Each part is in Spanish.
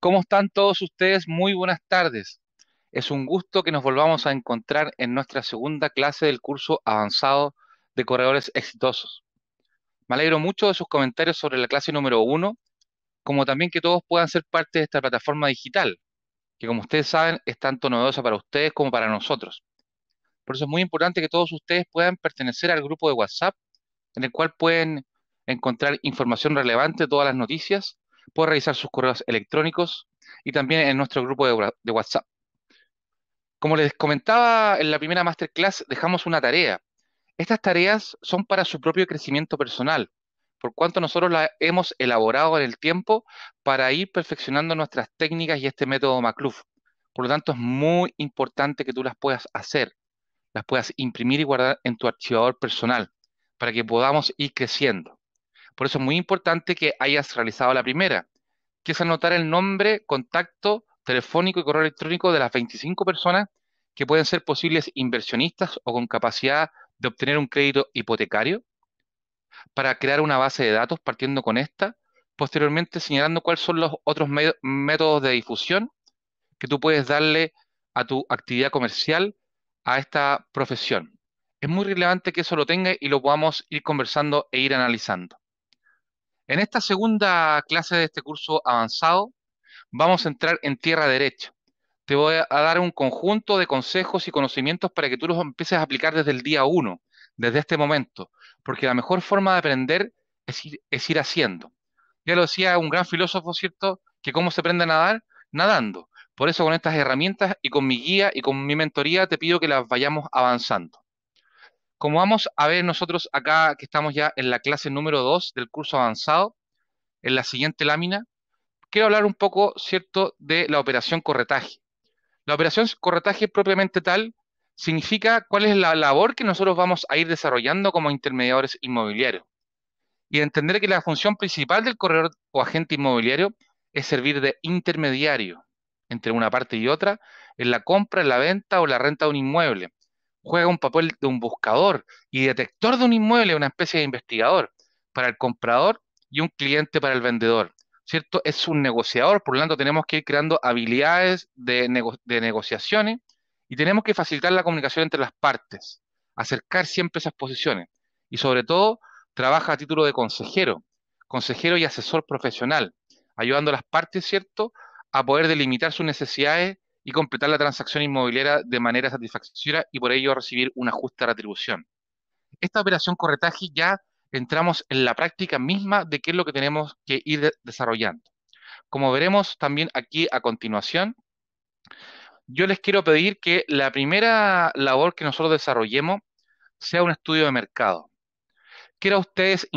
¿Cómo están todos ustedes? Muy buenas tardes. Es un gusto que nos volvamos a encontrar en nuestra segunda clase del curso avanzado de corredores exitosos. Me alegro mucho de sus comentarios sobre la clase número uno, como también que todos puedan ser parte de esta plataforma digital, que como ustedes saben es tanto novedosa para ustedes como para nosotros. Por eso es muy importante que todos ustedes puedan pertenecer al grupo de WhatsApp, en el cual pueden encontrar información relevante, todas las noticias, pueden revisar sus correos electrónicos y también en nuestro grupo de, WhatsApp. Como les comentaba en la primera masterclass, dejamos una tarea. Estas tareas son para su propio crecimiento personal, por cuanto nosotros las hemos elaborado en el tiempo para ir perfeccionando nuestras técnicas y este método MacLuf. Por lo tanto, es muy importante que tú las puedas hacer las puedas imprimir y guardar en tu archivador personal para que podamos ir creciendo. Por eso es muy importante que hayas realizado la primera, que es anotar el nombre, contacto telefónico y correo electrónico de las 25 personas que pueden ser posibles inversionistas o con capacidad de obtener un crédito hipotecario, para crear una base de datos partiendo con esta, posteriormente señalando cuáles son los otros métodos de difusión que tú puedes darle a tu actividad comercial a esta profesión. Es muy relevante que eso lo tenga y lo podamos ir conversando e ir analizando. En esta segunda clase de este curso avanzado, vamos a entrar en tierra derecha. Te voy a dar un conjunto de consejos y conocimientos para que tú los empieces a aplicar desde el día uno, desde este momento, porque la mejor forma de aprender es ir, es ir haciendo. Ya lo decía un gran filósofo, ¿cierto? Que cómo se aprende a nadar, nadando. Por eso con estas herramientas y con mi guía y con mi mentoría te pido que las vayamos avanzando. Como vamos a ver nosotros acá que estamos ya en la clase número 2 del curso avanzado, en la siguiente lámina, quiero hablar un poco, ¿cierto?, de la operación corretaje. La operación corretaje propiamente tal significa cuál es la labor que nosotros vamos a ir desarrollando como intermediadores inmobiliarios. Y entender que la función principal del corredor o agente inmobiliario es servir de intermediario, entre una parte y otra en la compra, en la venta o la renta de un inmueble. Juega un papel de un buscador y detector de un inmueble, una especie de investigador para el comprador y un cliente para el vendedor. ¿Cierto? Es un negociador, por lo tanto tenemos que ir creando habilidades de, de negociaciones y tenemos que facilitar la comunicación entre las partes, acercar siempre esas posiciones y sobre todo trabaja a título de consejero, consejero y asesor profesional, ayudando a las partes, ¿cierto?, a poder delimitar sus necesidades y completar la transacción inmobiliaria de manera satisfactoria y por ello recibir una justa retribución. Esta operación corretaje ya entramos en la práctica misma de qué es lo que tenemos que ir desarrollando. Como veremos también aquí a continuación, yo les quiero pedir que la primera labor que nosotros desarrollemos sea un estudio de mercado. Quiero a ustedes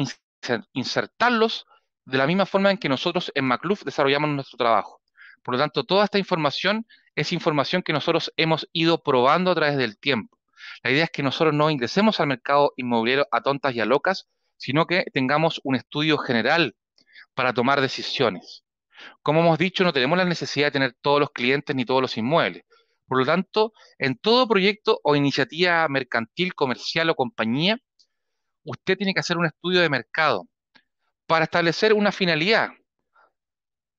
insertarlos de la misma forma en que nosotros en Macluf desarrollamos nuestro trabajo. Por lo tanto, toda esta información es información que nosotros hemos ido probando a través del tiempo. La idea es que nosotros no ingresemos al mercado inmobiliario a tontas y a locas, sino que tengamos un estudio general para tomar decisiones. Como hemos dicho, no tenemos la necesidad de tener todos los clientes ni todos los inmuebles. Por lo tanto, en todo proyecto o iniciativa mercantil, comercial o compañía, usted tiene que hacer un estudio de mercado para establecer una finalidad,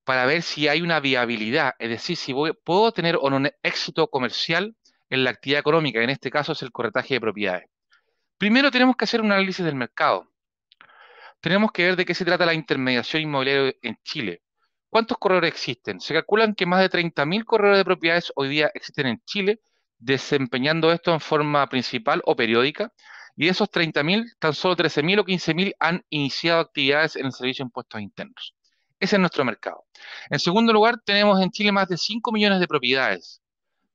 para ver si hay una viabilidad, es decir, si puedo tener o no un éxito comercial en la actividad económica, que en este caso es el corretaje de propiedades. Primero tenemos que hacer un análisis del mercado. Tenemos que ver de qué se trata la intermediación inmobiliaria en Chile. ¿Cuántos corredores existen? Se calculan que más de 30.000 corredores de propiedades hoy día existen en Chile, desempeñando esto en forma principal o periódica. Y de esos 30.000, tan solo 13.000 o 15.000 han iniciado actividades en el servicio de impuestos internos. Ese es nuestro mercado. En segundo lugar, tenemos en Chile más de 5 millones de propiedades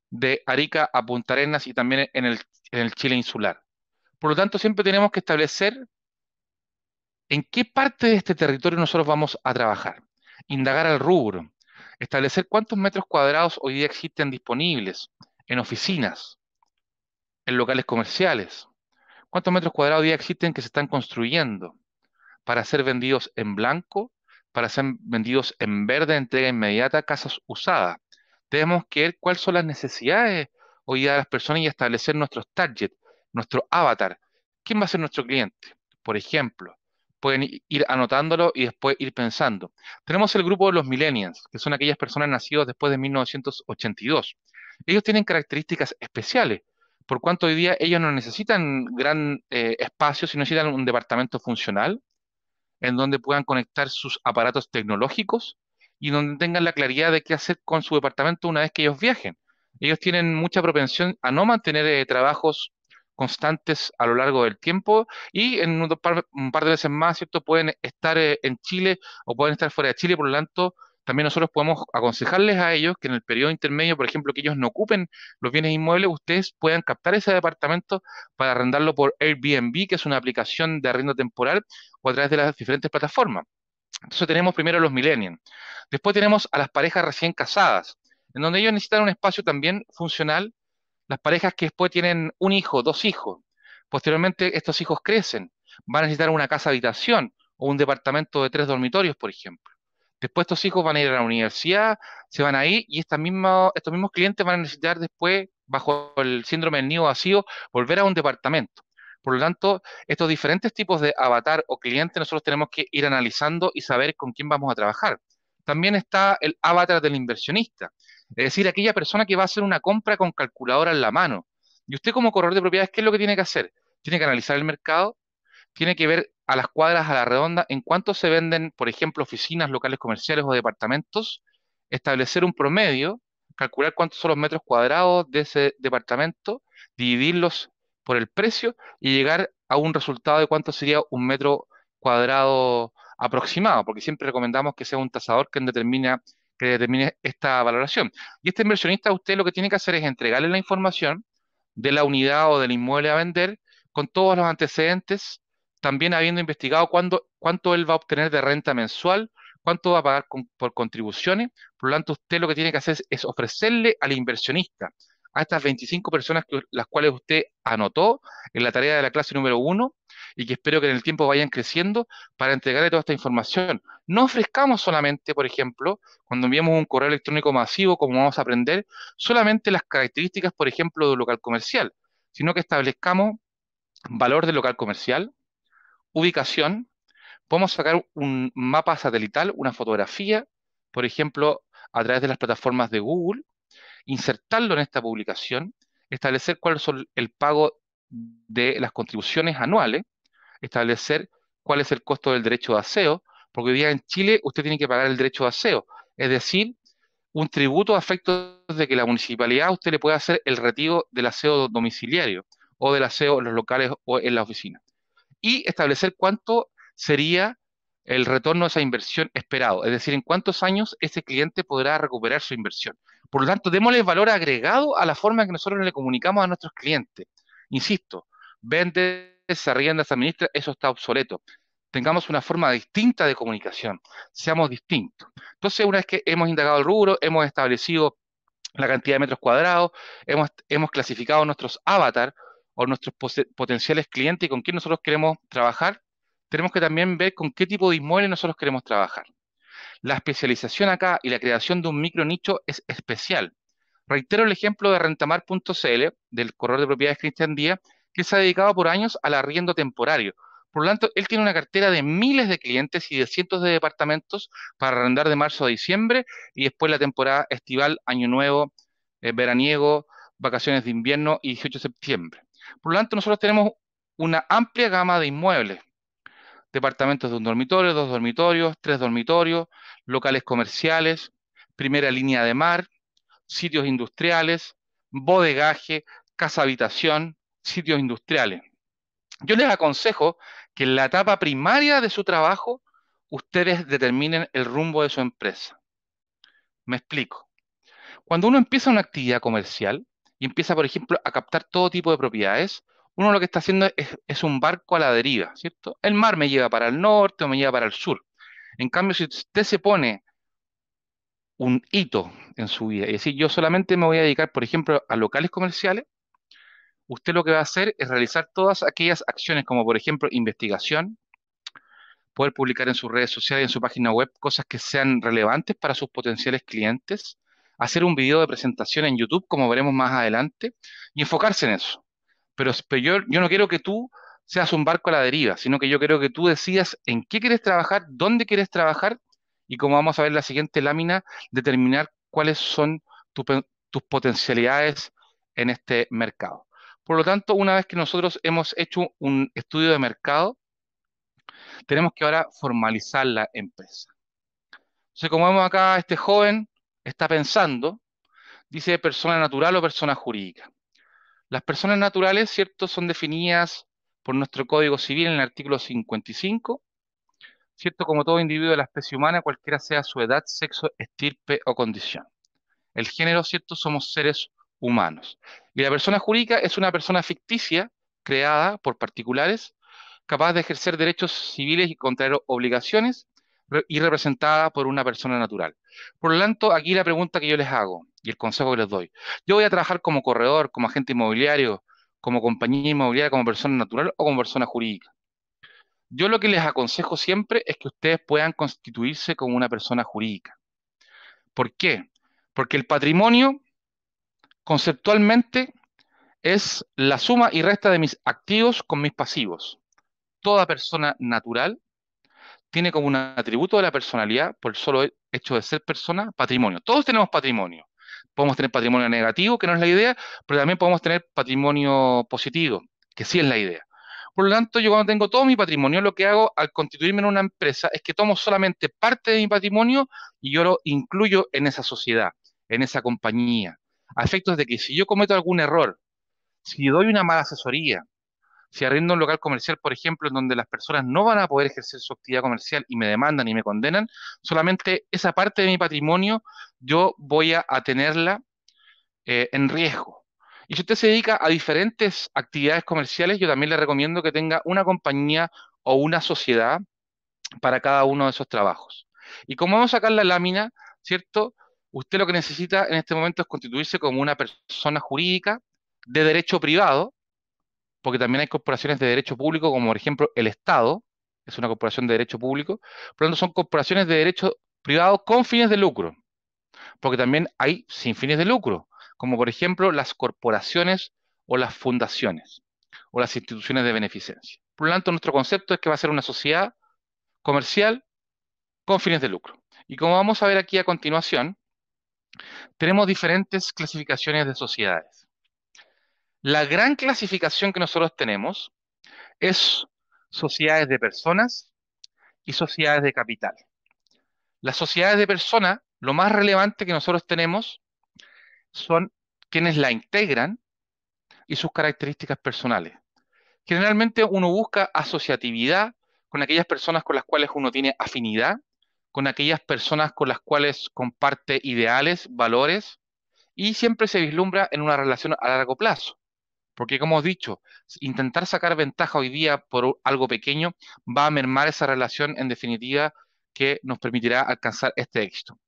de Arica a Punta Arenas y también en el, Chile insular. Por lo tanto, siempre tenemos que establecer en qué parte de este territorio nosotros vamos a trabajar, indagar al rubro, establecer cuántos metros cuadrados hoy día existen disponibles en oficinas, en locales comerciales, cuántos metros cuadrados hoy día existen que se están construyendo para ser vendidos en blanco para ser vendidos en verde, entrega inmediata, casas usadas. Tenemos que ver cuáles son las necesidades hoy de las personas y establecer nuestros targets, nuestro avatar. ¿Quién va a ser nuestro cliente? Por ejemplo, pueden ir anotándolo y después ir pensando. Tenemos el grupo de los millennials, que son aquellas personas nacidas después de 1982. Ellos tienen características especiales, por cuanto hoy día ellos no necesitan gran eh, espacio, sino necesitan un departamento funcional, en donde puedan conectar sus aparatos tecnológicos y donde tengan la claridad de qué hacer con su departamento una vez que ellos viajen. Ellos tienen mucha propensión a no mantener eh, trabajos constantes a lo largo del tiempo y en un par, de veces más, ¿cierto? Pueden estar eh, en Chile o pueden estar fuera de Chile, por lo tanto, también nosotros podemos aconsejarles a ellos que en el periodo intermedio, por ejemplo, que ellos no ocupen los bienes inmuebles, ustedes puedan captar ese departamento para arrendarlo por Airbnb, que es una aplicación de arriendo temporal, o a través de las diferentes plataformas. Entonces tenemos primero a los millennials. Después tenemos a las parejas recién casadas, en donde ellos necesitan un espacio también funcional. Las parejas que después tienen un hijo, dos hijos. Posteriormente estos hijos crecen, van a necesitar una casa habitación o un departamento de tres dormitorios, por ejemplo. Después estos hijos van a ir a la universidad, se van a ir y estos mismos clientes van a necesitar después, bajo el síndrome del nido vacío, volver a un departamento. Por lo tanto, estos diferentes tipos de avatar o clientes nosotros tenemos que ir analizando y saber con quién vamos a trabajar. También está el avatar del inversionista, es decir, aquella persona que va a hacer una compra con calculadora en la mano. Y usted como corredor de propiedades, ¿qué es lo que tiene que hacer? Tiene que analizar el mercado, tiene que ver a las cuadras, a la redonda, en cuánto se venden, por ejemplo, oficinas, locales comerciales o departamentos, establecer un promedio, calcular cuántos son los metros cuadrados de ese departamento, dividirlos por el precio y llegar a un resultado de cuánto sería un metro cuadrado aproximado, porque siempre recomendamos que sea un tasador quien determina, que determine esta valoración. Y este inversionista, usted lo que tiene que hacer es entregarle la información de la unidad o del inmueble a vender con todos los antecedentes también habiendo investigado cuánto él va a obtener de renta mensual, cuánto va a pagar por contribuciones. Por lo tanto, usted lo que tiene que hacer es, ofrecerle al inversionista, a estas 25 personas las cuales usted anotó en la tarea de la clase número 1 y que espero que en el tiempo vayan creciendo para entregarle toda esta información. No ofrezcamos solamente, por ejemplo, cuando enviamos un correo electrónico masivo, como vamos a aprender, solamente las características, por ejemplo, del local comercial, sino que establezcamos valor del local comercial, ubicación, podemos sacar un mapa satelital, una fotografía, por ejemplo, a través de las plataformas de Google, insertarlo en esta publicación, establecer cuál es el pago de las contribuciones anuales, establecer cuál es el costo del derecho de aseo, porque hoy día en Chile usted tiene que pagar el derecho de aseo, es decir, un tributo a efectos de que la municipalidad usted le pueda hacer el retiro del aseo domiciliario o del aseo en los locales o en la oficina y establecer cuánto sería el retorno de esa inversión esperado, es decir, en cuántos años ese cliente podrá recuperar su inversión. Por lo tanto, démosle valor agregado a la forma en que nosotros le comunicamos a nuestros clientes. Insisto, vende, se arrienda, se administra, eso está obsoleto. Tengamos una forma distinta de comunicación, seamos distintos. Entonces, una vez que hemos indagado el rubro, hemos establecido la cantidad de metros cuadrados, hemos, hemos clasificado nuestros avatars, o nuestros potenciales clientes y con quién nosotros queremos trabajar, tenemos que también ver con qué tipo de inmuebles nosotros queremos trabajar. La especialización acá y la creación de un micro nicho es especial. Reitero el ejemplo de rentamar.cl, del corredor de propiedades Cristian Díaz, que se ha dedicado por años al arriendo temporario. Por lo tanto, él tiene una cartera de miles de clientes y de cientos de departamentos para arrendar de marzo a diciembre y después la temporada estival, año nuevo, eh, veraniego, vacaciones de invierno y 18 de septiembre. Por lo tanto, nosotros tenemos una amplia gama de inmuebles. Departamentos de un dormitorio, dos dormitorios, tres dormitorios, locales comerciales, primera línea de mar, sitios industriales, bodegaje, casa habitación, sitios industriales. Yo les aconsejo que en la etapa primaria de su trabajo ustedes determinen el rumbo de su empresa. Me explico. Cuando uno empieza una actividad comercial, y empieza, por ejemplo, a captar todo tipo de propiedades, uno lo que está haciendo es, un barco a la deriva, ¿cierto? El mar me lleva para el norte o me lleva para el sur. En cambio, si usted se pone un hito en su vida, y decir, yo solamente me voy a dedicar, por ejemplo, a locales comerciales, usted lo que va a hacer es realizar todas aquellas acciones como, por ejemplo, investigación, poder publicar en sus redes sociales y en su página web cosas que sean relevantes para sus potenciales clientes, hacer un video de presentación en YouTube, como veremos más adelante, y enfocarse en eso. Pero, yo, no quiero que tú seas un barco a la deriva, sino que yo quiero que tú decidas en qué quieres trabajar, dónde quieres trabajar, y como vamos a ver en la siguiente lámina, determinar cuáles son tus potencialidades en este mercado. Por lo tanto, una vez que nosotros hemos hecho un estudio de mercado, tenemos que ahora formalizar la empresa. Entonces, como vemos acá, este joven está pensando, dice persona natural o persona jurídica. Las personas naturales, ¿cierto?, son definidas por nuestro Código Civil en el artículo 55, ¿cierto?, como todo individuo de la especie humana, cualquiera sea su edad, sexo, estirpe o condición. El género, ¿cierto?, somos seres humanos. Y la persona jurídica es una persona ficticia creada por particulares capaz de ejercer derechos civiles y contraer obligaciones y representada por una persona natural. Por lo tanto, aquí la pregunta que yo les hago y el consejo que les doy. Yo voy a trabajar como corredor, como agente inmobiliario, como compañía inmobiliaria, como persona natural o como persona jurídica. Yo lo que les aconsejo siempre es que ustedes puedan constituirse como una persona jurídica. ¿Por qué? Porque el patrimonio, conceptualmente, es la suma y resta de mis activos con mis pasivos. Toda persona natural tiene como un atributo de la personalidad por el solo hecho de ser persona, patrimonio. Todos tenemos patrimonio. Podemos tener patrimonio negativo, que no es la idea, pero también podemos tener patrimonio positivo, que sí es la idea. Por lo tanto, yo cuando tengo todo mi patrimonio, lo que hago al constituirme en una empresa es que tomo solamente parte de mi patrimonio y yo lo incluyo en esa sociedad, en esa compañía. A efectos de que si yo cometo algún error, si doy una mala asesoría, si arriendo un local comercial, por ejemplo, en donde las personas no van a poder ejercer su actividad comercial y me demandan y me condenan, solamente esa parte de mi patrimonio yo voy a, tenerla eh, en riesgo. Y si usted se dedica a diferentes actividades comerciales, yo también le recomiendo que tenga una compañía o una sociedad para cada uno de esos trabajos. Y como vamos a sacar la lámina, ¿cierto? Usted lo que necesita en este momento es constituirse como una persona jurídica de derecho privado, porque también hay corporaciones de derecho público, como por ejemplo el Estado, es una corporación de derecho público, por lo tanto son corporaciones de derecho privado con fines de lucro, porque también hay sin fines de lucro, como por ejemplo las corporaciones o las fundaciones o las instituciones de beneficencia. Por lo tanto, nuestro concepto es que va a ser una sociedad comercial con fines de lucro. Y como vamos a ver aquí a continuación, tenemos diferentes clasificaciones de sociedades. La gran clasificación que nosotros tenemos es sociedades de personas y sociedades de capital. Las sociedades de personas, lo más relevante que nosotros tenemos son quienes la integran y sus características personales. Generalmente uno busca asociatividad con aquellas personas con las cuales uno tiene afinidad, con aquellas personas con las cuales comparte ideales, valores, y siempre se vislumbra en una relación a largo plazo. Porque como he dicho, intentar sacar ventaja hoy día por algo pequeño va a mermar esa relación en definitiva que nos permitirá alcanzar este éxito.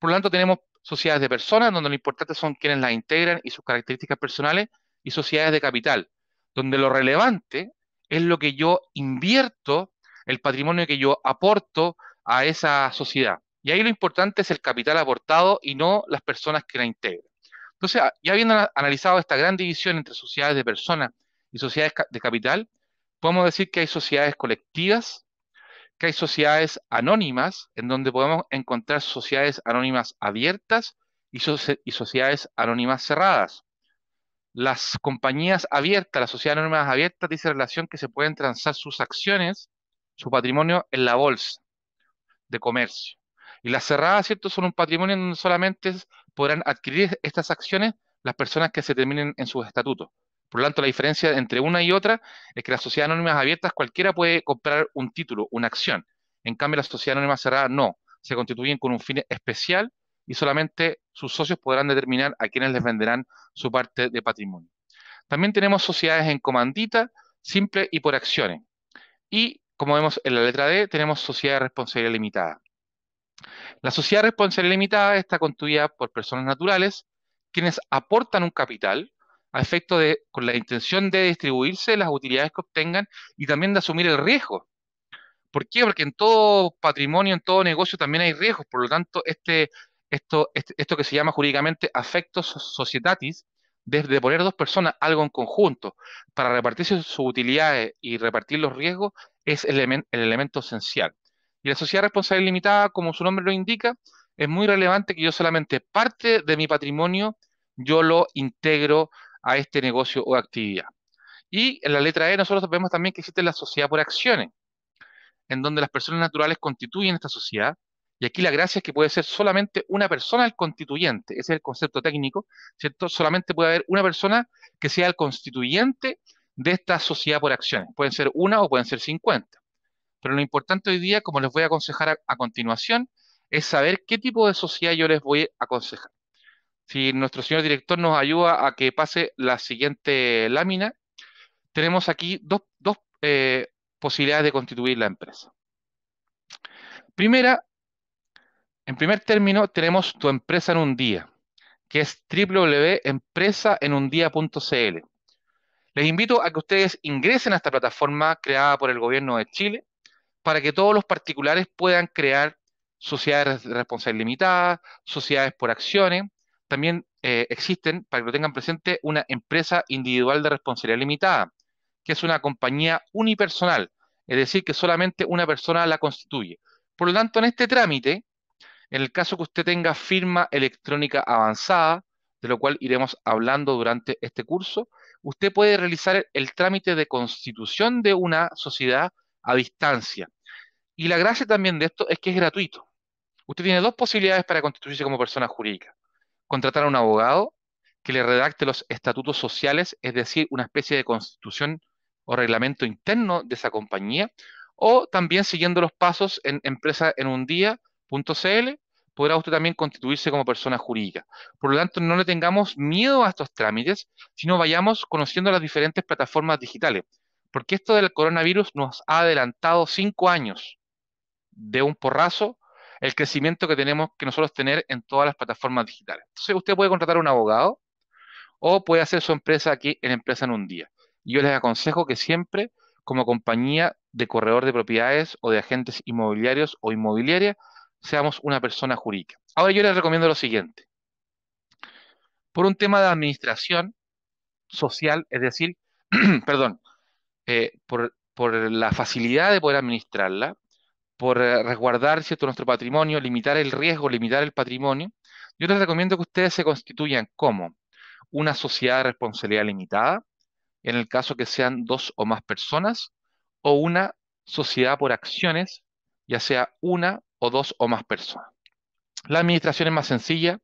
Por lo tanto, tenemos sociedades de personas, donde lo importante son quienes las integran y sus características personales, y sociedades de capital, donde lo relevante es lo que yo invierto, el patrimonio que yo aporto a esa sociedad. Y ahí lo importante es el capital aportado y no las personas que la integran. Entonces, ah, ya habiendo analizado esta gran división entre sociedades de personas y sociedades de capital, podemos decir que hay sociedades colectivas, que hay sociedades anónimas, en donde podemos encontrar sociedades anónimas abiertas y, sociedades anónimas cerradas. Las compañías abiertas, las sociedades anónimas abiertas, dice relación que se pueden transar sus acciones, su patrimonio en la bolsa de comercio. Y las cerradas, ¿cierto?, son un patrimonio donde solamente podrán adquirir estas acciones las personas que se terminen en sus estatutos. Por lo tanto, la diferencia entre una y otra es que las sociedades anónimas abiertas cualquiera puede comprar un título, una acción. En cambio, las sociedades anónimas cerradas no. Se constituyen con un fin especial y solamente sus socios podrán determinar a quienes les venderán su parte de patrimonio. También tenemos sociedades en comandita, simple y por acciones. Y, como vemos en la letra D, tenemos sociedades de responsabilidad limitada. La sociedad responsable limitada está constituida por personas naturales quienes aportan un capital a efecto de, con la intención de distribuirse las utilidades que obtengan y también de asumir el riesgo. ¿Por qué? Porque en todo patrimonio, en todo negocio también hay riesgos, por lo tanto, este, esto, este, esto que se llama jurídicamente afectos societatis, de poner dos personas algo en conjunto para repartirse sus utilidades y repartir los riesgos, es el elemento esencial. Y la sociedad responsable limitada, como su nombre lo indica, es muy relevante que yo solamente parte de mi patrimonio yo lo integro a este negocio o actividad. Y en la letra E nosotros vemos también que existe la sociedad por acciones, en donde las personas naturales constituyen esta sociedad. Y aquí la gracia es que puede ser solamente una persona el constituyente, ese es el concepto técnico, ¿cierto? Solamente puede haber una persona que sea el constituyente de esta sociedad por acciones. Pueden ser una o pueden ser 50. Pero lo importante hoy día, como les voy a aconsejar a, continuación, es saber qué tipo de sociedad yo les voy a aconsejar. Si nuestro señor director nos ayuda a que pase la siguiente lámina, tenemos aquí dos, eh, posibilidades de constituir la empresa. Primera, en primer término, tenemos tu empresa en un día, que es www.empresaenundia.cl. Les invito a que ustedes ingresen a esta plataforma creada por el gobierno de Chile para que todos los particulares puedan crear sociedades de responsabilidad limitada, sociedades por acciones. También eh, existen, para que lo tengan presente, una empresa individual de responsabilidad limitada, que es una compañía unipersonal, es decir, que solamente una persona la constituye. Por lo tanto, en este trámite, en el caso que usted tenga firma electrónica avanzada, de lo cual iremos hablando durante este curso, usted puede realizar el, el trámite de constitución de una sociedad a distancia. Y la gracia también de esto es que es gratuito. Usted tiene dos posibilidades para constituirse como persona jurídica. Contratar a un abogado que le redacte los estatutos sociales, es decir, una especie de constitución o reglamento interno de esa compañía, o también siguiendo los pasos en Empresa en un Día.cl, podrá usted también constituirse como persona jurídica. Por lo tanto, no le tengamos miedo a estos trámites, sino vayamos conociendo las diferentes plataformas digitales. Porque esto del coronavirus nos ha adelantado cinco años de un porrazo el crecimiento que tenemos que nosotros tener en todas las plataformas digitales. Entonces usted puede contratar a un abogado o puede hacer su empresa aquí en Empresa en un día. Yo les aconsejo que siempre, como compañía de corredor de propiedades o de agentes inmobiliarios o inmobiliaria, seamos una persona jurídica. Ahora yo les recomiendo lo siguiente. Por un tema de administración social, es decir, perdón, eh, por, por, la facilidad de poder administrarla, por eh, resguardar ¿cierto? nuestro patrimonio, limitar el riesgo, limitar el patrimonio, yo les recomiendo que ustedes se constituyan como una sociedad de responsabilidad limitada, en el caso que sean dos o más personas, o una sociedad por acciones, ya sea una o dos o más personas. La administración es más sencilla,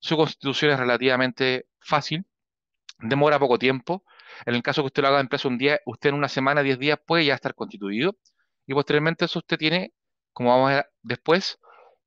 su constitución es relativamente fácil, demora poco tiempo, en el caso que usted lo haga de empresa un día, usted en una semana, 10 días, puede ya estar constituido. Y posteriormente eso usted tiene, como vamos a ver después,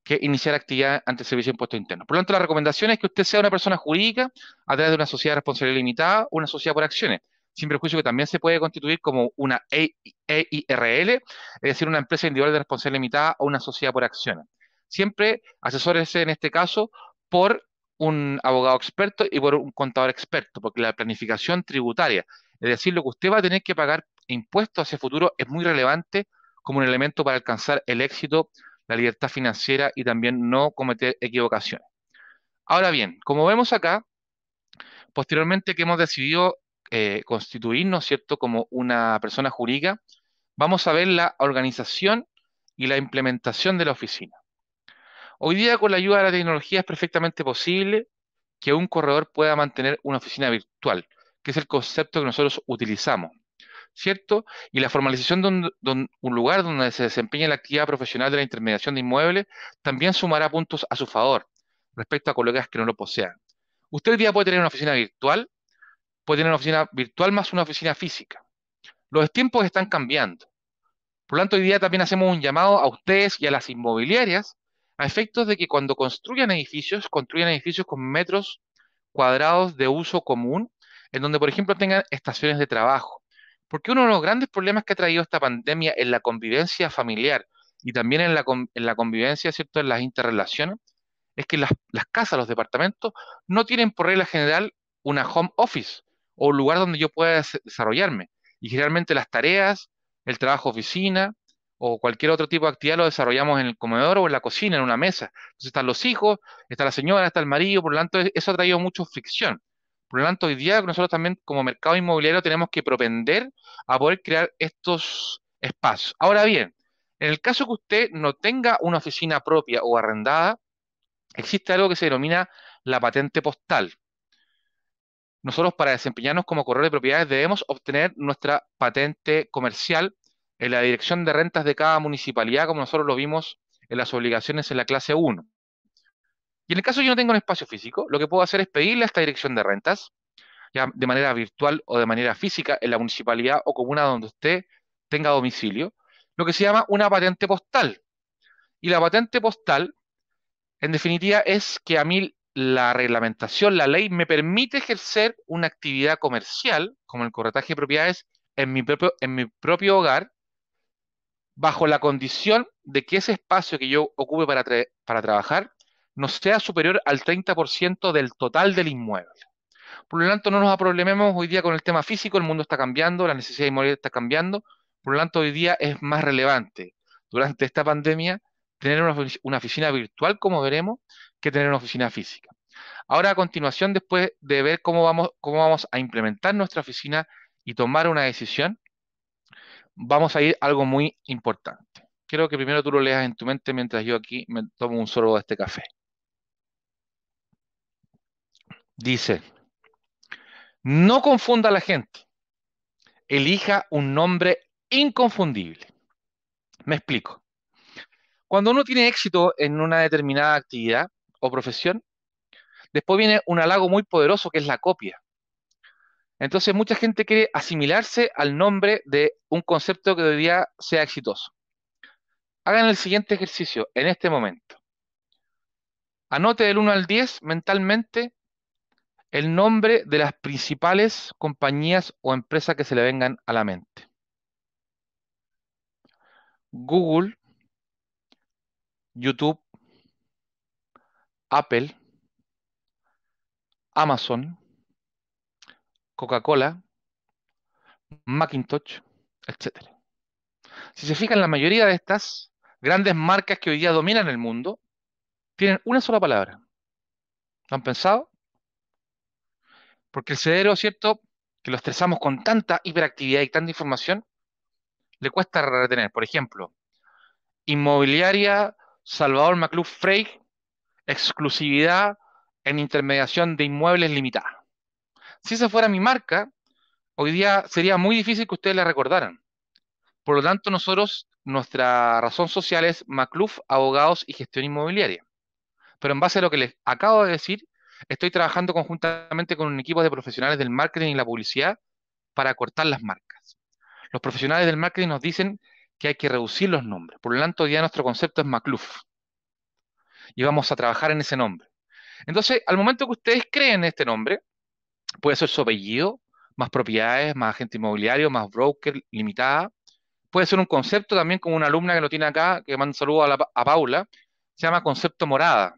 que iniciar actividad ante el Servicio de Impuesto Interno. Por lo tanto, la recomendación es que usted sea una persona jurídica a través de una sociedad de responsabilidad limitada o una sociedad por acciones, sin perjuicio que también se puede constituir como una EIRL, e es decir, una empresa individual de responsabilidad limitada o una sociedad por acciones. Siempre asesórese en este caso por un abogado experto y por un contador experto, porque la planificación tributaria, es decir, lo que usted va a tener que pagar impuestos hacia el futuro es muy relevante como un elemento para alcanzar el éxito, la libertad financiera y también no cometer equivocaciones. Ahora bien, como vemos acá, posteriormente que hemos decidido eh, constituirnos, ¿cierto?, como una persona jurídica, vamos a ver la organización y la implementación de la oficina. Hoy día, con la ayuda de la tecnología, es perfectamente posible que un corredor pueda mantener una oficina virtual, que es el concepto que nosotros utilizamos, ¿cierto? Y la formalización de un, lugar donde se desempeña la actividad profesional de la intermediación de inmuebles también sumará puntos a su favor respecto a colegas que no lo posean. Usted hoy día puede tener una oficina virtual, puede tener una oficina virtual más una oficina física. Los tiempos están cambiando. Por lo tanto, hoy día también hacemos un llamado a ustedes y a las inmobiliarias a efectos de que cuando construyan edificios, construyan edificios con metros cuadrados de uso común, en donde, por ejemplo, tengan estaciones de trabajo. Porque uno de los grandes problemas que ha traído esta pandemia en la convivencia familiar y también en la, convivencia, ¿cierto?, en las interrelaciones, es que las, las casas, los departamentos, no tienen por regla general una home office o un lugar donde yo pueda desarrollarme. Y generalmente las tareas, el trabajo oficina, o cualquier otro tipo de actividad lo desarrollamos en el comedor o en la cocina, en una mesa. Entonces están los hijos, está la señora, está el marido, por lo tanto eso ha traído mucha fricción. Por lo tanto, hoy día nosotros también como mercado inmobiliario tenemos que propender a poder crear estos espacios. Ahora bien, en el caso que usted no tenga una oficina propia o arrendada, existe algo que se denomina la patente postal. Nosotros para desempeñarnos como corredor de propiedades debemos obtener nuestra patente comercial en la dirección de rentas de cada municipalidad, como nosotros lo vimos en las obligaciones en la clase 1. Y en el caso yo no tengo un espacio físico, lo que puedo hacer es pedirle a esta dirección de rentas, ya de manera virtual o de manera física, en la municipalidad o comuna donde usted tenga domicilio, lo que se llama una patente postal. Y la patente postal, en definitiva, es que a mí la reglamentación, la ley, me permite ejercer una actividad comercial, como el corretaje de propiedades, en mi propio, en mi propio hogar, bajo la condición de que ese espacio que yo ocupe para, para trabajar no sea superior al 30% del total del inmueble. Por lo tanto, no nos aproblememos hoy día con el tema físico, el mundo está cambiando, la necesidad inmobiliaria está cambiando, por lo tanto, hoy día es más relevante durante esta pandemia tener una, una oficina virtual, como veremos, que tener una oficina física. Ahora, a continuación, después de ver cómo vamos, cómo vamos a implementar nuestra oficina y tomar una decisión, vamos a ir a algo muy importante. Quiero que primero tú lo leas en tu mente mientras yo aquí me tomo un sorbo de este café. Dice, no confunda a la gente. Elija un nombre inconfundible. Me explico. Cuando uno tiene éxito en una determinada actividad o profesión, después viene un halago muy poderoso que es la copia. Entonces mucha gente quiere asimilarse al nombre de un concepto que hoy día sea exitoso. Hagan el siguiente ejercicio en este momento. Anote del 1 al 10 mentalmente el nombre de las principales compañías o empresas que se le vengan a la mente. Google, YouTube, Apple, Amazon, Coca-Cola, Macintosh, etc. Si se fijan, la mayoría de estas grandes marcas que hoy día dominan el mundo tienen una sola palabra. ¿Lo han pensado? Porque el cedero, ¿cierto? Que lo estresamos con tanta hiperactividad y tanta información, le cuesta retener. Por ejemplo, inmobiliaria Salvador Macluf Frey, exclusividad en intermediación de inmuebles limitada. Si esa fuera mi marca, hoy día sería muy difícil que ustedes la recordaran. Por lo tanto, nosotros, nuestra razón social es Macluf, abogados y gestión inmobiliaria. Pero en base a lo que les acabo de decir, estoy trabajando conjuntamente con un equipo de profesionales del marketing y la publicidad para cortar las marcas. Los profesionales del marketing nos dicen que hay que reducir los nombres. Por lo tanto, hoy día nuestro concepto es Macluf. Y vamos a trabajar en ese nombre. Entonces, al momento que ustedes creen este nombre, puede ser su apellido, más propiedades, más agente inmobiliario, más broker, limitada. Puede ser un concepto también como una alumna que lo tiene acá, que manda un saludo a, Paula, se llama concepto morada.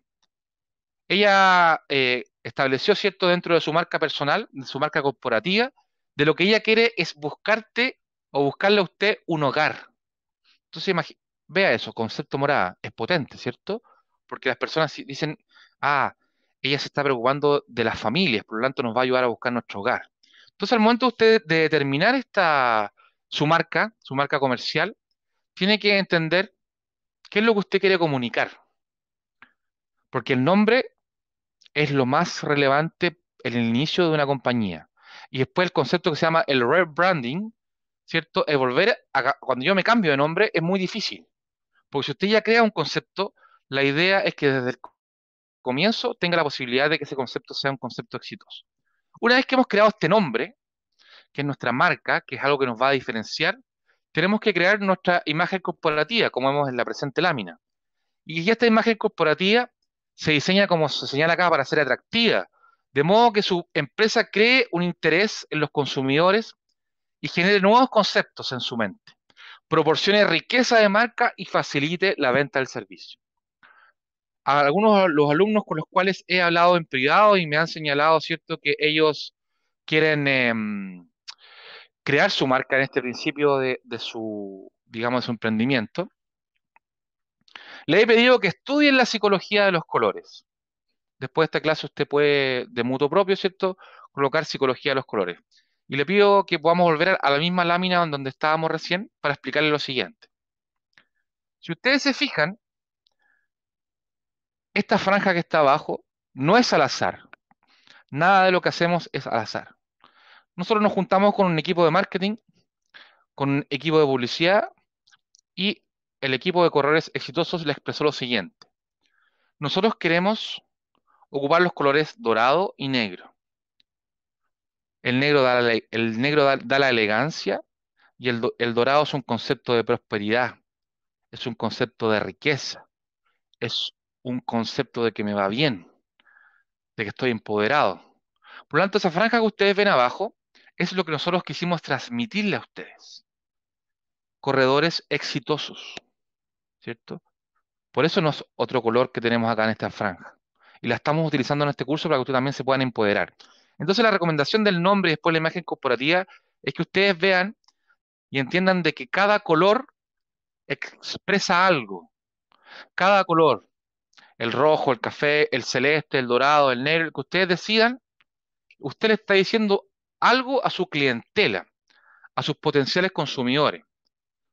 Ella eh, estableció, ¿cierto?, dentro de su marca personal, de su marca corporativa, de lo que ella quiere es buscarte o buscarle a usted un hogar. Entonces, vea eso, concepto morada, es potente, ¿cierto? Porque las personas dicen, ah, ella se está preocupando de las familias, por lo tanto nos va a ayudar a buscar nuestro hogar. Entonces, al momento de usted de determinar esta, su marca, su marca comercial, tiene que entender qué es lo que usted quiere comunicar. Porque el nombre es lo más relevante en el inicio de una compañía. Y después el concepto que se llama el rebranding, ¿cierto? El volver cuando yo me cambio de nombre es muy difícil. Porque si usted ya crea un concepto, la idea es que desde el comienzo tenga la posibilidad de que ese concepto sea un concepto exitoso. Una vez que hemos creado este nombre, que es nuestra marca, que es algo que nos va a diferenciar, tenemos que crear nuestra imagen corporativa, como vemos en la presente lámina. Y esta imagen corporativa se diseña como se señala acá para ser atractiva, de modo que su empresa cree un interés en los consumidores y genere nuevos conceptos en su mente, proporcione riqueza de marca y facilite la venta del servicio a algunos los alumnos con los cuales he hablado en privado y me han señalado, ¿cierto?, que ellos quieren em, crear su marca en este principio de, su, digamos, emprendimiento. Le he pedido que estudien la psicología de los colores. Después de esta clase usted puede, de mutuo propio, ¿cierto?, colocar psicología de los colores. Y le pido que podamos volver a la misma lámina donde estábamos recién para explicarle lo siguiente. Si ustedes se fijan, esta franja que está abajo no es al azar. Nada de lo que hacemos es al azar. Nosotros nos juntamos con un equipo de marketing, con un equipo de publicidad y el equipo de corredores exitosos le expresó lo siguiente. Nosotros queremos ocupar los colores dorado y negro. El negro da la, elegancia y el, dorado es un concepto de prosperidad, es un concepto de riqueza, es un concepto de que me va bien, de que estoy empoderado. Por lo tanto, esa franja que ustedes ven abajo es lo que nosotros quisimos transmitirle a ustedes. Corredores exitosos, ¿cierto? Por eso no es otro color que tenemos acá en esta franja. Y la estamos utilizando en este curso para que ustedes también se puedan empoderar. Entonces la recomendación del nombre y después la imagen corporativa es que ustedes vean y entiendan de que cada color expresa algo. Cada color el rojo, el café, el celeste, el dorado, el negro, que ustedes decidan, usted le está diciendo algo a su clientela, a sus potenciales consumidores.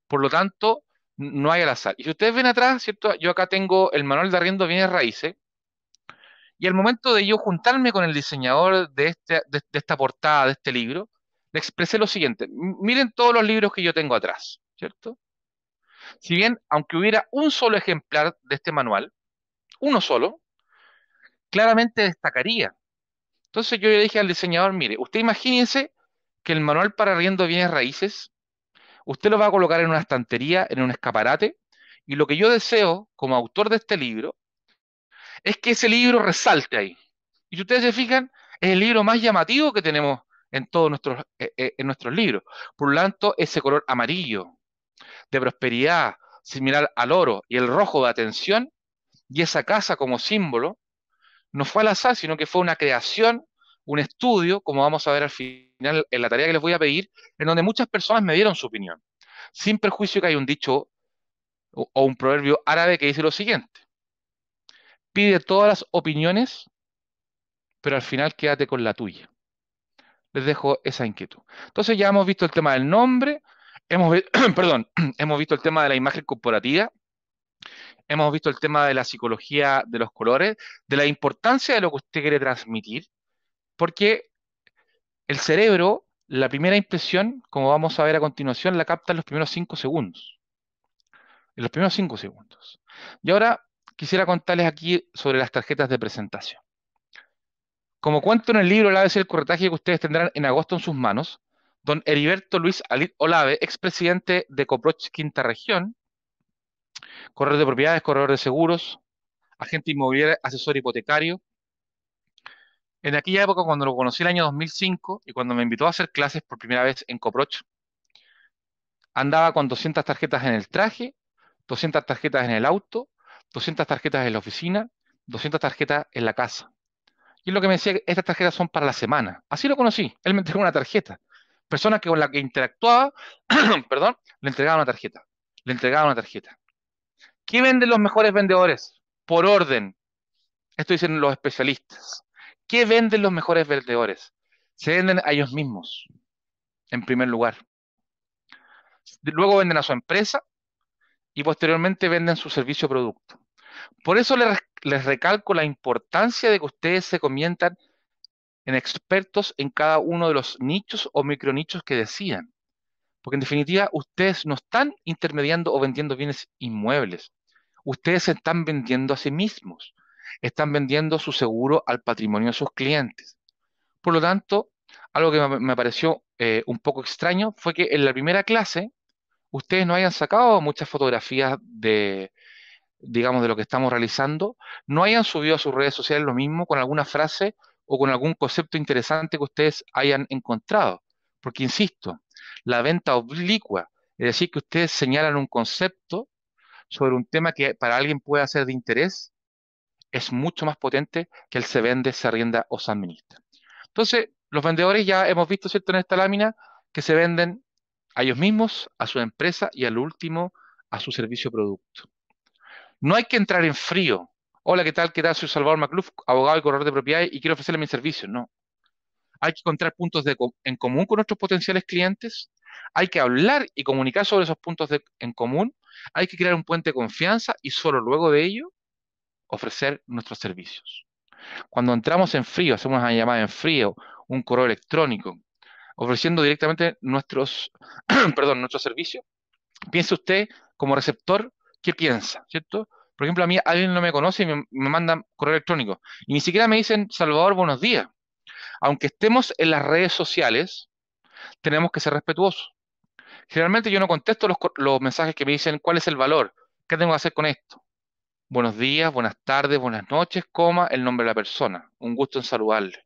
Por lo tanto, no hay al azar. Y si ustedes ven atrás, ¿cierto? Yo acá tengo el manual de arriendo de bienes raíces. Y al momento de yo juntarme con el diseñador de, este, de esta portada, de este libro, le expresé lo siguiente. Miren todos los libros que yo tengo atrás, ¿cierto? Si bien, aunque hubiera un solo ejemplar de este manual, uno solo, claramente destacaría. Entonces yo le dije al diseñador, mire, usted imagínense que el manual para riendo de bienes raíces, usted lo va a colocar en una estantería, en un escaparate, y lo que yo deseo como autor de este libro es que ese libro resalte ahí. Y si ustedes se fijan, es el libro más llamativo que tenemos en todos nuestros, eh, eh, en nuestros libros. Por lo tanto, ese color amarillo de prosperidad, similar al oro, y el rojo de atención, y esa casa como símbolo no fue al azar, sino que fue una creación, un estudio, como vamos a ver al final en la tarea que les voy a pedir, en donde muchas personas me dieron su opinión. Sin perjuicio que hay un dicho o, un proverbio árabe que dice lo siguiente. Pide todas las opiniones, pero al final quédate con la tuya. Les dejo esa inquietud. Entonces ya hemos visto el tema del nombre, hemos, perdón, hemos visto el tema de la imagen corporativa, hemos visto el tema de la psicología de los colores, de la importancia de lo que usted quiere transmitir, porque el cerebro, la primera impresión, como vamos a ver a continuación, la capta en los primeros cinco segundos. En los primeros cinco segundos. Y ahora quisiera contarles aquí sobre las tarjetas de presentación. Como cuento en el libro La vez el corretaje que ustedes tendrán en agosto en sus manos, don Heriberto Luis Alid Olave, expresidente de Coproch Quinta Región, corredor de propiedades, corredor de seguros, agente inmobiliario, asesor hipotecario. En aquella época, cuando lo conocí el año 2005 y cuando me invitó a hacer clases por primera vez en Coproch, andaba con 200 tarjetas en el traje, 200 tarjetas en el auto, 200 tarjetas en la oficina, 200 tarjetas en la casa. Y es lo que me decía, estas tarjetas son para la semana. Así lo conocí, él me entregó una tarjeta. Persona con la que interactuaba, perdón, le entregaba una tarjeta, le entregaba una tarjeta. ¿Qué venden los mejores vendedores? Por orden. Esto dicen los especialistas. ¿Qué venden los mejores vendedores? Se venden a ellos mismos, en primer lugar. Luego venden a su empresa y posteriormente venden su servicio o producto. Por eso les, recalco la importancia de que ustedes se conviertan en expertos en cada uno de los nichos o micronichos que decían. Porque en definitiva, ustedes no están intermediando o vendiendo bienes inmuebles. Ustedes están vendiendo a sí mismos. Están vendiendo su seguro al patrimonio de sus clientes. Por lo tanto, algo que me pareció eh, un poco extraño fue que en la primera clase ustedes no hayan sacado muchas fotografías de, digamos, de lo que estamos realizando, no hayan subido a sus redes sociales lo mismo con alguna frase o con algún concepto interesante que ustedes hayan encontrado. Porque, insisto, la venta oblicua, es decir, que ustedes señalan un concepto sobre un tema que para alguien puede ser de interés, es mucho más potente que el se vende, se arrienda o se administra. Entonces, los vendedores ya hemos visto, ¿cierto?, en esta lámina, que se venden a ellos mismos, a su empresa y al último, a su servicio producto. No hay que entrar en frío. Hola, ¿qué tal? ¿Qué tal? Soy Salvador Macluf, abogado y corredor de propiedad y quiero ofrecerle mi servicio, No hay que encontrar puntos de, en común con nuestros potenciales clientes, hay que hablar y comunicar sobre esos puntos de, en común, hay que crear un puente de confianza y solo luego de ello ofrecer nuestros servicios. Cuando entramos en frío, hacemos una llamada en frío, un correo electrónico, ofreciendo directamente nuestros, perdón, nuestro servicio, piense usted como receptor, ¿qué piensa? ¿Cierto? Por ejemplo, a mí alguien no me conoce y me, me mandan correo electrónico y ni siquiera me dicen, Salvador, buenos días aunque estemos en las redes sociales, tenemos que ser respetuosos. Generalmente yo no contesto los, mensajes que me dicen cuál es el valor, qué tengo que hacer con esto. Buenos días, buenas tardes, buenas noches, coma, el nombre de la persona. Un gusto en saludarle.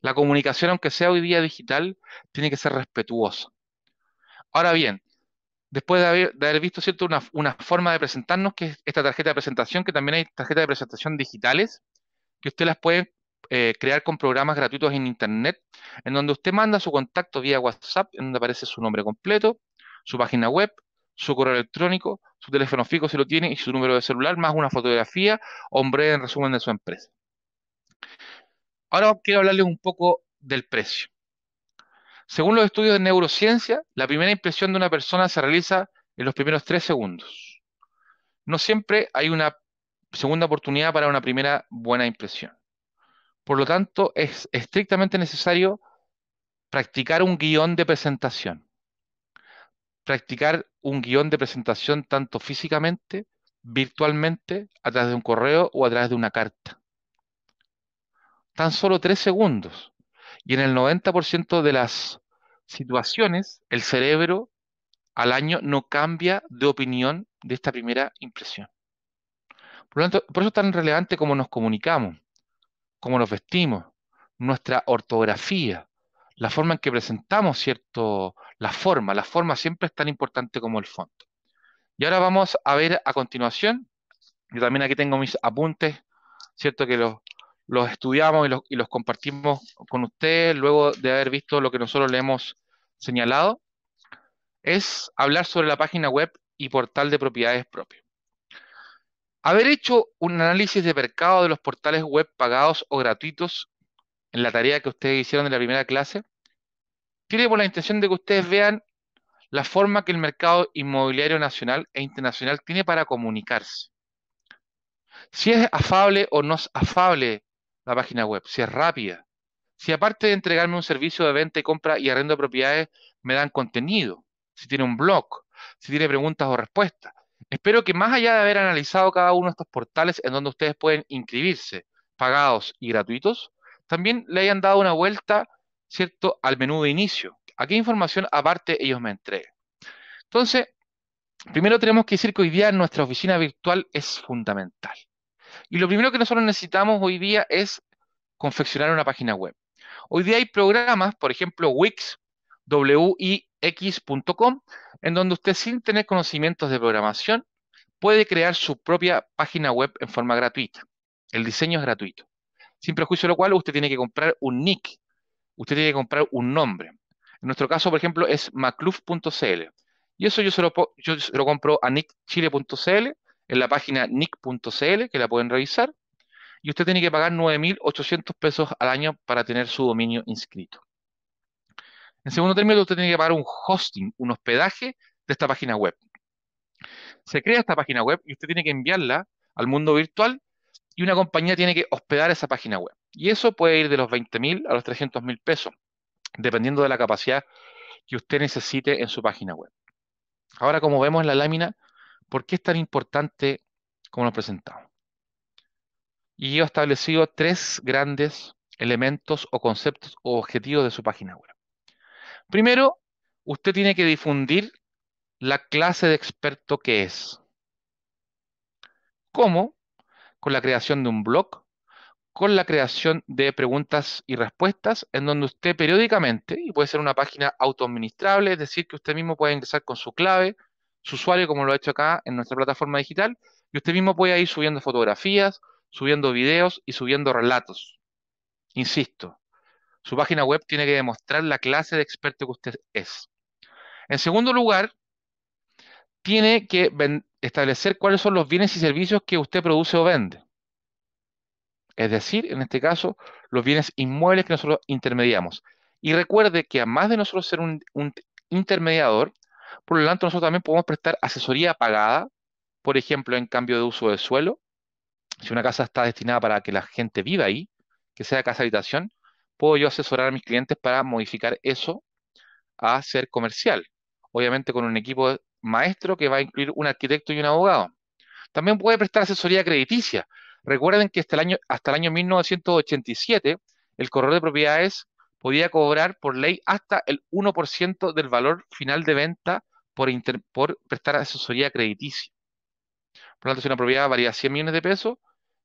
La comunicación, aunque sea hoy día digital, tiene que ser respetuosa. Ahora bien, después de haber, visto ¿cierto? Una, una, forma de presentarnos, que es esta tarjeta de presentación, que también hay tarjetas de presentación digitales, que usted las puede eh, crear con programas gratuitos en Internet, en donde usted manda su contacto vía WhatsApp, en donde aparece su nombre completo, su página web, su correo electrónico, su teléfono fijo si lo tiene y su número de celular, más una fotografía hombre en resumen de su empresa. Ahora quiero hablarles un poco del precio. Según los estudios de neurociencia, la primera impresión de una persona se realiza en los primeros tres segundos. No siempre hay una segunda oportunidad para una primera buena impresión. Por lo tanto, es estrictamente necesario practicar un guión de presentación. Practicar un guión de presentación tanto físicamente, virtualmente, a través de un correo o a través de una carta. Tan solo tres segundos. Y en el 90% de las situaciones, el cerebro al año no cambia de opinión de esta primera impresión. Por, eso es tan relevante como nos comunicamos cómo nos vestimos, nuestra ortografía, la forma en que presentamos, ¿cierto? La forma, la forma siempre es tan importante como el fondo. Y ahora vamos a ver a continuación, yo también aquí tengo mis apuntes, ¿cierto? Que los, estudiamos y los, y los compartimos con ustedes luego de haber visto lo que nosotros le hemos señalado, es hablar sobre la página web y portal de propiedades propias. Haber hecho un análisis de mercado de los portales web pagados o gratuitos en la tarea que ustedes hicieron en la primera clase tiene por la intención de que ustedes vean la forma que el mercado inmobiliario nacional e internacional tiene para comunicarse. Si es afable o no es afable la página web, si es rápida, si aparte de entregarme un servicio de venta y compra y arrendo de propiedades, me dan contenido, si tiene un blog, si tiene preguntas o respuestas, Espero que más allá de haber analizado cada uno de estos portales en donde ustedes pueden inscribirse, pagados y gratuitos, también le hayan dado una vuelta, ¿cierto?, al menú de inicio. ¿A qué información aparte ellos me entreguen? Entonces, primero tenemos que decir que hoy día nuestra oficina virtual es fundamental. Y lo primero que nosotros necesitamos hoy día es confeccionar una página web. Hoy día hay programas, por ejemplo, Wix, wix.com, en donde usted sin tener conocimientos de programación puede crear su propia página web en forma gratuita. El diseño es gratuito. Sin prejuicio de lo cual, usted tiene que comprar un nick, usted tiene que comprar un nombre. En nuestro caso, por ejemplo, es macluf.cl. Y eso yo se lo, yo se lo compro a nickchile.cl, en la página nick.cl, que la pueden revisar. Y usted tiene que pagar 9.800 pesos al año para tener su dominio inscrito. En segundo término, usted tiene que pagar un hosting, un hospedaje de esta página web. Se crea esta página web y usted tiene que enviarla al mundo virtual y una compañía tiene que hospedar esa página web. Y eso puede ir de los 20 mil a los 300 mil pesos, dependiendo de la capacidad que usted necesite en su página web. Ahora, como vemos en la lámina, ¿por qué es tan importante como lo presentamos? Y yo he establecido tres grandes elementos o conceptos o objetivos de su página web. Primero, usted tiene que difundir la clase de experto que es. ¿Cómo? Con la creación de un blog, con la creación de preguntas y respuestas, en donde usted periódicamente, y puede ser una página autoadministrable, es decir, que usted mismo puede ingresar con su clave, su usuario, como lo ha hecho acá en nuestra plataforma digital, y usted mismo puede ir subiendo fotografías, subiendo videos y subiendo relatos. Insisto, su página web tiene que demostrar la clase de experto que usted es. En segundo lugar, tiene que establecer cuáles son los bienes y servicios que usted produce o vende. Es decir, en este caso, los bienes inmuebles que nosotros intermediamos. Y recuerde que además de nosotros ser un, intermediador, por lo tanto, nosotros también podemos prestar asesoría pagada, por ejemplo, en cambio de uso de suelo. Si una casa está destinada para que la gente viva ahí, que sea casa habitación, puedo yo asesorar a mis clientes para modificar eso a ser comercial. Obviamente con un equipo maestro que va a incluir un arquitecto y un abogado. También puede prestar asesoría crediticia. Recuerden que hasta el año, hasta el año 1987 el corredor de propiedades podía cobrar por ley hasta el 1% del valor final de venta por, por prestar asesoría crediticia. Por lo tanto, si una propiedad valía 100 millones de pesos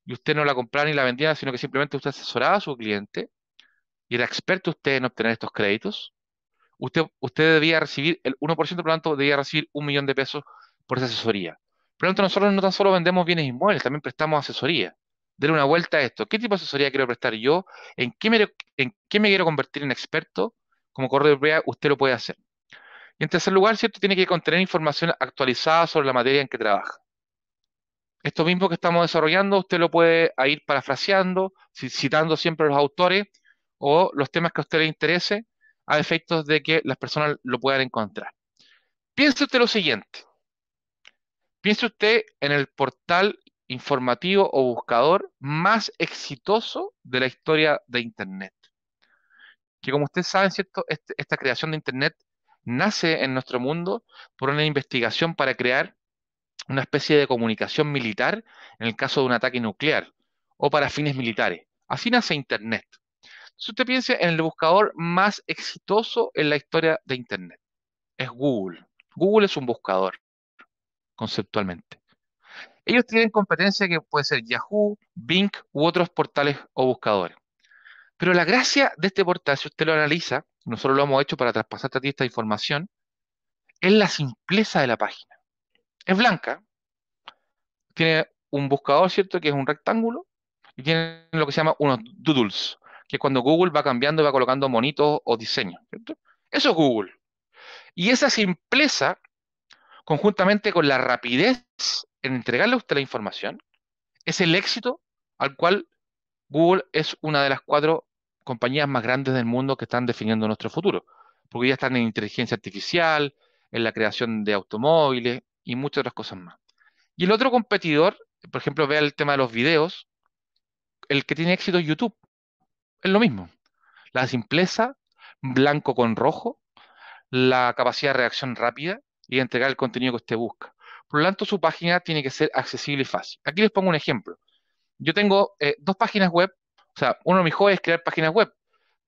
y usted no la compraba ni la vendía, sino que simplemente usted asesoraba a su cliente, y era experto usted en obtener estos créditos, usted, usted debía recibir el 1%, por lo tanto, debía recibir un millón de pesos por esa asesoría. Por lo tanto, nosotros no tan solo vendemos bienes inmuebles, también prestamos asesoría. Dele una vuelta a esto. ¿Qué tipo de asesoría quiero prestar yo? ¿En qué me, quiero convertir en experto? Como correo de propiedad, usted lo puede hacer. Y en tercer lugar, ¿cierto? Tiene que contener información actualizada sobre la materia en que trabaja. Esto mismo que estamos desarrollando, usted lo puede ir parafraseando, citando siempre a los autores, o los temas que a usted le interese a efectos de que las personas lo puedan encontrar. Piense usted lo siguiente. Piense usted en el portal informativo o buscador más exitoso de la historia de Internet. Que como usted saben, ¿cierto? Este, esta creación de Internet nace en nuestro mundo por una investigación para crear una especie de comunicación militar en el caso de un ataque nuclear o para fines militares. Así nace Internet. Si usted piensa en el buscador más exitoso en la historia de Internet, es Google. Google es un buscador, conceptualmente. Ellos tienen competencia que puede ser Yahoo, Bing u otros portales o buscadores. Pero la gracia de este portal, si usted lo analiza, nosotros lo hemos hecho para traspasar a ti esta información, es la simpleza de la página. Es blanca, tiene un buscador, ¿cierto? Que es un rectángulo, y tiene lo que se llama unos doodles, que cuando Google va cambiando y va colocando monitos o diseños. Eso es Google. Y esa simpleza, conjuntamente con la rapidez en entregarle a usted la información, es el éxito al cual Google es una de las cuatro compañías más grandes del mundo que están definiendo nuestro futuro. Porque ya están en inteligencia artificial, en la creación de automóviles y muchas otras cosas más. Y el otro competidor, por ejemplo, vea el tema de los videos, el que tiene éxito es YouTube es lo mismo. La simpleza, blanco con rojo, la capacidad de reacción rápida y entregar el contenido que usted busca. Por lo tanto, su página tiene que ser accesible y fácil. Aquí les pongo un ejemplo. Yo tengo eh, dos páginas web, o sea, uno de mis hobbies es crear páginas web,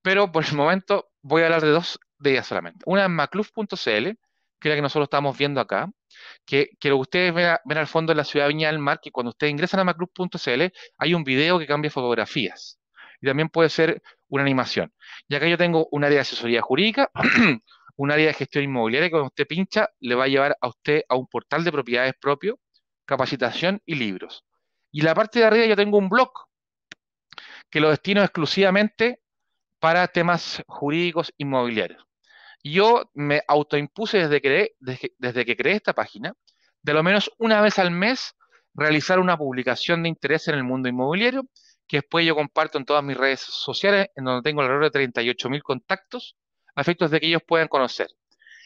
pero por el momento voy a hablar de dos de ellas solamente. Una es macluf.cl, que es la que nosotros estamos viendo acá, que, quiero lo que ustedes ven, al fondo de la ciudad de Viña del Mar, que cuando ustedes ingresan a maclub.cl hay un video que cambia fotografías y también puede ser una animación. Y acá yo tengo un área de asesoría jurídica, un área de gestión inmobiliaria que cuando usted pincha le va a llevar a usted a un portal de propiedades propio, capacitación y libros. Y la parte de arriba yo tengo un blog que lo destino exclusivamente para temas jurídicos inmobiliarios. Yo me autoimpuse desde que creé esta página, de lo menos una vez al mes, realizar una publicación de interés en el mundo inmobiliario que después yo comparto en todas mis redes sociales, en donde tengo alrededor de 38.000 contactos, a efectos de que ellos puedan conocer.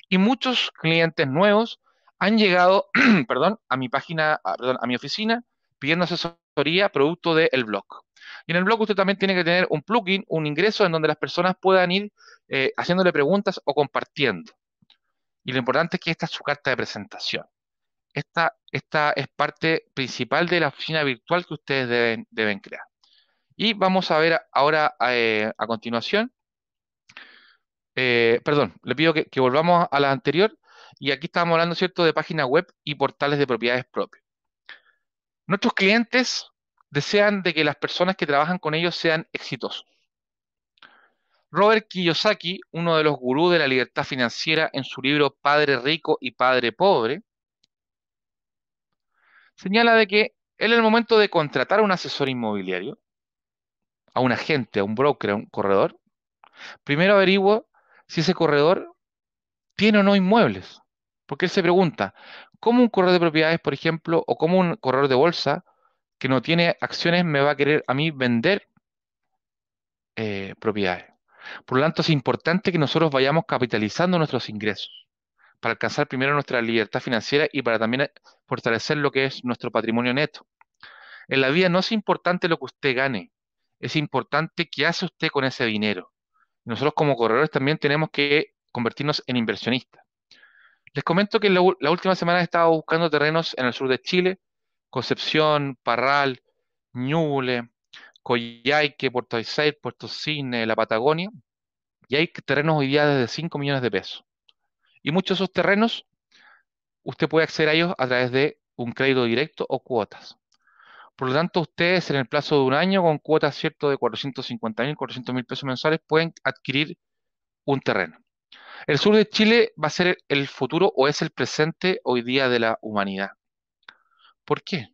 Y muchos clientes nuevos han llegado, perdón, a mi página, a, ah, perdón, a mi oficina, pidiendo asesoría producto del blog. Y en el blog usted también tiene que tener un plugin, un ingreso en donde las personas puedan ir eh, haciéndole preguntas o compartiendo. Y lo importante es que esta es su carta de presentación. Esta, esta es parte principal de la oficina virtual que ustedes deben crear. Y vamos a ver ahora eh, a continuación, eh, perdón, le pido que, volvamos a la anterior y aquí estamos hablando, ¿cierto?, de páginas web y portales de propiedades propias. Nuestros clientes desean de que las personas que trabajan con ellos sean exitosos. Robert Kiyosaki, uno de los gurús de la libertad financiera en su libro Padre Rico y Padre Pobre, señala de que él en el momento de contratar a un asesor inmobiliario a un agente, a un broker, a un corredor, primero averiguo si ese corredor tiene o no inmuebles. Porque él se pregunta, ¿cómo un corredor de propiedades, por ejemplo, o cómo un corredor de bolsa que no tiene acciones me va a querer a mí vender eh, propiedades? Por lo tanto, es importante que nosotros vayamos capitalizando nuestros ingresos para alcanzar primero nuestra libertad financiera y para también eh, fortalecer lo que es nuestro patrimonio neto. En la vida no es importante lo que usted gane, es importante qué hace usted con ese dinero. Nosotros como corredores también tenemos que convertirnos en inversionistas. Les comento que la, última semana he estado buscando terrenos en el sur de Chile, Concepción, Parral, Ñuble, Coyhaique, Puerto Isabel, Puerto Cine, la Patagonia, y hay terrenos hoy día desde 5 millones de pesos. Y muchos de esos terrenos, usted puede acceder a ellos a través de un crédito directo o cuotas. Por lo tanto, ustedes en el plazo de un año, con cuotas cierto de 450 mil, 400 mil pesos mensuales, pueden adquirir un terreno. El sur de Chile va a ser el futuro o es el presente hoy día de la humanidad. ¿Por qué?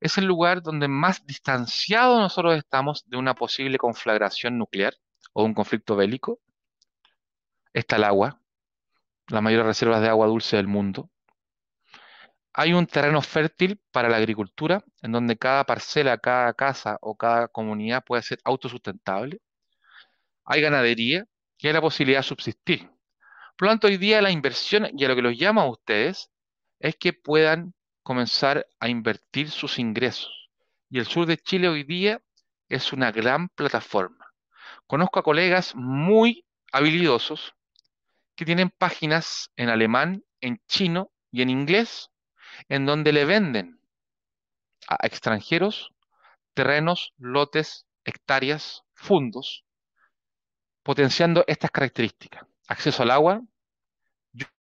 Es el lugar donde más distanciados nosotros estamos de una posible conflagración nuclear o un conflicto bélico. Está el agua, las mayores reservas de agua dulce del mundo, hay un terreno fértil para la agricultura, en donde cada parcela, cada casa o cada comunidad puede ser autosustentable. Hay ganadería, y hay la posibilidad de subsistir. Por lo tanto, hoy día la inversión, y a lo que los llama a ustedes, es que puedan comenzar a invertir sus ingresos. Y el sur de Chile hoy día es una gran plataforma. Conozco a colegas muy habilidosos que tienen páginas en alemán, en chino y en inglés en donde le venden a extranjeros terrenos, lotes, hectáreas, fundos, potenciando estas características. Acceso al agua,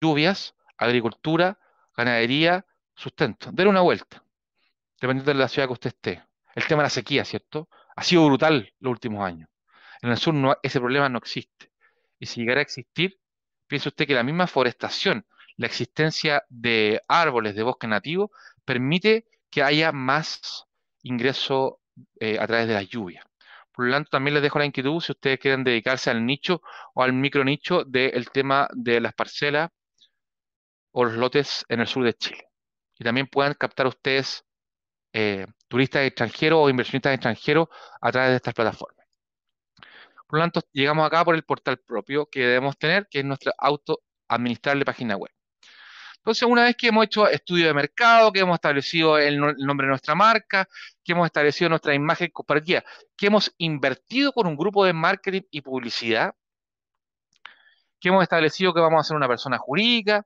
lluvias, agricultura, ganadería, sustento. Dele una vuelta, dependiendo de la ciudad que usted esté. El tema de la sequía, ¿cierto? Ha sido brutal los últimos años. En el sur no, ese problema no existe. Y si llegara a existir, piense usted que la misma forestación la existencia de árboles de bosque nativo permite que haya más ingreso eh, a través de la lluvia. Por lo tanto, también les dejo la inquietud si ustedes quieren dedicarse al nicho o al micro nicho del tema de las parcelas o los lotes en el sur de Chile. Y también puedan captar ustedes eh, turistas extranjeros o inversionistas extranjeros a través de estas plataformas. Por lo tanto, llegamos acá por el portal propio que debemos tener, que es nuestra auto administrable página web. Entonces, una vez que hemos hecho estudio de mercado, que hemos establecido el, nombre de nuestra marca, que hemos establecido nuestra imagen compartida, que hemos invertido con un grupo de marketing y publicidad, que hemos establecido que vamos a ser una persona jurídica,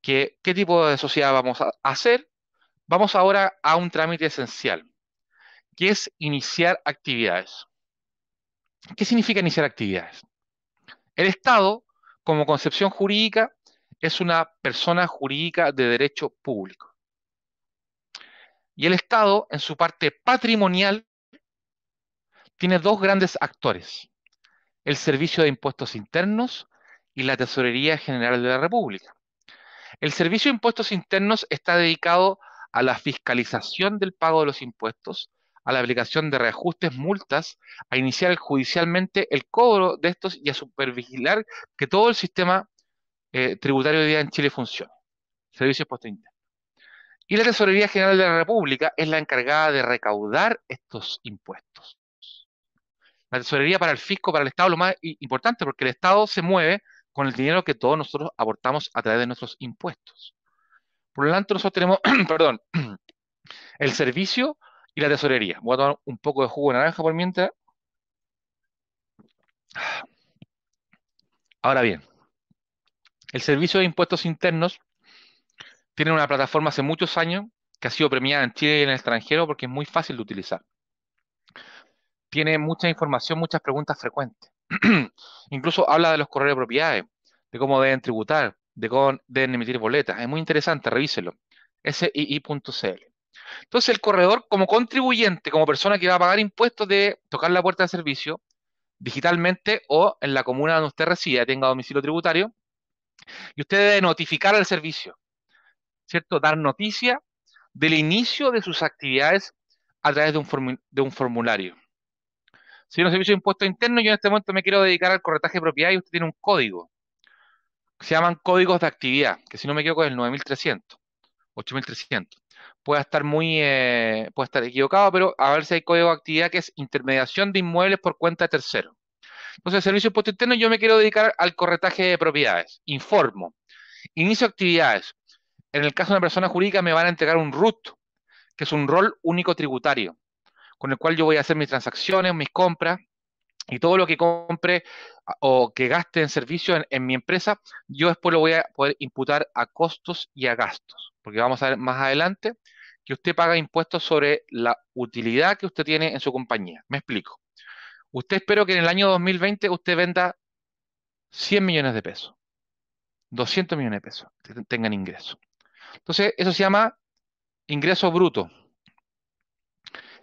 que qué tipo de sociedad vamos a hacer, vamos ahora a un trámite esencial, que es iniciar actividades. ¿Qué significa iniciar actividades? El Estado, como concepción jurídica, es una persona jurídica de derecho público. Y el Estado, en su parte patrimonial, tiene dos grandes actores, el Servicio de Impuestos Internos y la Tesorería General de la República. El Servicio de Impuestos Internos está dedicado a la fiscalización del pago de los impuestos, a la aplicación de reajustes, multas, a iniciar judicialmente el cobro de estos y a supervigilar que todo el sistema eh, tributario de día en Chile funciona servicios Interno. Y la Tesorería General de la República es la encargada de recaudar estos impuestos. La tesorería para el fisco, para el Estado, lo más importante, porque el Estado se mueve con el dinero que todos nosotros aportamos a través de nuestros impuestos. Por lo tanto, nosotros tenemos, perdón, el servicio y la tesorería. Voy a tomar un poco de jugo de naranja por mientras. Ahora bien, el Servicio de Impuestos Internos tiene una plataforma hace muchos años que ha sido premiada en Chile y en el extranjero porque es muy fácil de utilizar. Tiene mucha información, muchas preguntas frecuentes. Incluso habla de los correos de propiedades, de cómo deben tributar, de cómo deben emitir boletas. Es muy interesante, revíselo. SII.cl. Entonces el corredor como contribuyente, como persona que va a pagar impuestos de tocar la puerta de servicio digitalmente o en la comuna donde usted reside, tenga domicilio tributario, y usted debe notificar al servicio, ¿cierto? Dar noticia del inicio de sus actividades a través de un, de un formulario. un Servicio de Impuestos Internos, yo en este momento me quiero dedicar al corretaje de propiedad y usted tiene un código. se llaman códigos de actividad, que si no me equivoco es el 9300, 8300. Puede estar muy, eh, puede estar equivocado, pero a ver si hay código de actividad que es intermediación de inmuebles por cuenta de tercero. Entonces, servicio impuesto interno, yo me quiero dedicar al corretaje de propiedades. Informo. Inicio actividades. En el caso de una persona jurídica, me van a entregar un RUT, que es un rol único tributario, con el cual yo voy a hacer mis transacciones, mis compras y todo lo que compre o que gaste en servicio en mi empresa, yo después lo voy a poder imputar a costos y a gastos, porque vamos a ver más adelante que usted paga impuestos sobre la utilidad que usted tiene en su compañía. Me explico. Usted espero que en el año 2020 usted venda 100 millones de pesos, 200 millones de pesos que tengan ingreso. Entonces, eso se llama ingreso bruto.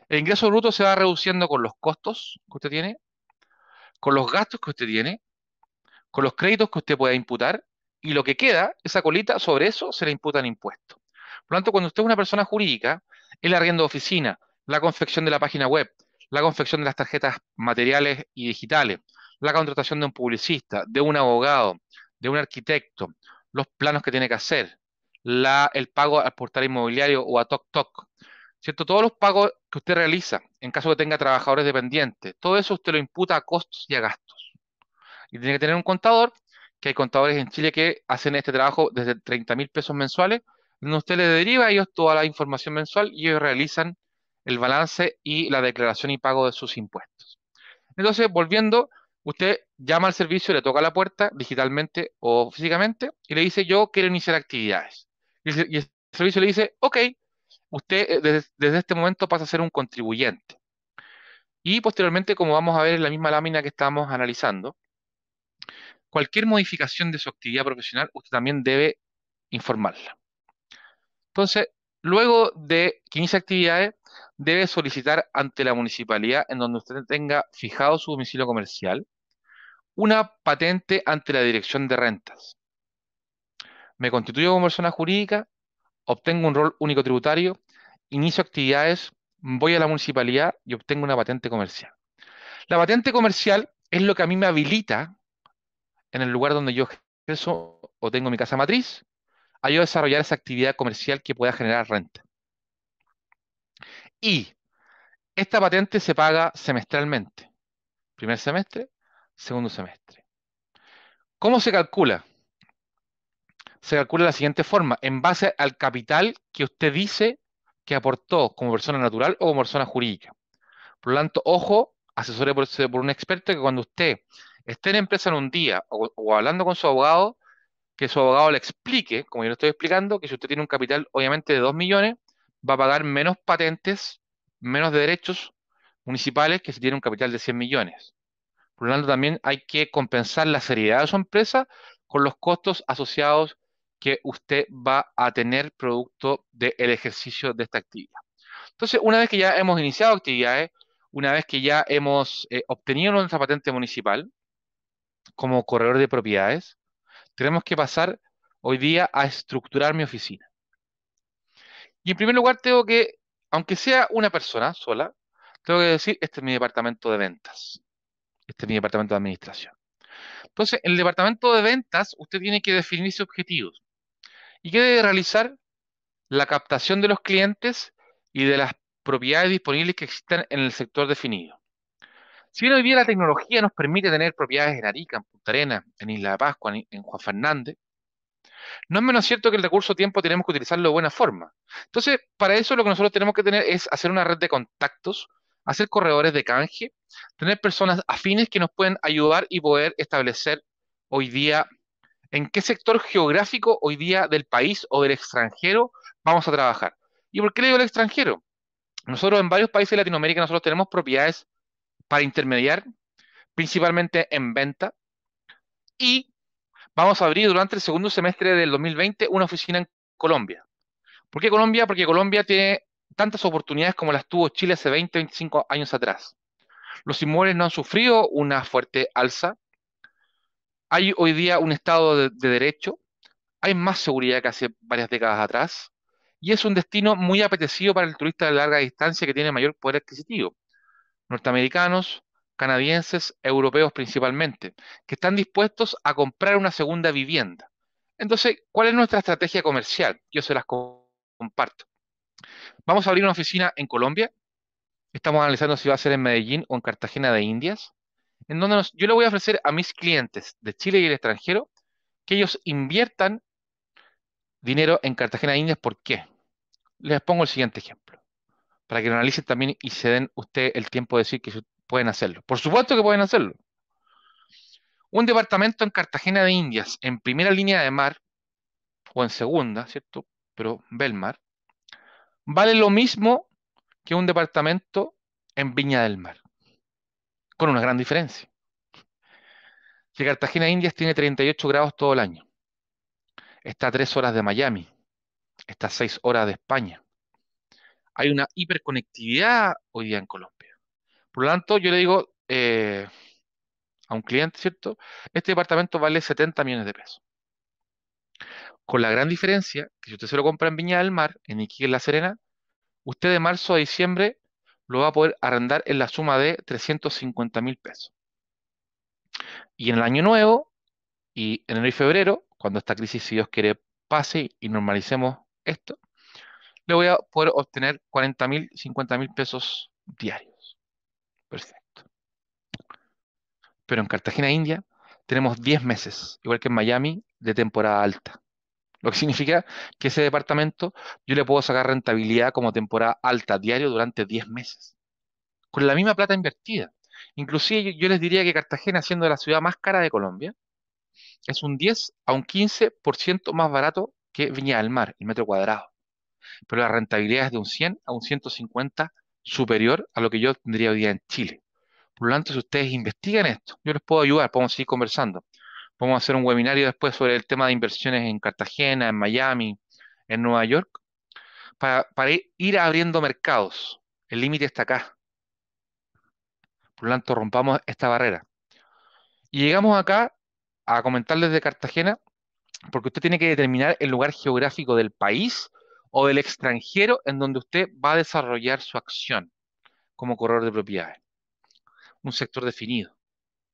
El ingreso bruto se va reduciendo con los costos que usted tiene, con los gastos que usted tiene, con los créditos que usted pueda imputar y lo que queda, esa colita, sobre eso se le imputan impuestos. Por lo tanto, cuando usted es una persona jurídica, el arriendo de oficina, la confección de la página web, la confección de las tarjetas materiales y digitales, la contratación de un publicista, de un abogado, de un arquitecto, los planos que tiene que hacer, el pago al portal inmobiliario o a TokTok, ¿cierto? Todos los pagos que usted realiza en caso de que tenga trabajadores dependientes, todo eso usted lo imputa a costos y a gastos. Y tiene que tener un contador, que hay contadores en Chile que hacen este trabajo desde 30 mil pesos mensuales, donde usted le deriva a ellos toda la información mensual y ellos realizan el balance y la declaración y pago de sus impuestos. Entonces, volviendo, usted llama al servicio, le toca la puerta digitalmente o físicamente y le dice yo quiero iniciar actividades. Y el servicio le dice, ok, usted eh, desde, este momento pasa a ser un contribuyente. Y posteriormente, como vamos a ver en la misma lámina que estamos analizando, cualquier modificación de su actividad profesional, usted también debe informarla. Entonces, luego de que inicie actividades, debe solicitar ante la municipalidad en donde usted tenga fijado su domicilio comercial una patente ante la Dirección de Rentas. Me constituyo como persona jurídica, obtengo un rol único tributario, inicio actividades, voy a la municipalidad y obtengo una patente comercial. La patente comercial es lo que a mí me habilita en el lugar donde yo ejerzo o tengo mi casa matriz a yo desarrollar esa actividad comercial que pueda generar renta. Y esta patente se paga semestralmente. Primer semestre, segundo semestre. ¿Cómo se calcula? Se calcula de la siguiente forma, en base al capital que usted dice que aportó como persona natural o como persona jurídica. Por lo tanto, ojo, asesore por, un experto que cuando usted esté en empresa en un día o, o hablando con su abogado, que su abogado le explique, como yo le estoy explicando, que si usted tiene un capital obviamente de 2 millones, va a pagar menos patentes, menos derechos municipales que si tiene un capital de 100 millones. Por lo tanto, también hay que compensar la seriedad de su empresa con los costos asociados que usted va a tener producto del ejercicio de esta actividad. Entonces, una vez que ya hemos iniciado actividades, una vez que ya hemos eh, obtenido nuestra patente municipal como corredor de propiedades, tenemos que pasar hoy día a estructurar mi oficina. Y en primer lugar tengo que, aunque sea una persona sola, tengo que decir, este es mi departamento de ventas. Este es mi departamento de administración. Entonces, en el departamento de ventas, usted tiene que definir sus objetivos. ¿Y que debe realizar? La captación de los clientes y de las propiedades disponibles que existen en el sector definido. Si bien hoy día la tecnología nos permite tener propiedades en Arica, en Punta Arena, en Isla de Pascua, en Juan Fernández, no es menos cierto que el recurso tiempo tenemos que utilizarlo de buena forma. Entonces, para eso lo que nosotros tenemos que tener es hacer una red de contactos, hacer corredores de canje, tener personas afines que nos pueden ayudar y poder establecer hoy día en qué sector geográfico hoy día del país o del extranjero vamos a trabajar. ¿Y por qué le digo el extranjero? Nosotros en varios países de Latinoamérica nosotros tenemos propiedades para intermediar, principalmente en venta, y vamos a abrir durante el segundo semestre del 2020 una oficina en Colombia. ¿Por qué Colombia? Porque Colombia tiene tantas oportunidades como las tuvo Chile hace 20, 25 años atrás. Los inmuebles no han sufrido una fuerte alza. Hay hoy día un Estado de, de derecho. Hay más seguridad que hace varias décadas atrás. Y es un destino muy apetecido para el turista de larga distancia que tiene mayor poder adquisitivo. Norteamericanos, canadienses, europeos principalmente, que están dispuestos a comprar una segunda vivienda. Entonces, ¿cuál es nuestra estrategia comercial? Yo se las comparto. Vamos a abrir una oficina en Colombia. Estamos analizando si va a ser en Medellín o en Cartagena de Indias, en donde yo le voy a ofrecer a mis clientes de Chile y el extranjero que ellos inviertan dinero en Cartagena de Indias. ¿Por qué? Les pongo el siguiente ejemplo, para que lo analicen también y se den usted el tiempo de decir que pueden hacerlo. Por supuesto que pueden hacerlo. Un departamento en Cartagena de Indias, en primera línea de mar, o en segunda, ¿cierto? Pero Belmar, vale lo mismo que un departamento en Viña del Mar, con una gran diferencia. Si Cartagena de Indias tiene 38 grados todo el año. Está a 3 horas de Miami. Está a 6 horas de España. Hay una hiperconectividad hoy día en Colombia. Por lo tanto, yo le digo eh, a un cliente, ¿cierto? Este departamento vale 70 millones de pesos. Con la gran diferencia que si usted se lo compra en Viña del Mar, en Iquique, en La Serena, usted de marzo a diciembre lo va a poder arrendar en la suma de 350 mil pesos. Y en el año nuevo, y en enero y febrero, cuando esta crisis, si Dios quiere, pase y normalicemos esto, le voy a poder obtener 40 mil, 50 mil pesos diarios. Perfecto. Pero en Cartagena, India, tenemos 10 meses, igual que en Miami, de temporada alta. Lo que significa que ese departamento yo le puedo sacar rentabilidad como temporada alta diario durante 10 meses, con la misma plata invertida. Inclusive yo, les diría que Cartagena, siendo la ciudad más cara de Colombia, es un 10 a un 15% más barato que Viña del Mar, el metro cuadrado. Pero la rentabilidad es de un 100 a un 150 superior a lo que yo tendría hoy día en Chile. Por lo tanto, si ustedes investigan esto, yo les puedo ayudar, podemos seguir conversando. Vamos a hacer un webinario después sobre el tema de inversiones en Cartagena, en Miami, en Nueva York, para, ir abriendo mercados. El límite está acá. Por lo tanto, rompamos esta barrera. Y llegamos acá a comentarles de Cartagena, porque usted tiene que determinar el lugar geográfico del país o del extranjero en donde usted va a desarrollar su acción como corredor de propiedades. Un sector definido,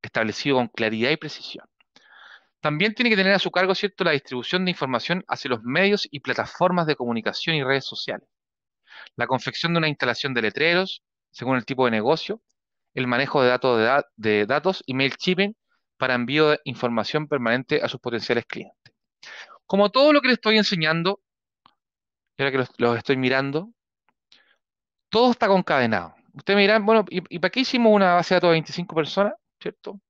establecido con claridad y precisión. También tiene que tener a su cargo, ¿cierto?, la distribución de información hacia los medios y plataformas de comunicación y redes sociales. La confección de una instalación de letreros, según el tipo de negocio, el manejo de datos, de, datos y mailchimp para envío de información permanente a sus potenciales clientes. Como todo lo que le estoy enseñando, ahora que los, estoy mirando, todo está concadenado. Ustedes me dirán, bueno, ¿y para qué hicimos una base de datos de 25 personas? ¿Cierto?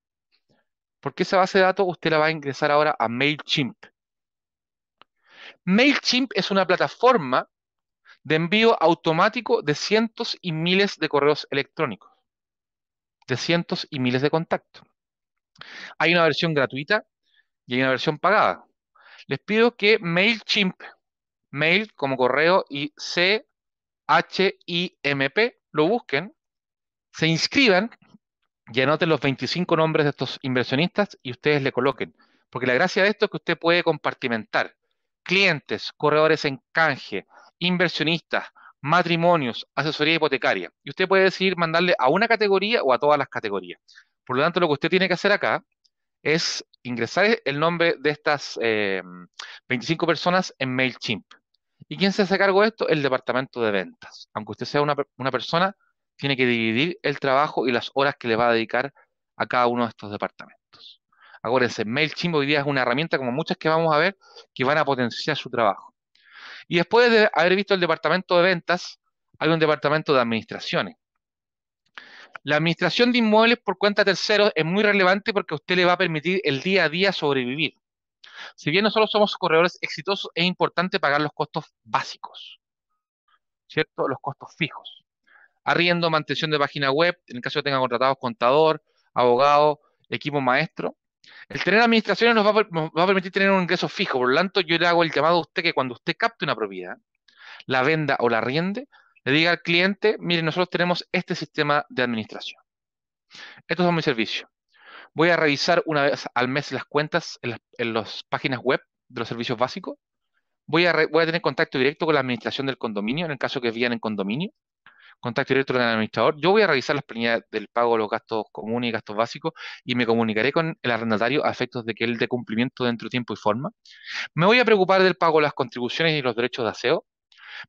Porque esa base de datos usted la va a ingresar ahora a MailChimp. MailChimp es una plataforma de envío automático de cientos y miles de correos electrónicos, de cientos y miles de contactos. Hay una versión gratuita y hay una versión pagada. Les pido que MailChimp mail como correo y c h i lo busquen, se inscriban y anoten los 25 nombres de estos inversionistas y ustedes le coloquen. Porque la gracia de esto es que usted puede compartimentar clientes, corredores en canje, inversionistas, matrimonios, asesoría hipotecaria. Y usted puede decidir mandarle a una categoría o a todas las categorías. Por lo tanto, lo que usted tiene que hacer acá es ingresar el nombre de estas 25 eh, personas en MailChimp. ¿Y quién se hace cargo de esto? El departamento de ventas. Aunque usted sea una, persona, tiene que dividir el trabajo y las horas que le va a dedicar a cada uno de estos departamentos. Acuérdense, MailChimp hoy día es una herramienta como muchas que vamos a ver que van a potenciar su trabajo. Y después de haber visto el departamento de ventas, hay un departamento de administraciones. La administración de inmuebles por cuenta terceros es muy relevante porque usted le va a permitir el día a día sobrevivir. Si bien nosotros somos corredores exitosos, es importante pagar los costos básicos, ¿cierto? Los costos fijos. Arriendo, mantención de página web, en el caso de que tenga contratados contador, abogado, equipo maestro. El tener administraciones nos va, a, permitir tener un ingreso fijo, por lo tanto yo le hago el llamado a usted que cuando usted capte una propiedad, la venda o la riende, le diga al cliente, mire, nosotros tenemos este sistema de administración. Estos son mis servicios. Voy a revisar una vez al mes las cuentas en las páginas web de los servicios básicos. Voy a, voy a tener contacto directo con la administración del condominio, en el caso que vivan en condominio. Contacto directo con el administrador. Yo voy a revisar las planillas del pago de los gastos comunes y gastos básicos y me comunicaré con el arrendatario a efectos de que él dé cumplimiento dentro de tiempo y forma. Me voy a preocupar del pago de las contribuciones y los derechos de aseo.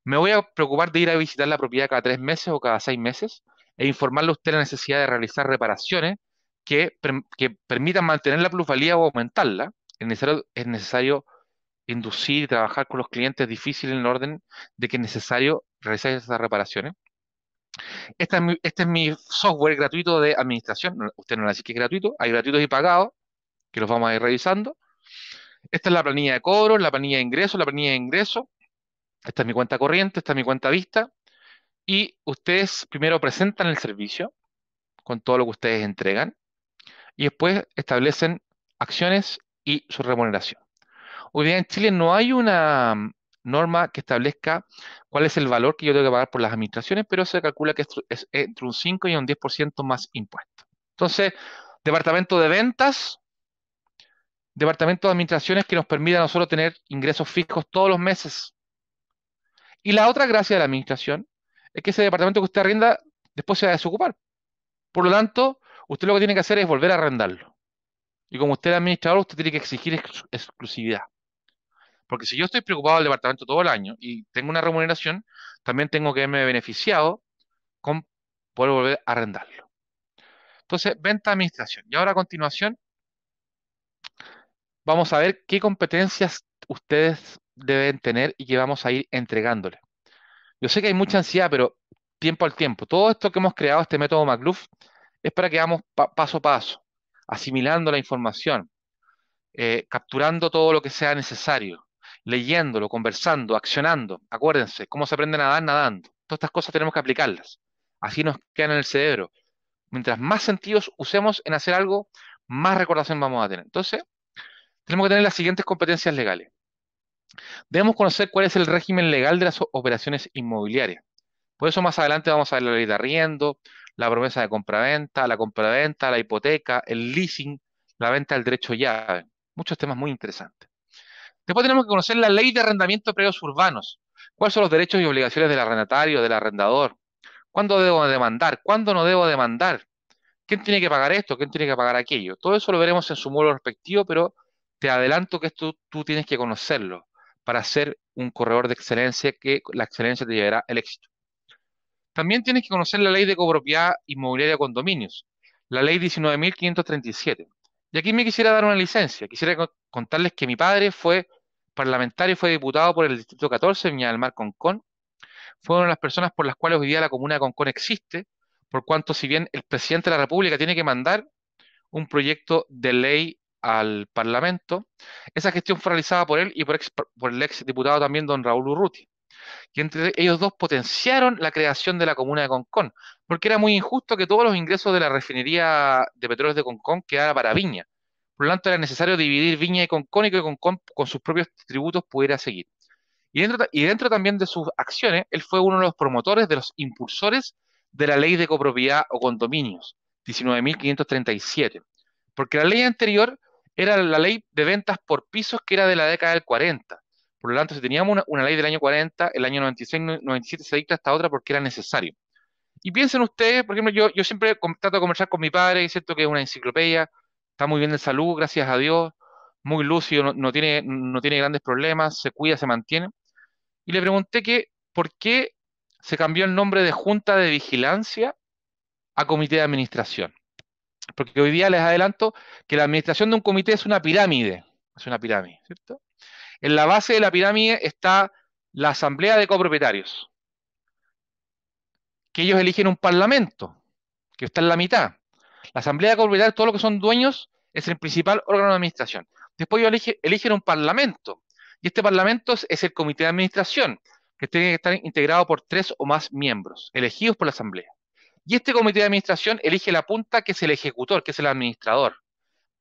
Me voy a preocupar de ir a visitar la propiedad cada tres meses o cada seis meses e informarle a usted la necesidad de realizar reparaciones que, permitan mantener la plusvalía o aumentarla, es necesario, inducir y trabajar con los clientes difíciles en el orden de que es necesario realizar esas reparaciones. Este es, mi, este software gratuito de administración. Usted no le dice que es gratuito, hay gratuitos y pagados, que los vamos a ir revisando. Esta es la planilla de cobros la planilla de ingresos la planilla de ingreso. Esta es mi cuenta corriente, esta es mi cuenta vista. Y ustedes primero presentan el servicio con todo lo que ustedes entregan y después establecen acciones y su remuneración. Hoy día en Chile no hay una mm, norma que establezca cuál es el valor que yo tengo que pagar por las administraciones, pero se calcula que es entre un 5 y un 10% más impuesto. Entonces, departamento de ventas, departamento de administraciones que nos permita a nosotros tener ingresos fijos todos los meses. Y la otra gracia de la administración es que ese departamento que usted arrienda después se va a desocupar. Por lo tanto, Usted lo que tiene que hacer es volver a arrendarlo. Y como usted es administrador, usted tiene que exigir exclusividad. Porque si yo estoy preocupado del departamento todo el año y tengo una remuneración, también tengo que verme beneficiado con poder volver a arrendarlo. Entonces, venta administración. Y ahora a continuación, vamos a ver qué competencias ustedes deben tener y que vamos a ir entregándole. Yo sé que hay mucha ansiedad, pero tiempo al tiempo. Todo esto que hemos creado, este método MacLuf es para que vamos paso a paso, asimilando la información, eh, capturando todo lo que sea necesario, leyéndolo, conversando, accionando. Acuérdense, cómo se aprende a nadar nadando. Todas estas cosas tenemos que aplicarlas. Así nos quedan en el cerebro. Mientras más sentidos usemos en hacer algo, más recordación vamos a tener. Entonces, tenemos que tener las siguientes competencias legales. Debemos conocer cuál es el régimen legal de las operaciones inmobiliarias. Por eso más adelante vamos a ver la ley arriendo, la promesa de compraventa, la compraventa, la hipoteca, el leasing, la venta del derecho llave. Muchos temas muy interesantes. Después tenemos que conocer la ley de arrendamiento de predios urbanos. ¿Cuáles son los derechos y obligaciones del arrendatario, del arrendador? ¿Cuándo debo demandar? ¿Cuándo no debo demandar? ¿Quién tiene que pagar esto? ¿Quién tiene que pagar aquello? Todo eso lo veremos en su módulo respectivo, pero te adelanto que esto tú tienes que conocerlo para ser un corredor de excelencia que la excelencia te llevará el éxito. También tienes que conocer la ley de copropiedad inmobiliaria de condominios, la ley 19.537. Y aquí me quisiera dar una licencia. Quisiera contarles que mi padre fue parlamentario, y fue diputado por el Distrito 14, Viña del Mar Concón. Fue una de las personas por las cuales hoy día la comuna de Concón existe, por cuanto si bien el presidente de la República tiene que mandar un proyecto de ley al Parlamento, esa gestión fue realizada por él y por, por el ex diputado también don Raúl Urruti. Y entre ellos dos potenciaron la creación de la comuna de Concón, porque era muy injusto que todos los ingresos de la refinería de petróleo de Concón quedara para Viña. Por lo tanto, era necesario dividir Viña y Concón y que Concón con sus propios tributos pudiera seguir. Y dentro, y dentro también de sus acciones, él fue uno de los promotores, de los impulsores de la ley de copropiedad o condominios, 19.537. Porque la ley anterior era la ley de ventas por pisos que era de la década del 40 por lo tanto, si teníamos una, ley del año 40, el año 96-97 se dicta esta otra porque era necesario. Y piensen ustedes, por ejemplo, yo, siempre trato de conversar con mi padre, es cierto que es una enciclopedia, está muy bien de salud, gracias a Dios, muy lúcido, no, tiene, no tiene grandes problemas, se cuida, se mantiene. Y le pregunté que, ¿por qué se cambió el nombre de Junta de Vigilancia a Comité de Administración? Porque hoy día les adelanto que la administración de un comité es una pirámide, es una pirámide, ¿cierto? En la base de la pirámide está la asamblea de copropietarios, que ellos eligen un parlamento, que está en la mitad. La asamblea de copropietarios, todo lo que son dueños, es el principal órgano de administración. Después ellos eligen, eligen un parlamento, y este parlamento es el comité de administración, que tiene que estar integrado por tres o más miembros, elegidos por la asamblea. Y este comité de administración elige la punta, que es el ejecutor, que es el administrador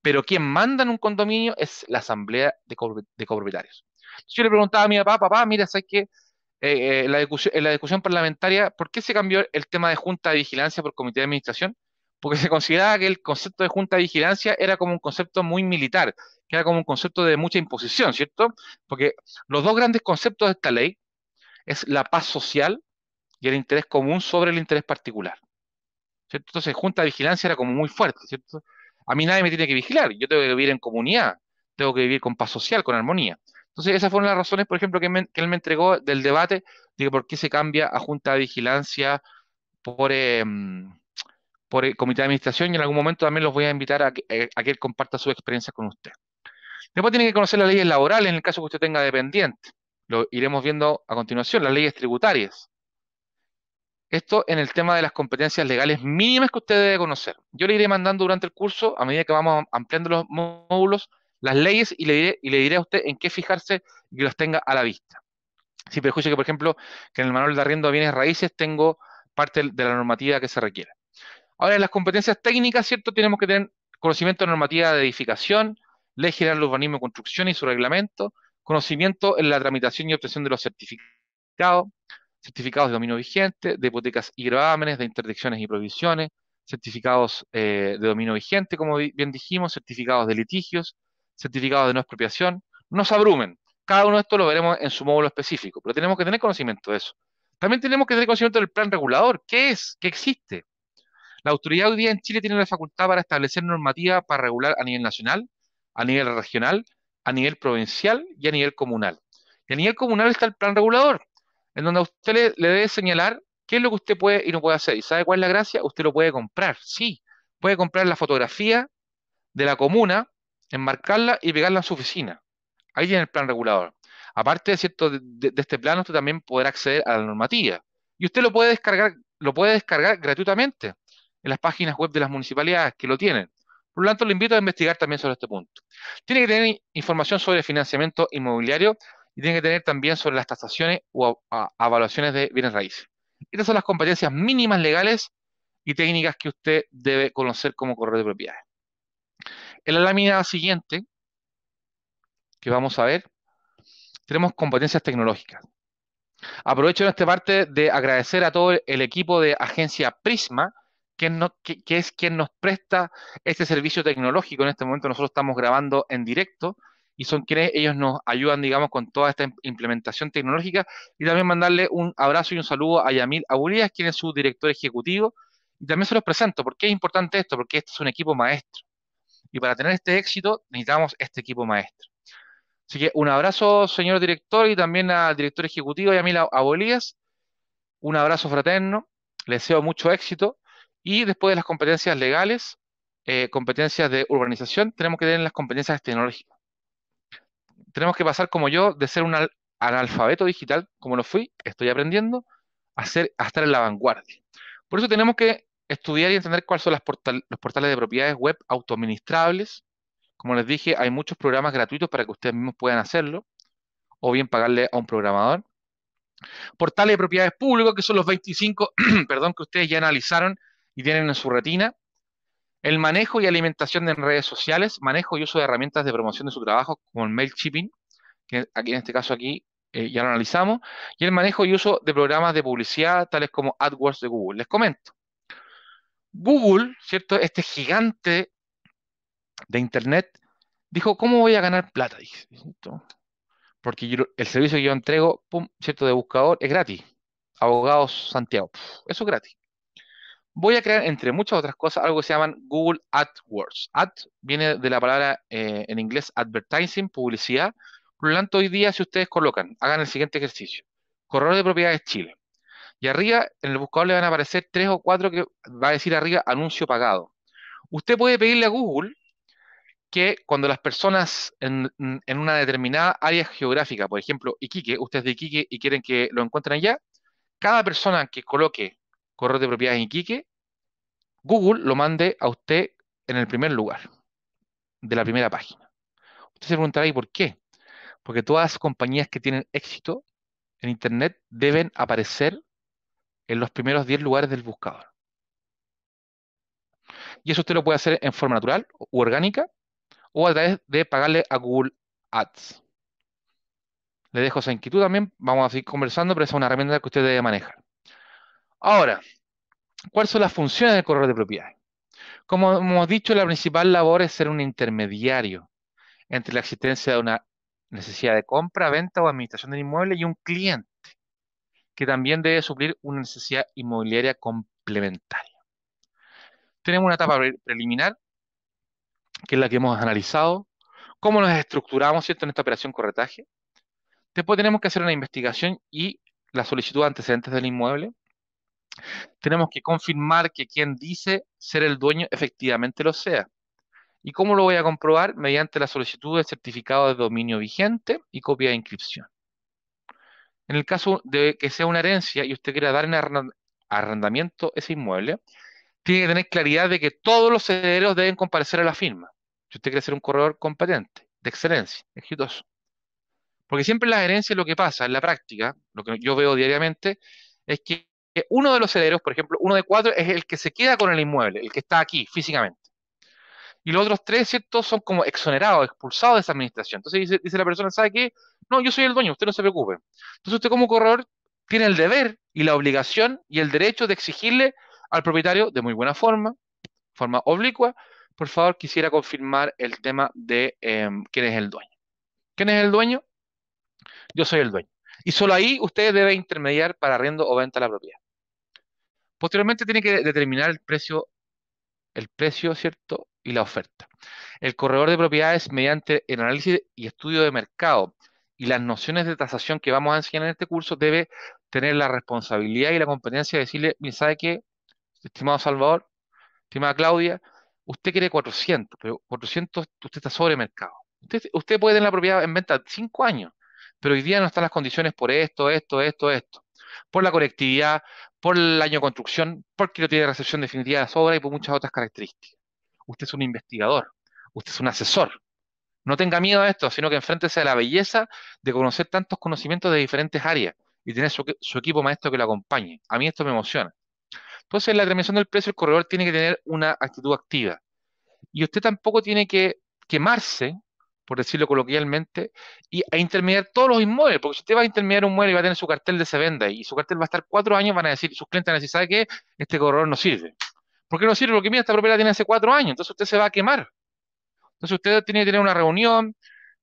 pero quien manda en un condominio es la asamblea de, co copropietarios. Yo le preguntaba a mi papá, papá, mira, ¿sabes qué? Eh, eh, en la discusión parlamentaria, ¿por qué se cambió el tema de junta de vigilancia por comité de administración? Porque se consideraba que el concepto de junta de vigilancia era como un concepto muy militar, que era como un concepto de mucha imposición, ¿cierto? Porque los dos grandes conceptos de esta ley es la paz social y el interés común sobre el interés particular. ¿cierto? Entonces, junta de vigilancia era como muy fuerte, ¿cierto? A mí nadie me tiene que vigilar, yo tengo que vivir en comunidad, tengo que vivir con paz social, con armonía. Entonces, esas fueron las razones, por ejemplo, que, él me entregó del debate de por qué se cambia a Junta de Vigilancia por, em, Comité de Administración y en algún momento también los voy a invitar eh, a que, él comparta su experiencia con usted. Después tiene que conocer las leyes laborales en el caso que usted tenga dependiente. Lo iremos viendo a continuación, las leyes tributarias. Esto en el tema de las competencias legales mínimas que usted debe conocer. Yo le iré mandando durante el curso, a medida que vamos ampliando los módulos, las leyes y le diré, y le diré a usted en qué fijarse y que las tenga a la vista. Si perjuicio que, por ejemplo, que en el manual de arriendo a bienes raíces tengo parte de la normativa que se requiere. Ahora, en las competencias técnicas, ¿cierto? Tenemos que tener conocimiento de normativa de edificación, ley general de urbanismo y construcción y su reglamento, conocimiento en la tramitación y obtención de los certificados, certificados de dominio vigente, de hipotecas y gravámenes, de interdicciones y prohibiciones, certificados eh, de dominio vigente, como bien dijimos, certificados de litigios, certificados de no expropiación. nos se abrumen. Cada uno de estos lo veremos en su módulo específico, pero tenemos que tener conocimiento de eso. También tenemos que tener conocimiento del plan regulador. ¿Qué es? ¿Qué existe? La autoridad hoy día en Chile tiene la facultad para establecer normativa para regular a nivel nacional, a nivel regional, a nivel provincial y a nivel comunal. Y a nivel comunal está el plan regulador, en donde usted le, debe señalar qué es lo que usted puede y no puede hacer. ¿Y sabe cuál es la gracia? Usted lo puede comprar, sí. Puede comprar la fotografía de la comuna, enmarcarla y pegarla en su oficina. Ahí tiene el plan regulador. Aparte de, cierto, de, este plano, usted también podrá acceder a la normativa. Y usted lo puede descargar, lo puede descargar gratuitamente en las páginas web de las municipalidades que lo tienen. Por lo tanto, lo invito a investigar también sobre este punto. Tiene que tener información sobre financiamiento inmobiliario y tiene que tener también sobre las tasaciones o evaluaciones de bienes raíces. Estas son las competencias mínimas legales y técnicas que usted debe conocer como corredor de propiedades. En la lámina siguiente, que vamos a ver, tenemos competencias tecnológicas. Aprovecho en esta parte de agradecer a todo el equipo de agencia Prisma, que, que es quien nos presta este servicio tecnológico. En este momento nosotros estamos grabando en directo y son quienes ellos nos ayudan, digamos, con toda esta implementación tecnológica. Y también mandarle un abrazo y un saludo a Yamil Aburías, quien es su director ejecutivo. Y también se los presento, porque es importante esto? Porque este es un equipo maestro. Y para tener este éxito necesitamos este equipo maestro. Así que un abrazo, señor director, y también al director ejecutivo Yamil Abolías. Un abrazo fraterno. Les deseo mucho éxito. Y después de las competencias legales, eh, competencias de urbanización, tenemos que tener las competencias tecnológicas tenemos que pasar como yo de ser un analfabeto digital, como lo fui, estoy aprendiendo, a, ser, estar en la vanguardia. Por eso tenemos que estudiar y entender cuáles son los portales de propiedades web autoadministrables. Como les dije, hay muchos programas gratuitos para que ustedes mismos puedan hacerlo, o bien pagarle a un programador. Portales de propiedades públicos, que son los 25, perdón, que ustedes ya analizaron y tienen en su retina. El manejo y alimentación en redes sociales, manejo y uso de herramientas de promoción de su trabajo como el shipping que aquí en este caso aquí eh, ya lo analizamos, y el manejo y uso de programas de publicidad tales como AdWords de Google. Les comento. Google, ¿cierto? Este gigante de Internet dijo, ¿cómo voy a ganar plata? Porque el servicio que yo entrego, ¿cierto? De buscador es gratis. Abogados Santiago, eso es gratis voy a crear, entre muchas otras cosas, algo que se llaman Google AdWords. Ad viene de la palabra eh, en inglés advertising, publicidad. Por lo tanto, hoy día, si ustedes colocan, hagan el siguiente ejercicio: Correo de Propiedades Chile. Y arriba, en el buscador le van a aparecer tres o cuatro que va a decir arriba anuncio pagado. Usted puede pedirle a Google que cuando las personas en, en una determinada área geográfica, por ejemplo, Iquique, ustedes de Iquique y quieren que lo encuentren allá, cada persona que coloque correo de propiedades en Iquique, Google lo mande a usted en el primer lugar de la primera página. Usted se preguntará, ¿y por qué? Porque todas las compañías que tienen éxito en Internet deben aparecer en los primeros 10 lugares del buscador. Y eso usted lo puede hacer en forma natural u orgánica o a través de pagarle a Google Ads. Le dejo esa inquietud también, vamos a seguir conversando, pero es una herramienta que usted debe manejar. Ahora, ¿cuáles son las funciones del corredor de propiedades? Como hemos dicho, la principal labor es ser un intermediario entre la existencia de una necesidad de compra, venta o administración del inmueble y un cliente, que también debe suplir una necesidad inmobiliaria complementaria. Tenemos una etapa preliminar, que es la que hemos analizado, cómo nos estructuramos ¿cierto? en esta operación corretaje. Después tenemos que hacer una investigación y la solicitud de antecedentes del inmueble tenemos que confirmar que quien dice ser el dueño efectivamente lo sea. ¿Y cómo lo voy a comprobar? Mediante la solicitud del certificado de dominio vigente y copia de inscripción. En el caso de que sea una herencia y usted quiera dar en arrendamiento ese inmueble, tiene que tener claridad de que todos los herederos deben comparecer a la firma. Si usted quiere ser un corredor competente, de excelencia, exitoso. Porque siempre en las herencias lo que pasa en la práctica, lo que yo veo diariamente, es que que uno de los herederos, por ejemplo, uno de cuatro, es el que se queda con el inmueble, el que está aquí físicamente. Y los otros tres, ¿cierto? Son como exonerados, expulsados de esa administración. Entonces dice, la persona, ¿sabe qué? No, yo soy el dueño, usted no se preocupe. Entonces usted como corredor tiene el deber y la obligación y el derecho de exigirle al propietario de muy buena forma, forma oblicua, por favor quisiera confirmar el tema de em, quién es el dueño. ¿Quién es el dueño? Yo soy el dueño. Y solo ahí usted debe intermediar para arriendo o venta la propiedad. Posteriormente tiene que determinar el precio, el precio, ¿cierto? Y la oferta. El corredor de propiedades, mediante el análisis y estudio de mercado y las nociones de tasación que vamos a enseñar en este curso, debe tener la responsabilidad y la competencia de decirle, mira, ¿sabe qué? Estimado Salvador, estimada Claudia, usted quiere 400, pero 400 usted está sobre mercado. Usted, puede tener la propiedad en venta cinco años, pero hoy día no están las condiciones por esto, esto, esto, esto por la colectividad por el año de construcción, porque no tiene recepción definitiva de las obras y por muchas otras características. Usted es un investigador, usted es un asesor. No tenga miedo a esto, sino que enfrente a la belleza de conocer tantos conocimientos de diferentes áreas y tener su, equipo maestro que lo acompañe. A mí esto me emociona. Entonces, en la determinación del precio, el corredor tiene que tener una actitud activa. Y usted tampoco tiene que quemarse por decirlo coloquialmente, y a intermediar todos los inmuebles, porque si usted va a intermediar un mueble y va a tener su cartel de se venda y su cartel va a estar cuatro años, van a decir, sus clientes van a decir, ¿sabe qué? Este corredor no sirve. ¿Por qué no sirve? Porque mira, esta propiedad tiene hace cuatro años, entonces usted se va a quemar. Entonces usted tiene que tener una reunión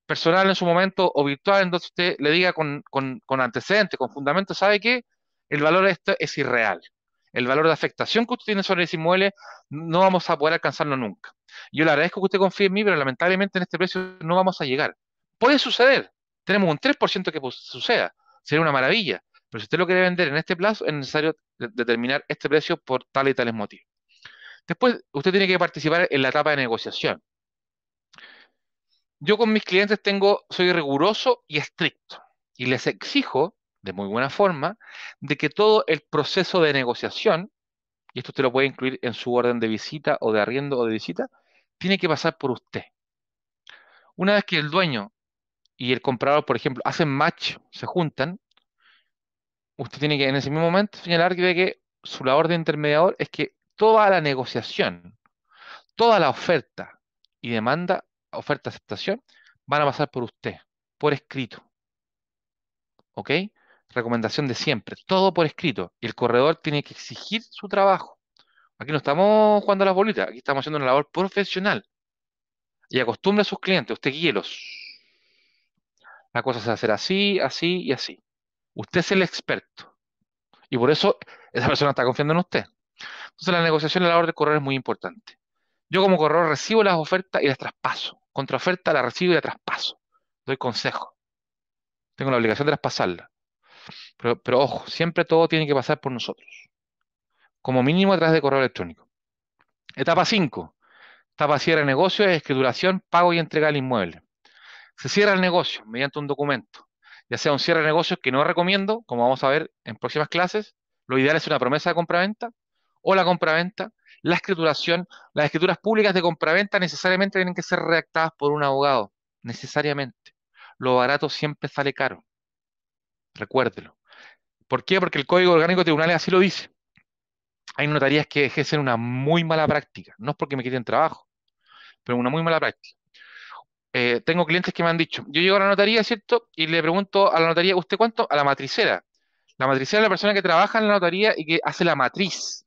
personal en su momento o virtual, entonces usted le diga con, con antecedentes, con fundamentos, ¿sabe qué? El valor de esto es irreal el valor de afectación que usted tiene sobre ese inmueble, no vamos a poder alcanzarlo nunca. Yo le agradezco que usted confíe en mí, pero lamentablemente en este precio no vamos a llegar. Puede suceder, tenemos un 3% que suceda, sería una maravilla, pero si usted lo quiere vender en este plazo, es necesario determinar este precio por tales y tales motivos. Después, usted tiene que participar en la etapa de negociación. Yo con mis clientes tengo, soy riguroso y estricto y les exijo de muy buena forma de que todo el proceso de negociación, y esto usted lo puede incluir en su orden de visita o de arriendo o de visita, tiene que pasar por usted. Una vez que el dueño y el comprador, por ejemplo, hacen match, se juntan, usted tiene que en ese mismo momento señalar que, su labor de intermediador es que toda la negociación, toda la oferta y demanda, oferta-aceptación, van a pasar por usted, por escrito. ¿Ok? recomendación de siempre, todo por escrito. Y el corredor tiene que exigir su trabajo. Aquí no estamos jugando las bolitas, aquí estamos haciendo una labor profesional. Y acostumbre a sus clientes, usted guíelos. La cosa se hacer así, así y así. Usted es el experto. Y por eso esa persona está confiando en usted. Entonces la negociación a la labor de corredor es muy importante. Yo como corredor recibo las ofertas y las traspaso. oferta la recibo y la traspaso. Doy consejo. Tengo la obligación de traspasarla. Pero, ojo, siempre todo tiene que pasar por nosotros. Como mínimo a través de correo electrónico. Etapa 5. Etapa cierre de negocio, escrituración, pago y entrega del inmueble. Se cierra el negocio mediante un documento, ya sea un cierre de negocios que no recomiendo, como vamos a ver en próximas clases. Lo ideal es una promesa de compraventa o la compraventa. La escrituración, las escrituras públicas de compraventa necesariamente tienen que ser redactadas por un abogado, necesariamente. Lo barato siempre sale caro. Recuérdelo. ¿Por qué? Porque el Código Orgánico de Tribunales así lo dice. Hay notarías que ejercen una muy mala práctica. No es porque me quiten trabajo, pero una muy mala práctica. Eh, tengo clientes que me han dicho, yo llego a la notaría, ¿cierto? Y le pregunto a la notaría, ¿usted cuánto? A la matricera. La matricera es la persona que trabaja en la notaría y que hace la matriz,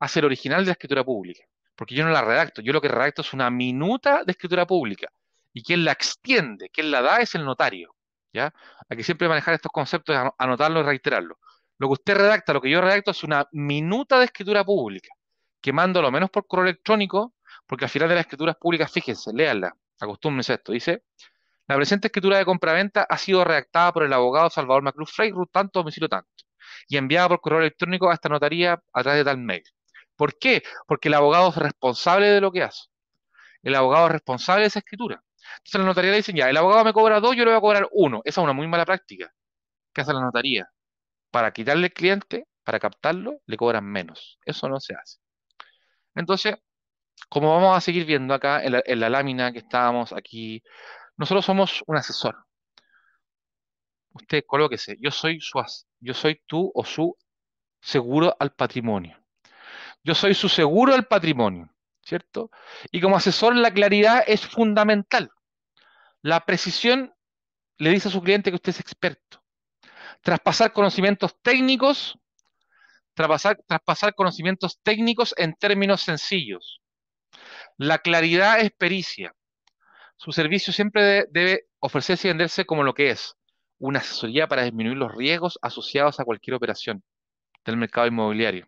hace el original de la escritura pública. Porque yo no la redacto, yo lo que redacto es una minuta de escritura pública. Y quien la extiende, quien la da es el notario. Hay que siempre manejar estos conceptos, anotarlos y reiterarlos. Lo que usted redacta, lo que yo redacto es una minuta de escritura pública, que mando lo menos por correo electrónico, porque al final de las escrituras públicas, fíjense, léanla, acostúmbrense a esto, dice, la presente escritura de compraventa ha sido redactada por el abogado Salvador Macruz Freire, tanto domicilio tanto, y enviada por correo electrónico a esta notaría a través de tal mail. ¿Por qué? Porque el abogado es responsable de lo que hace. El abogado es responsable de esa escritura. Entonces la notaría le dicen, ya, el abogado me cobra dos, yo le voy a cobrar uno. Esa es una muy mala práctica qué hace la notaría. Para quitarle al cliente, para captarlo, le cobran menos. Eso no se hace. Entonces, como vamos a seguir viendo acá en la, lámina que estábamos aquí, nosotros somos un asesor. Usted colóquese, yo soy su yo soy tú o su seguro al patrimonio. Yo soy su seguro al patrimonio, ¿cierto? Y como asesor la claridad es fundamental. La precisión le dice a su cliente que usted es experto. Traspasar conocimientos técnicos, traspasar, conocimientos técnicos en términos sencillos. La claridad es pericia. Su servicio siempre debe ofrecerse y venderse como lo que es, una asesoría para disminuir los riesgos asociados a cualquier operación del mercado inmobiliario.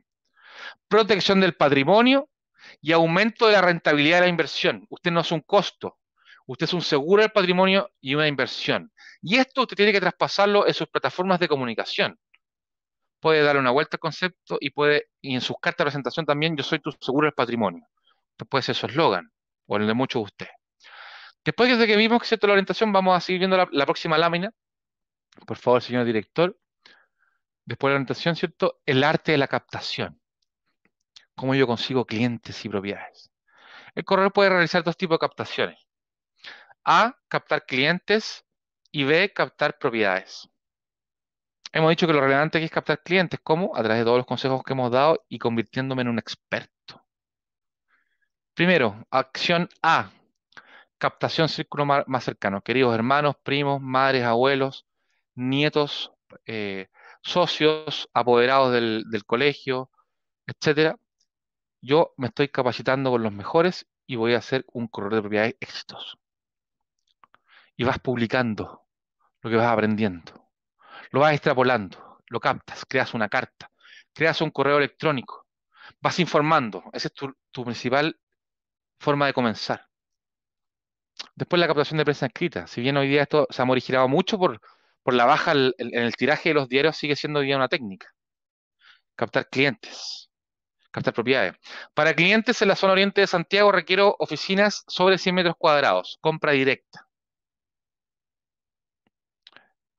Protección del patrimonio y aumento de la rentabilidad de la inversión. Usted no es un costo, Usted es un seguro del patrimonio y una inversión. Y esto usted tiene que traspasarlo en sus plataformas de comunicación. Puede darle una vuelta al concepto y puede, y en sus cartas de presentación también, yo soy tu seguro del patrimonio. Puede ser su eslogan, o el de muchos de ustedes. Después de que vimos que la orientación, vamos a seguir viendo la, próxima lámina. Por favor, señor director. Después de la orientación, ¿cierto? El arte de la captación. Cómo yo consigo clientes y propiedades. El corredor puede realizar dos tipos de captaciones. A, captar clientes y B, captar propiedades. Hemos dicho que lo relevante aquí es captar clientes. ¿Cómo? A través de todos los consejos que hemos dado y convirtiéndome en un experto. Primero, acción A, captación círculo más cercano. Queridos hermanos, primos, madres, abuelos, nietos, eh, socios, apoderados del, colegio, etcétera. Yo me estoy capacitando con los mejores y voy a hacer un corredor de propiedades exitoso y vas publicando lo que vas aprendiendo. Lo vas extrapolando, lo captas, creas una carta, creas un correo electrónico, vas informando. Esa es tu, principal forma de comenzar. Después la captación de prensa escrita. Si bien hoy día esto se ha morigirado mucho por, por la baja en el, tiraje de los diarios, sigue siendo hoy día una técnica. Captar clientes, captar propiedades. Para clientes en la zona oriente de Santiago requiero oficinas sobre 100 metros cuadrados, compra directa.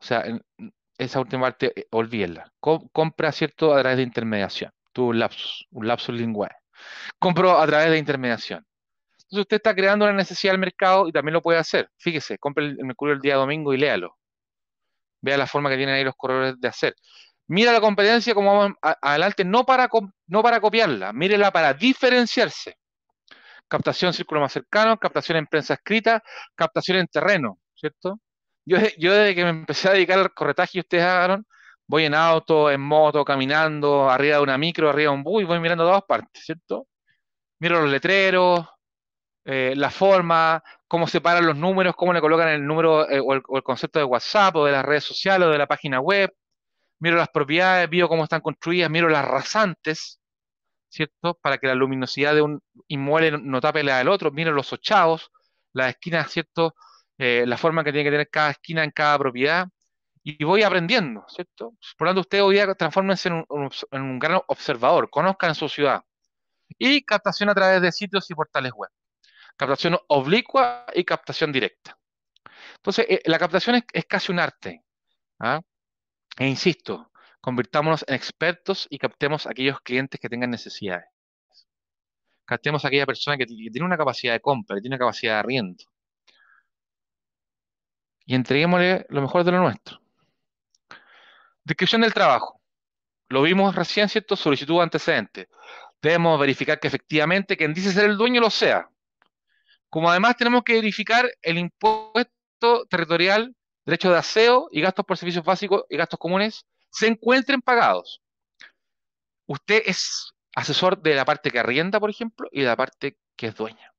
O sea, mm, esa última parte, eh, olvídela. compra, ¿cierto? A través de intermediación. Tuvo un lapsus, un lapsus lingüe. Compro a través de intermediación. Entonces usted está creando una necesidad al mercado y también lo puede hacer. Fíjese, compre el Mercurio el día domingo y léalo. Vea la forma que tienen ahí los corredores de hacer. Mira la competencia como vamos adelante, no para, no para copiarla, mírela para diferenciarse. Captación círculo más cercano, captación en prensa escrita, captación en terreno, ¿cierto? Yo, yo desde que me empecé a dedicar al corretaje ustedes hagan, voy en auto, en moto, caminando, arriba de una micro, arriba de un bus, y voy mirando a todas partes, ¿cierto? Miro los letreros, eh, la forma, cómo separan los números, cómo le colocan el número eh, o, el, concepto de WhatsApp o de las redes sociales o de la página web. Miro las propiedades, veo cómo están construidas, miro las rasantes, ¿cierto? Para que la luminosidad de un inmueble no tape la del otro, miro los ochavos, las esquinas, ¿cierto? Eh, la forma que tiene que tener cada esquina en cada propiedad, y voy aprendiendo, ¿cierto? Por lo tanto, ustedes hoy día transfórmense en un, gran observador, conozcan su ciudad. Y captación a través de sitios y portales web. Captación oblicua y captación directa. Entonces, eh, la captación es, casi un arte. ¿ah? E insisto, convirtámonos en expertos y captemos a aquellos clientes que tengan necesidades. Captemos a aquella persona que, que tiene una capacidad de compra, que tiene una capacidad de arriendo y entreguémosle lo mejor de lo nuestro. Descripción del trabajo. Lo vimos recién, ¿cierto? Solicitud antecedente. Debemos verificar que efectivamente quien dice ser el dueño lo sea. Como además tenemos que verificar el impuesto territorial, derecho de aseo y gastos por servicios básicos y gastos comunes se encuentren pagados. Usted es asesor de la parte que arrienda, por ejemplo, y de la parte que es dueña.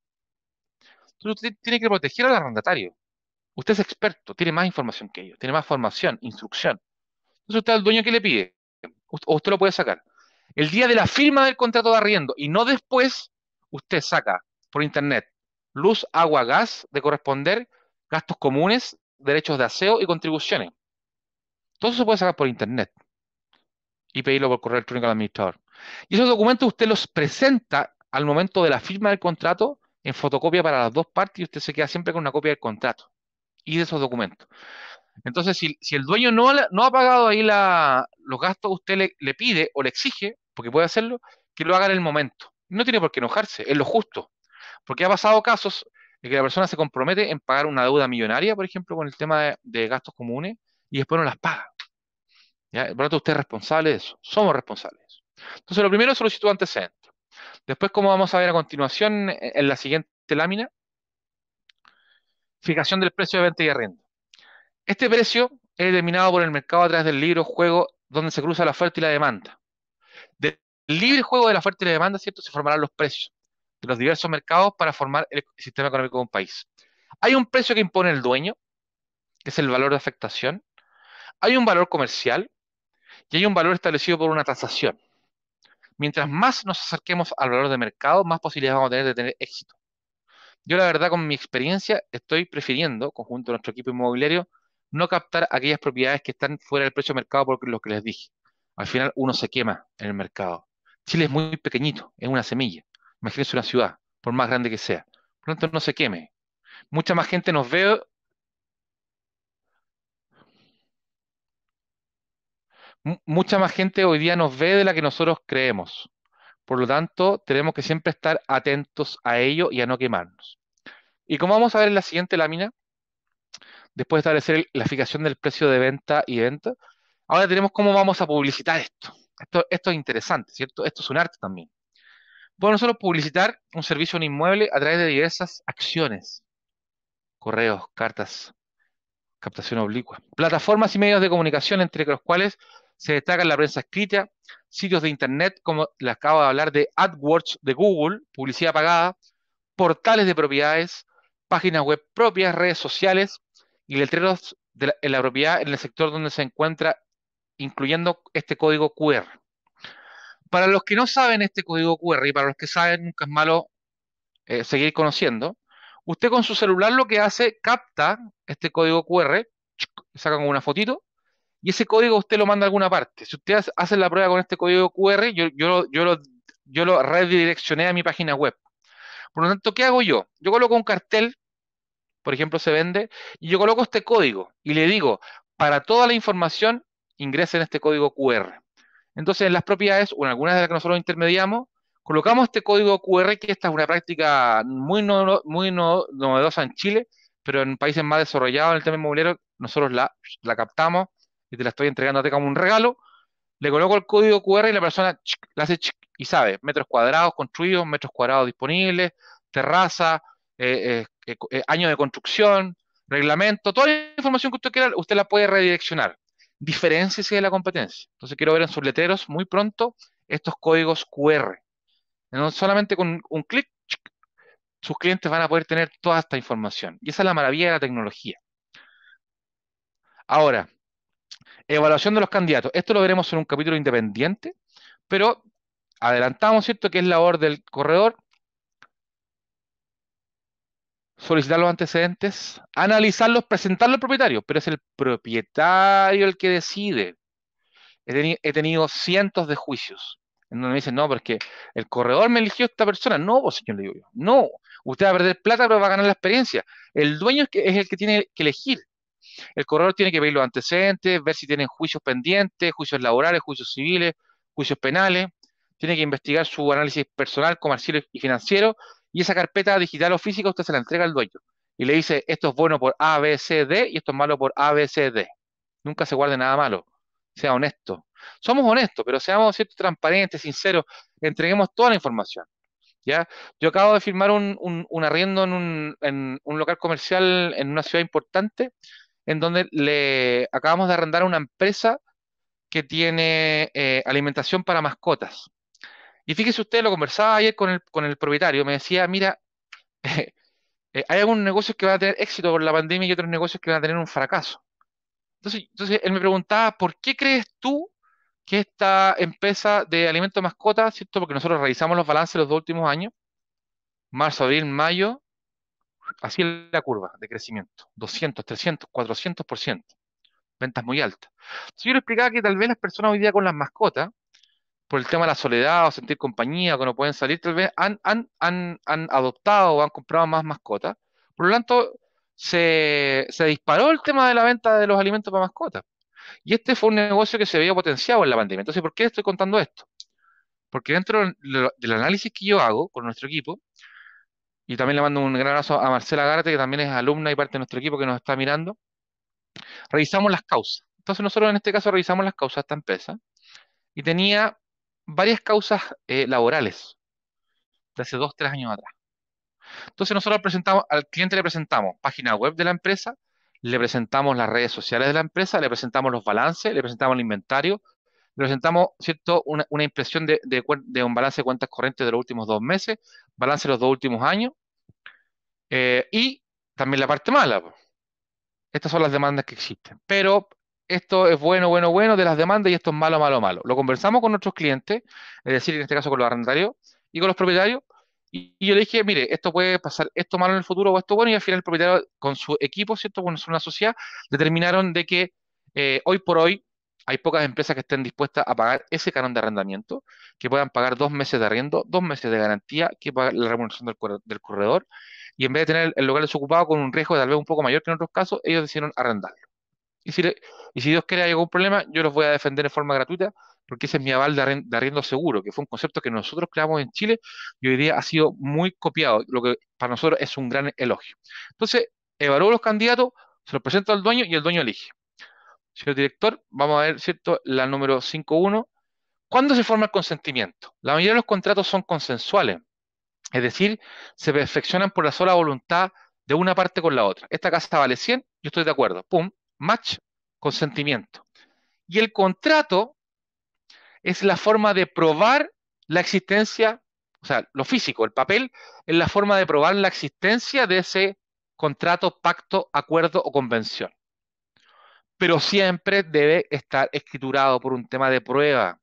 Entonces usted tiene que proteger al arrendatario. Usted es experto, tiene más información que ellos, tiene más formación, instrucción. Entonces usted es el dueño que le pide, o usted lo puede sacar. El día de la firma del contrato de arriendo y no después, usted saca por internet luz, agua, gas de corresponder, gastos comunes, derechos de aseo y contribuciones. Todo eso se puede sacar por internet y pedirlo por correo electrónico al administrador. Y esos documentos usted los presenta al momento de la firma del contrato en fotocopia para las dos partes y usted se queda siempre con una copia del contrato y de esos documentos. Entonces, si, si el dueño no, no, ha pagado ahí la, los gastos usted le, pide o le exige, porque puede hacerlo, que lo haga en el momento. No tiene por qué enojarse, es lo justo. Porque ha pasado casos en que la persona se compromete en pagar una deuda millonaria, por ejemplo, con el tema de, gastos comunes, y después no las paga. ¿Ya? Por lo tanto, usted es responsable de eso. Somos responsables Entonces, lo primero es solicitud antecedentes. Después, como vamos a ver a continuación en la siguiente lámina, fijación del precio de venta y arriendo. Este precio es determinado por el mercado a través del libre juego donde se cruza la oferta y la demanda. Del libre juego de la oferta y la demanda, ¿cierto? Se formarán los precios de los diversos mercados para formar el sistema económico de un país. Hay un precio que impone el dueño, que es el valor de afectación. Hay un valor comercial y hay un valor establecido por una tasación. Mientras más nos acerquemos al valor de mercado, más posibilidades vamos a tener de tener éxito. Yo la verdad con mi experiencia estoy prefiriendo, conjunto a nuestro equipo inmobiliario, no captar aquellas propiedades que están fuera del precio de mercado por lo que les dije. Al final uno se quema en el mercado. Chile es muy pequeñito, es una semilla. Imagínense una ciudad, por más grande que sea. Por lo tanto, no se queme. Mucha más gente nos ve. Mucha más gente hoy día nos ve de la que nosotros creemos. Por lo tanto, tenemos que siempre estar atentos a ello y a no quemarnos. Y como vamos a ver en la siguiente lámina, después de establecer la fijación del precio de venta y venta, ahora tenemos cómo vamos a publicitar esto. Esto, es interesante, ¿cierto? Esto es un arte también. Podemos nosotros publicitar un servicio, un inmueble, a través de diversas acciones. Correos, cartas, captación oblicua. Plataformas y medios de comunicación entre los cuales se destacan la prensa escrita, sitios de internet, como les acabo de hablar, de AdWords de Google, publicidad pagada, portales de propiedades, páginas web propias, redes sociales y letreros de la, en la propiedad en el sector donde se encuentra, incluyendo este código QR. Para los que no saben este código QR y para los que saben, nunca es malo eh, seguir conociendo. Usted con su celular lo que hace, capta este código QR, saca como una fotito y ese código usted lo manda a alguna parte. Si ustedes hacen la prueba con este código QR, yo, yo, yo, lo, yo redireccioné a mi página web. Por lo tanto, ¿qué hago yo? Yo coloco un cartel, por ejemplo, se vende, y yo coloco este código y le digo, para toda la información, en este código QR. Entonces, en las propiedades, o en algunas de las que nosotros intermediamos, colocamos este código QR, que esta es una práctica muy, novedosa en Chile, pero en países más desarrollados en el tema inmobiliario, nosotros la, la captamos y te la estoy entregándote como un regalo, le coloco el código QR y la persona la hace y sabe, metros cuadrados construidos, metros cuadrados disponibles, terraza, eh, eh, eh, año de construcción, reglamento, toda la información que usted quiera, usted la puede redireccionar. Diferenciese de la competencia. Entonces quiero ver en sus letreros muy pronto estos códigos QR. No solamente con un clic, sus clientes van a poder tener toda esta información. Y esa es la maravilla de la tecnología. Ahora, Evaluación de los candidatos. Esto lo veremos en un capítulo independiente, pero adelantamos, ¿cierto?, que es labor del corredor solicitar los antecedentes, analizarlos, presentarlos al propietario, pero es el propietario el que decide. He, tenido cientos de juicios en donde me dicen, no, porque el corredor me eligió esta persona. No, pues, señor, le no. Usted va a perder plata, pero va a ganar la experiencia. El dueño que, es el que tiene que elegir. El corredor tiene que ver los antecedentes, ver si tienen juicios pendientes, juicios laborales, juicios civiles, juicios penales. Tiene que investigar su análisis personal, comercial y financiero. Y esa carpeta digital o física usted se la entrega al dueño. Y le dice, esto es bueno por A, B, C, D y esto es malo por A, B, C, D. Nunca se guarde nada malo. Sea honesto. Somos honestos, pero seamos transparentes, sinceros. Entreguemos toda la información. ¿Ya? Yo acabo de firmar un, un arriendo en un, en un, local comercial en una ciudad importante en donde le acabamos de arrendar a una empresa que tiene eh, alimentación para mascotas. Y fíjese usted, lo conversaba ayer con el, con el propietario, me decía, mira, eh, hay algunos negocios que van a tener éxito por la pandemia y otros negocios que van a tener un fracaso. Entonces, entonces él me preguntaba, ¿por qué crees tú que esta empresa de alimentos mascotas, ¿cierto? Porque nosotros realizamos los balances los dos últimos años, marzo, abril, mayo, Así es la curva de crecimiento, 200, 300, 400%, ventas muy altas. Si yo le explicaba que tal vez las personas hoy día con las mascotas, por el tema de la soledad o sentir compañía, que no pueden salir, tal vez han, adoptado o han comprado más mascotas. Por lo tanto, se, se disparó el tema de la venta de los alimentos para mascotas. Y este fue un negocio que se veía potenciado en la pandemia. Entonces, ¿por qué estoy contando esto? Porque dentro del análisis que yo hago con nuestro equipo, y también le mando un gran abrazo a Marcela Garte, que también es alumna y parte de nuestro equipo que nos está mirando. Revisamos las causas. Entonces nosotros en este caso revisamos las causas de esta empresa y tenía varias causas eh, laborales de hace dos, tres años atrás. Entonces nosotros presentamos, al cliente le presentamos página web de la empresa, le presentamos las redes sociales de la empresa, le presentamos los balances, le presentamos el inventario, presentamos, ¿cierto?, una, impresión de, de, un balance de cuentas corrientes de los últimos dos meses, balance de los dos últimos años, eh, y también la parte mala. Estas son las demandas que existen. Pero esto es bueno, bueno, bueno de las demandas y esto es malo, malo, malo. Lo conversamos con nuestros clientes, es decir, en este caso con los arrendarios y con los propietarios, y, yo le dije, mire, esto puede pasar, esto malo en el futuro o esto bueno, y al final el propietario con su equipo, ¿cierto? Bueno, su una sociedad, determinaron de que eh, hoy por hoy hay pocas empresas que estén dispuestas a pagar ese canon de arrendamiento, que puedan pagar dos meses de arriendo, dos meses de garantía, que pagar la remuneración del, corredor, y en vez de tener el local desocupado con un riesgo tal vez un poco mayor que en otros casos, ellos decidieron arrendarlo. Y si, y si Dios quiere hay algún problema, yo los voy a defender de forma gratuita, porque ese es mi aval de, de arriendo seguro, que fue un concepto que nosotros creamos en Chile y hoy día ha sido muy copiado, lo que para nosotros es un gran elogio. Entonces, evalúo los candidatos, se los presento al dueño y el dueño elige señor director, vamos a ver, ¿cierto? La número 5.1. ¿Cuándo se forma el consentimiento? La mayoría de los contratos son consensuales, es decir, se perfeccionan por la sola voluntad de una parte con la otra. Esta casa vale 100, yo estoy de acuerdo. Pum, match, consentimiento. Y el contrato es la forma de probar la existencia, o sea, lo físico, el papel, es la forma de probar la existencia de ese contrato, pacto, acuerdo o convención pero siempre debe estar escriturado por un tema de prueba.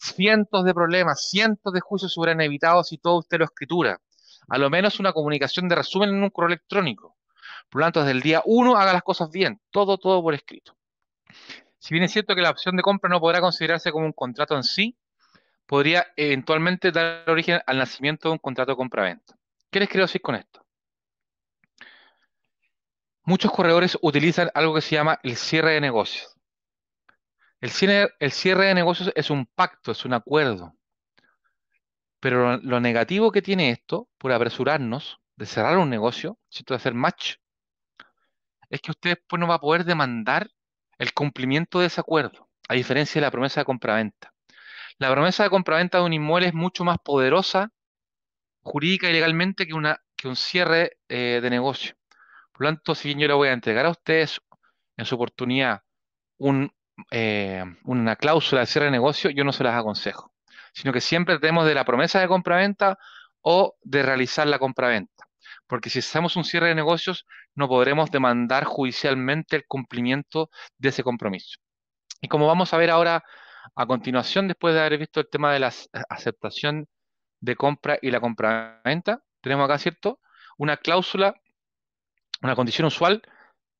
Cientos de problemas, cientos de juicios se hubieran evitado si todo usted lo escritura. A lo menos una comunicación de resumen en un correo electrónico. Por lo tanto, desde el día uno haga las cosas bien, todo, todo por escrito. Si bien es cierto que la opción de compra no podrá considerarse como un contrato en sí, podría eventualmente dar origen al nacimiento de un contrato de compra-venta. ¿Qué les quiero decir con esto? muchos corredores utilizan algo que se llama el cierre de negocios. El cierre, el cierre de negocios es un pacto, es un acuerdo. Pero lo, negativo que tiene esto, por apresurarnos, de cerrar un negocio, de hacer match, es que usted después no va a poder demandar el cumplimiento de ese acuerdo, a diferencia de la promesa de compraventa. La promesa de compraventa de un inmueble es mucho más poderosa jurídica y legalmente que, una, que un cierre eh, de negocio. Por lo tanto, si yo le voy a entregar a ustedes en su oportunidad eh, una cláusula de cierre de negocio, yo no se las aconsejo, sino que siempre tenemos de la promesa de compraventa o de realizar la compraventa. Porque si hacemos un cierre de negocios, no podremos demandar judicialmente el cumplimiento de ese compromiso. Y como vamos a ver ahora a continuación, después de haber visto el tema de la aceptación de compra y la compraventa, tenemos acá, ¿cierto? Una cláusula una condición usual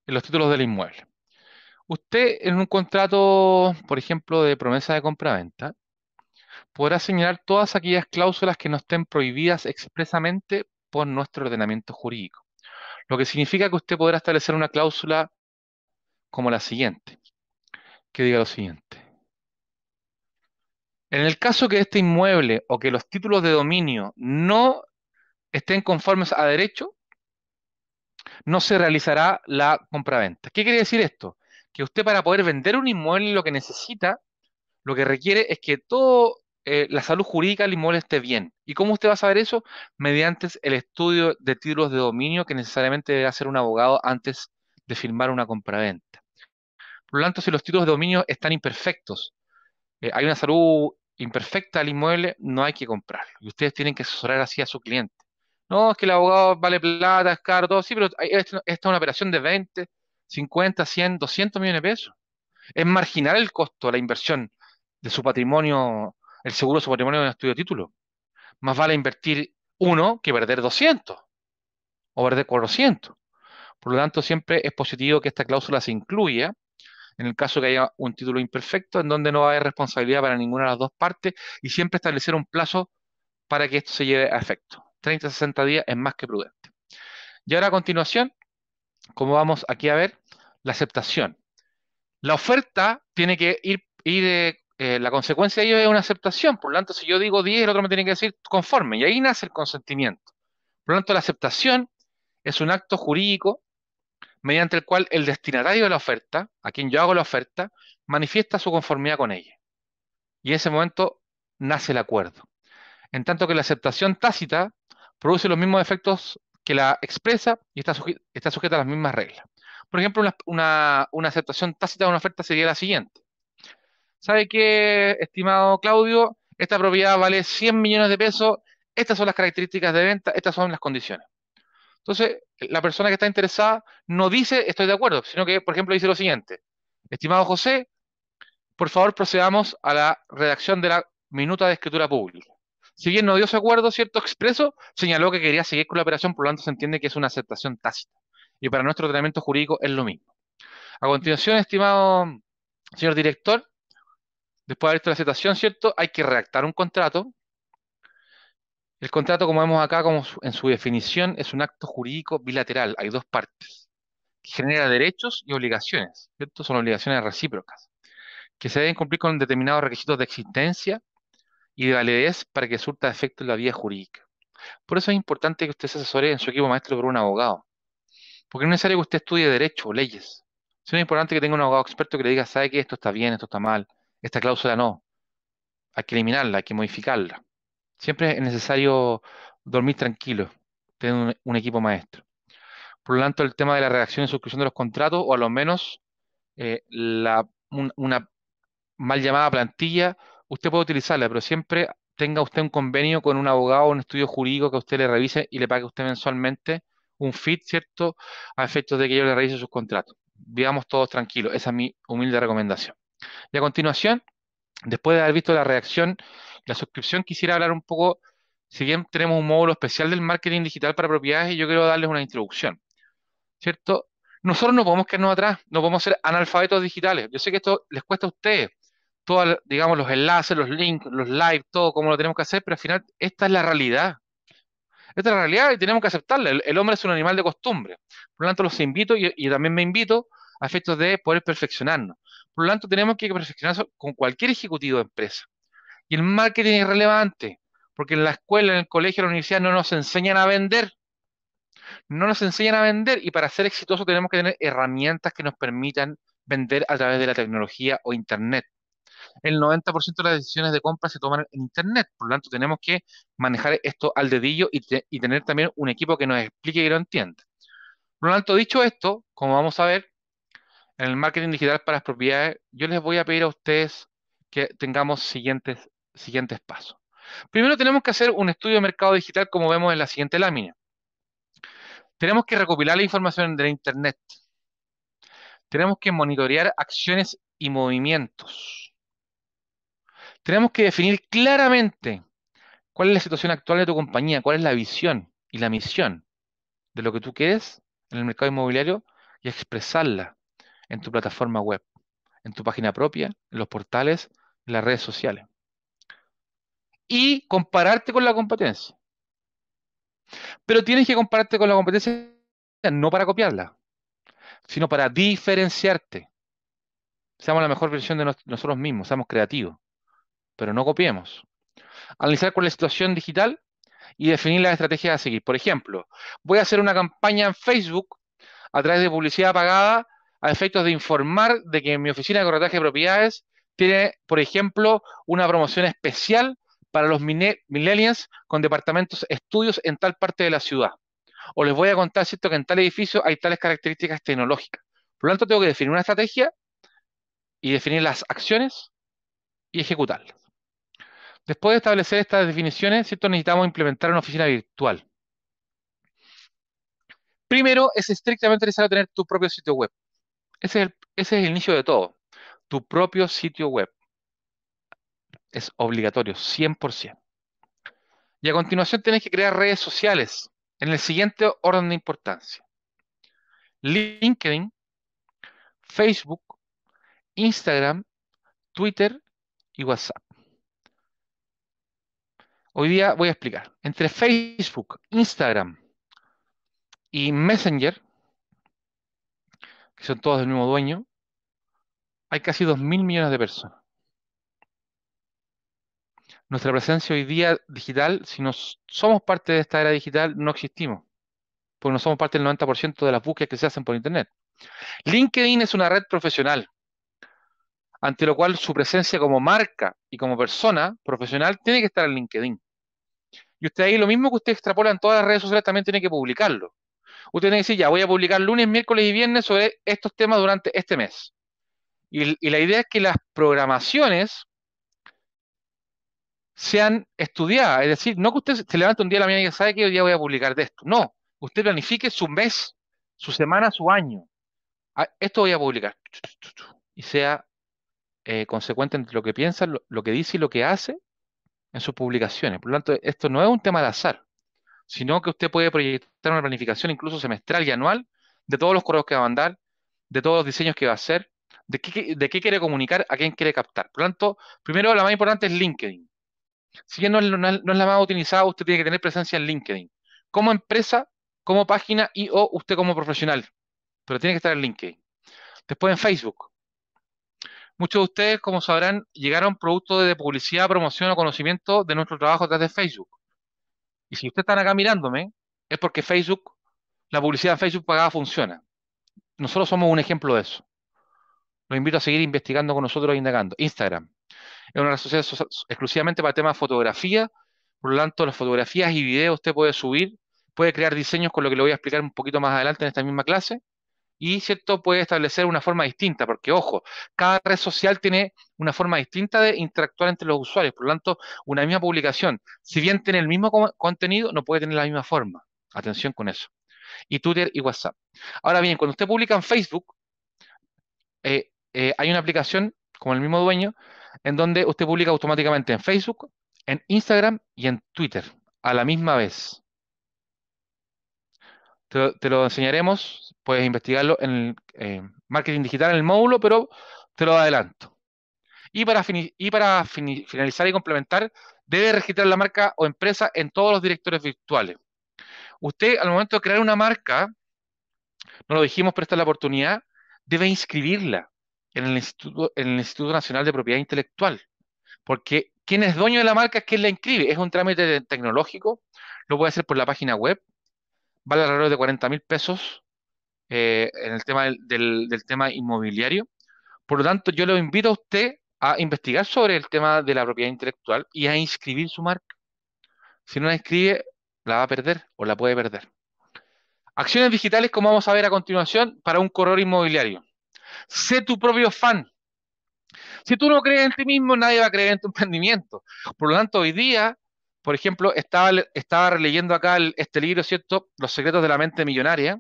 en los títulos del inmueble. Usted en un contrato, por ejemplo, de promesa de compra-venta, podrá señalar todas aquellas cláusulas que no estén prohibidas expresamente por nuestro ordenamiento jurídico. Lo que significa que usted podrá establecer una cláusula como la siguiente, que diga lo siguiente. En el caso que este inmueble o que los títulos de dominio no estén conformes a derecho, no se realizará la compraventa. ¿Qué quiere decir esto? Que usted para poder vender un inmueble lo que necesita, lo que requiere es que toda eh, la salud jurídica del inmueble esté bien. ¿Y cómo usted va a saber eso? Mediante el estudio de títulos de dominio que necesariamente debe hacer un abogado antes de firmar una compraventa. Por lo tanto, si los títulos de dominio están imperfectos, eh, hay una salud imperfecta al inmueble, no hay que comprarlo. Y ustedes tienen que asesorar así a su cliente. No, es que el abogado vale plata, es caro, todo, sí, pero esta es una operación de 20, 50, 100, 200 millones de pesos. Es marginal el costo, la inversión de su patrimonio, el seguro de su patrimonio en el estudio de título. Más vale invertir uno que perder 200 o perder 400. Por lo tanto, siempre es positivo que esta cláusula se incluya en el caso que haya un título imperfecto, en donde no haya responsabilidad para ninguna de las dos partes, y siempre establecer un plazo para que esto se lleve a efecto. 30 60 días es más que prudente. Y ahora a continuación, como vamos aquí a ver, la aceptación. La oferta tiene que ir, eh, eh, la consecuencia de ello es una aceptación. Por lo tanto, si yo digo 10, el otro me tiene que decir conforme. Y ahí nace el consentimiento. Por lo tanto, la aceptación es un acto jurídico mediante el cual el destinatario de la oferta, a quien yo hago la oferta, manifiesta su conformidad con ella. Y en ese momento nace el acuerdo. En tanto que la aceptación tácita produce los mismos efectos que la expresa y está, está sujeta a las mismas reglas. Por ejemplo, una, una, aceptación tácita de una oferta sería la siguiente. ¿Sabe qué, estimado Claudio? Esta propiedad vale 100 millones de pesos, estas son las características de venta, estas son las condiciones. Entonces, la persona que está interesada no dice estoy de acuerdo, sino que, por ejemplo, dice lo siguiente. Estimado José, por favor procedamos a la redacción de la minuta de escritura pública. Si bien no dio su acuerdo cierto expreso, señaló que quería seguir con la operación, por lo tanto se entiende que es una aceptación tácita. Y para nuestro tratamiento jurídico es lo mismo. A continuación, estimado señor director, después de haber visto la aceptación, ¿cierto? Hay que redactar un contrato. El contrato, como vemos acá, como en su definición, es un acto jurídico bilateral. Hay dos partes. Que genera derechos y obligaciones, ¿cierto? Son obligaciones recíprocas. Que se deben cumplir con determinados requisitos de existencia, y de validez para que surta efecto en la vía jurídica. Por eso es importante que usted se asesore en su equipo maestro por un abogado. Porque no es necesario que usted estudie derecho o leyes, sino es importante que tenga un abogado experto que le diga, sabe que esto está bien, esto está mal, esta cláusula no, hay que eliminarla, hay que modificarla. Siempre es necesario dormir tranquilo, tener un, equipo maestro. Por lo tanto, el tema de la redacción y suscripción de los contratos, o a lo menos eh, una mal llamada plantilla usted puede utilizarla, pero siempre tenga usted un convenio con un abogado o un estudio jurídico que usted le revise y le pague usted mensualmente un fit, ¿cierto? A efectos de que yo le revise sus contratos. Vivamos todos tranquilos. Esa es mi humilde recomendación. Y a continuación, después de haber visto la reacción, la suscripción, quisiera hablar un poco, si bien tenemos un módulo especial del marketing digital para propiedades, y yo quiero darles una introducción, ¿cierto? Nosotros no podemos quedarnos atrás, no podemos ser analfabetos digitales. Yo sé que esto les cuesta a ustedes, todos, digamos, los enlaces, los links, los likes, todo como lo tenemos que hacer, pero al final esta es la realidad. Esta es la realidad y tenemos que aceptarla. El, hombre es un animal de costumbre. Por lo tanto, los invito y, y también me invito a efectos de poder perfeccionarnos. Por lo tanto, tenemos que perfeccionarnos con cualquier ejecutivo de empresa. Y el marketing es relevante, porque en la escuela, en el colegio, en la universidad no nos enseñan a vender. No nos enseñan a vender y para ser exitosos tenemos que tener herramientas que nos permitan vender a través de la tecnología o Internet el 90% de las decisiones de compra se toman en Internet. Por lo tanto, tenemos que manejar esto al dedillo y, tener también un equipo que nos explique y lo entienda. Por lo tanto, dicho esto, como vamos a ver, en el marketing digital para las propiedades, yo les voy a pedir a ustedes que tengamos siguientes, siguientes pasos. Primero tenemos que hacer un estudio de mercado digital como vemos en la siguiente lámina. Tenemos que recopilar la información de la Internet. Tenemos que monitorear acciones y movimientos. Tenemos que definir claramente cuál es la situación actual de tu compañía, cuál es la visión y la misión de lo que tú quieres en el mercado inmobiliario y expresarla en tu plataforma web, en tu página propia, en los portales, en las redes sociales. Y compararte con la competencia. Pero tienes que compararte con la competencia no para copiarla, sino para diferenciarte. Seamos la mejor versión de nosotros mismos, seamos creativos pero no copiemos. Analizar cuál es la situación digital y definir las estrategias a seguir. Por ejemplo, voy a hacer una campaña en Facebook a través de publicidad pagada a efectos de informar de que mi oficina de corretaje de propiedades tiene, por ejemplo, una promoción especial para los millennials con departamentos estudios en tal parte de la ciudad. O les voy a contar, ¿cierto?, que en tal edificio hay tales características tecnológicas. Por lo tanto, tengo que definir una estrategia y definir las acciones y ejecutarlas. Después de establecer estas definiciones, ¿cierto? necesitamos implementar una oficina virtual. Primero, es estrictamente necesario tener tu propio sitio web. Ese es el, ese es el inicio de todo. Tu propio sitio web. Es obligatorio, 100%. Y a continuación tenés que crear redes sociales en el siguiente orden de importancia. LinkedIn, Facebook, Instagram, Twitter y WhatsApp. Hoy día voy a explicar. Entre Facebook, Instagram y Messenger, que son todos del mismo dueño, hay casi 2.000 millones de personas. Nuestra presencia hoy día digital, si no somos parte de esta era digital, no existimos, porque no somos parte del 90% de las búsquedas que se hacen por Internet. LinkedIn es una red profesional, ante lo cual su presencia como marca y como persona profesional tiene que estar en LinkedIn. Y usted ahí lo mismo que usted extrapola en todas las redes sociales también tiene que publicarlo. Usted tiene que decir, ya voy a publicar lunes, miércoles y viernes sobre estos temas durante este mes. Y, la idea es que las programaciones sean estudiadas. Es decir, no que usted se levante un día a la mañana y diga, sabe que hoy día voy a publicar de esto. No, usted planifique su mes, su semana, su año. Ah, esto voy a publicar. Y sea eh, consecuente entre lo que piensa, lo que dice y lo que hace en sus publicaciones. Por lo tanto, esto no es un tema de azar, sino que usted puede proyectar una planificación incluso semestral y anual de todos los correos que va a mandar, de todos los diseños que va a hacer, de qué, de quiere comunicar, a quién quiere captar. Por lo tanto, primero la más importante es LinkedIn. Si bien no no es la más utilizada, usted tiene que tener presencia en LinkedIn. Como empresa, como página y o usted como profesional. Pero tiene que estar en LinkedIn. Después en Facebook. Muchos de ustedes, como sabrán, llegaron producto de publicidad, promoción o conocimiento de nuestro trabajo desde Facebook. Y si ustedes están acá mirándome, es porque Facebook, la publicidad en Facebook pagada funciona. Nosotros somos un ejemplo de eso. Los invito a seguir investigando con nosotros e indagando. Instagram es una red social exclusivamente para temas de fotografía. Por lo tanto, las fotografías y videos usted puede subir, puede crear diseños con lo que le voy a explicar un poquito más adelante en esta misma clase y ¿cierto? puede establecer una forma distinta, porque ojo, cada red social tiene una forma distinta de interactuar entre los usuarios, por lo tanto, una misma publicación, si bien tiene el mismo contenido, no puede tener la misma forma. Atención con eso. Y Twitter y WhatsApp. Ahora bien, cuando usted publica en Facebook, eh, eh, hay una aplicación como el mismo dueño, en donde usted publica automáticamente en Facebook, en Instagram y en Twitter a la misma vez. Te, lo enseñaremos, puedes investigarlo en el eh, marketing digital, en el módulo, pero te lo adelanto. Y para, y para finalizar y complementar, debe registrar la marca o empresa en todos los directores virtuales. Usted, al momento de crear una marca, no lo dijimos, pero esta es la oportunidad, debe inscribirla en el Instituto, en el Instituto Nacional de Propiedad Intelectual. Porque quien es dueño de la marca es quien la inscribe. Es un trámite tecnológico, lo puede hacer por la página web, vale alrededor de 40 mil pesos eh, en el tema del, del, tema inmobiliario. Por lo tanto, yo lo invito a usted a investigar sobre el tema de la propiedad intelectual y a inscribir su marca. Si no la inscribe, la va a perder o la puede perder. Acciones digitales, como vamos a ver a continuación, para un corredor inmobiliario. Sé tu propio fan. Si tú no crees en ti mismo, nadie va a creer en tu emprendimiento. Por lo tanto, hoy día por ejemplo, estaba, estaba releyendo acá este libro, ¿cierto? Los secretos de la mente millonaria.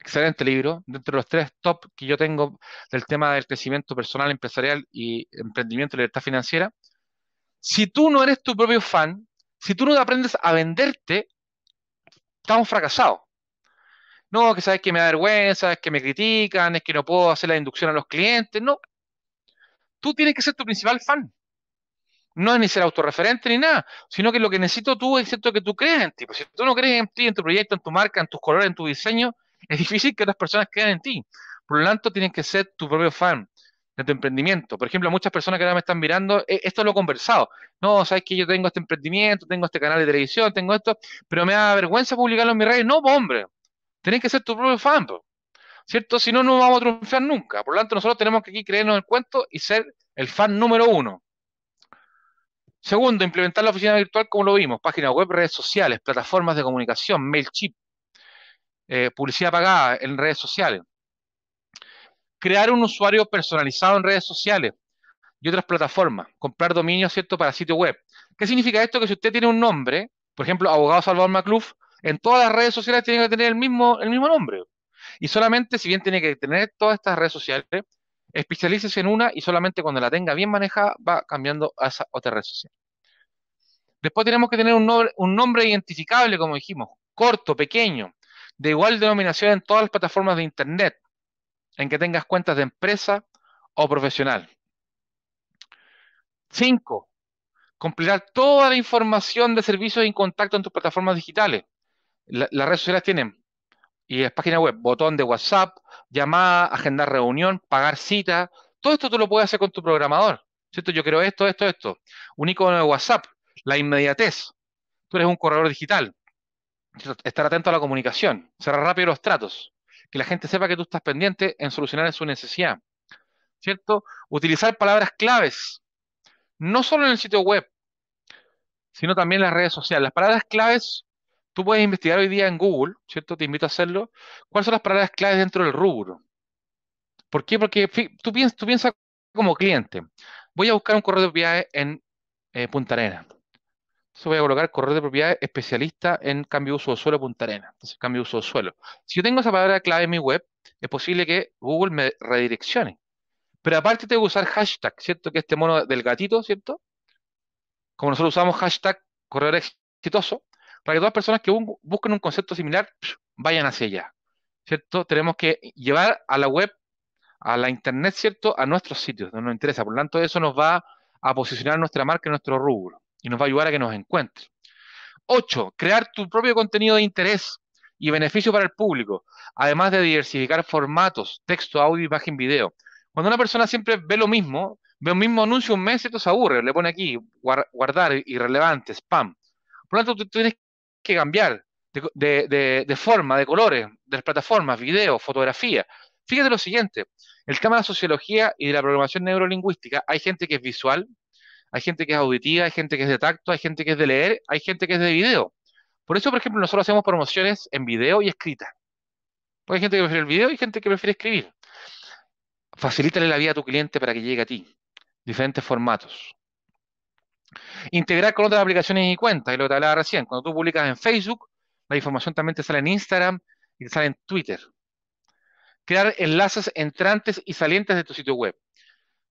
Excelente libro, dentro de los tres top que yo tengo del tema del crecimiento personal, empresarial y emprendimiento y libertad financiera. Si tú no eres tu propio fan, si tú no aprendes a venderte, estamos fracasados. No, que sabes que me da vergüenza, es que me critican, es que no puedo hacer la inducción a los clientes. No. Tú tienes que ser tu principal fan no es ni ser autorreferente ni nada, sino que lo que necesito tú es cierto que tú creas en ti. Pues si tú no crees en ti, en tu proyecto, en tu marca, en tus colores, en tu diseño, es difícil que otras personas crean en ti. Por lo tanto, tienes que ser tu propio fan de tu emprendimiento. Por ejemplo, muchas personas que ahora me están mirando, eh, esto lo he conversado. No, sabes que yo tengo este emprendimiento, tengo este canal de televisión, tengo esto, pero me da vergüenza publicarlo en mi redes. No, pues, hombre, tenés que ser tu propio fan, pues, ¿cierto? Si no, no vamos a triunfar nunca. Por lo tanto, nosotros tenemos que aquí creernos el cuento y ser el fan número uno. Segundo, implementar la oficina virtual como lo vimos, página web, redes sociales, plataformas de comunicación, MailChimp, chip, eh, publicidad pagada en redes sociales. Crear un usuario personalizado en redes sociales y otras plataformas. Comprar dominio, ¿cierto?, para sitio web. ¿Qué significa esto? Que si usted tiene un nombre, por ejemplo, abogado Salvador Macluf, en todas las redes sociales tiene que tener el mismo, el mismo nombre. Y solamente, si bien tiene que tener todas estas redes sociales, Especialícese en una y solamente cuando la tenga bien manejada va cambiando a esa otra red social. Después tenemos que tener un nombre, identificable, como dijimos, corto, pequeño, de igual denominación en todas las plataformas de Internet, en que tengas cuentas de empresa o profesional. Cinco, completar toda la información de servicios y contacto en tus plataformas digitales. las redes sociales tienen, y es página web, botón de WhatsApp, llamada, agendar reunión, pagar cita. Todo esto tú lo puedes hacer con tu programador. ¿Cierto? Yo creo esto, esto, esto. Un icono de WhatsApp, la inmediatez. Tú eres un corredor digital. Estar atento a la comunicación, cerrar rápido los tratos, que la gente sepa que tú estás pendiente en solucionar su necesidad. ¿Cierto? Utilizar palabras claves, no solo en el sitio web, sino también en las redes sociales. Las palabras claves tú puedes investigar hoy día en Google, ¿cierto? Te invito a hacerlo. ¿Cuáles son las palabras claves dentro del rubro? ¿Por qué? Porque tú piensas, tú piensas como cliente. Voy a buscar un correo de propiedades en eh, Punta Arena. Entonces voy a colocar correo de propiedades especialista en cambio de uso de suelo Punta Arena. Entonces, cambio de uso de suelo. Si yo tengo esa palabra clave en mi web, es posible que Google me redireccione. Pero aparte tengo que usar hashtag, ¿cierto? Que este mono del gatito, ¿cierto? Como nosotros usamos hashtag correo exitoso, para que las personas que busquen un concepto similar vayan hacia allá. ¿Cierto? Tenemos que llevar a la web, a la internet, ¿cierto? A nuestros sitios donde nos interesa. Por lo tanto, eso nos va a posicionar nuestra marca en nuestro rubro y nos va a ayudar a que nos encuentre. Ocho, Crear tu propio contenido de interés y beneficio para el público, además de diversificar formatos, texto, audio, imagen, video. Cuando una persona siempre ve lo mismo, ve un mismo anuncio un mes, esto se aburre, le pone aquí guardar irrelevante, spam. Por lo tanto, tú tienes que cambiar de, forma, de colores, de las plataformas, video, fotografía. Fíjate lo siguiente, el tema de la sociología y de la programación neurolingüística, hay gente que es visual, hay gente que es auditiva, hay gente que es de tacto, hay gente que es de leer, hay gente que es de video. Por eso, por ejemplo, nosotros hacemos promociones en video y escrita. Porque hay gente que prefiere el video y gente que prefiere escribir. Facilítale la vida a tu cliente para que llegue a ti. Diferentes formatos. Integrar con otras aplicaciones y cuentas, y lo que te hablaba recién. Cuando tú publicas en Facebook, la información también te sale en Instagram y te sale en Twitter. Crear enlaces entrantes y salientes de tu sitio web.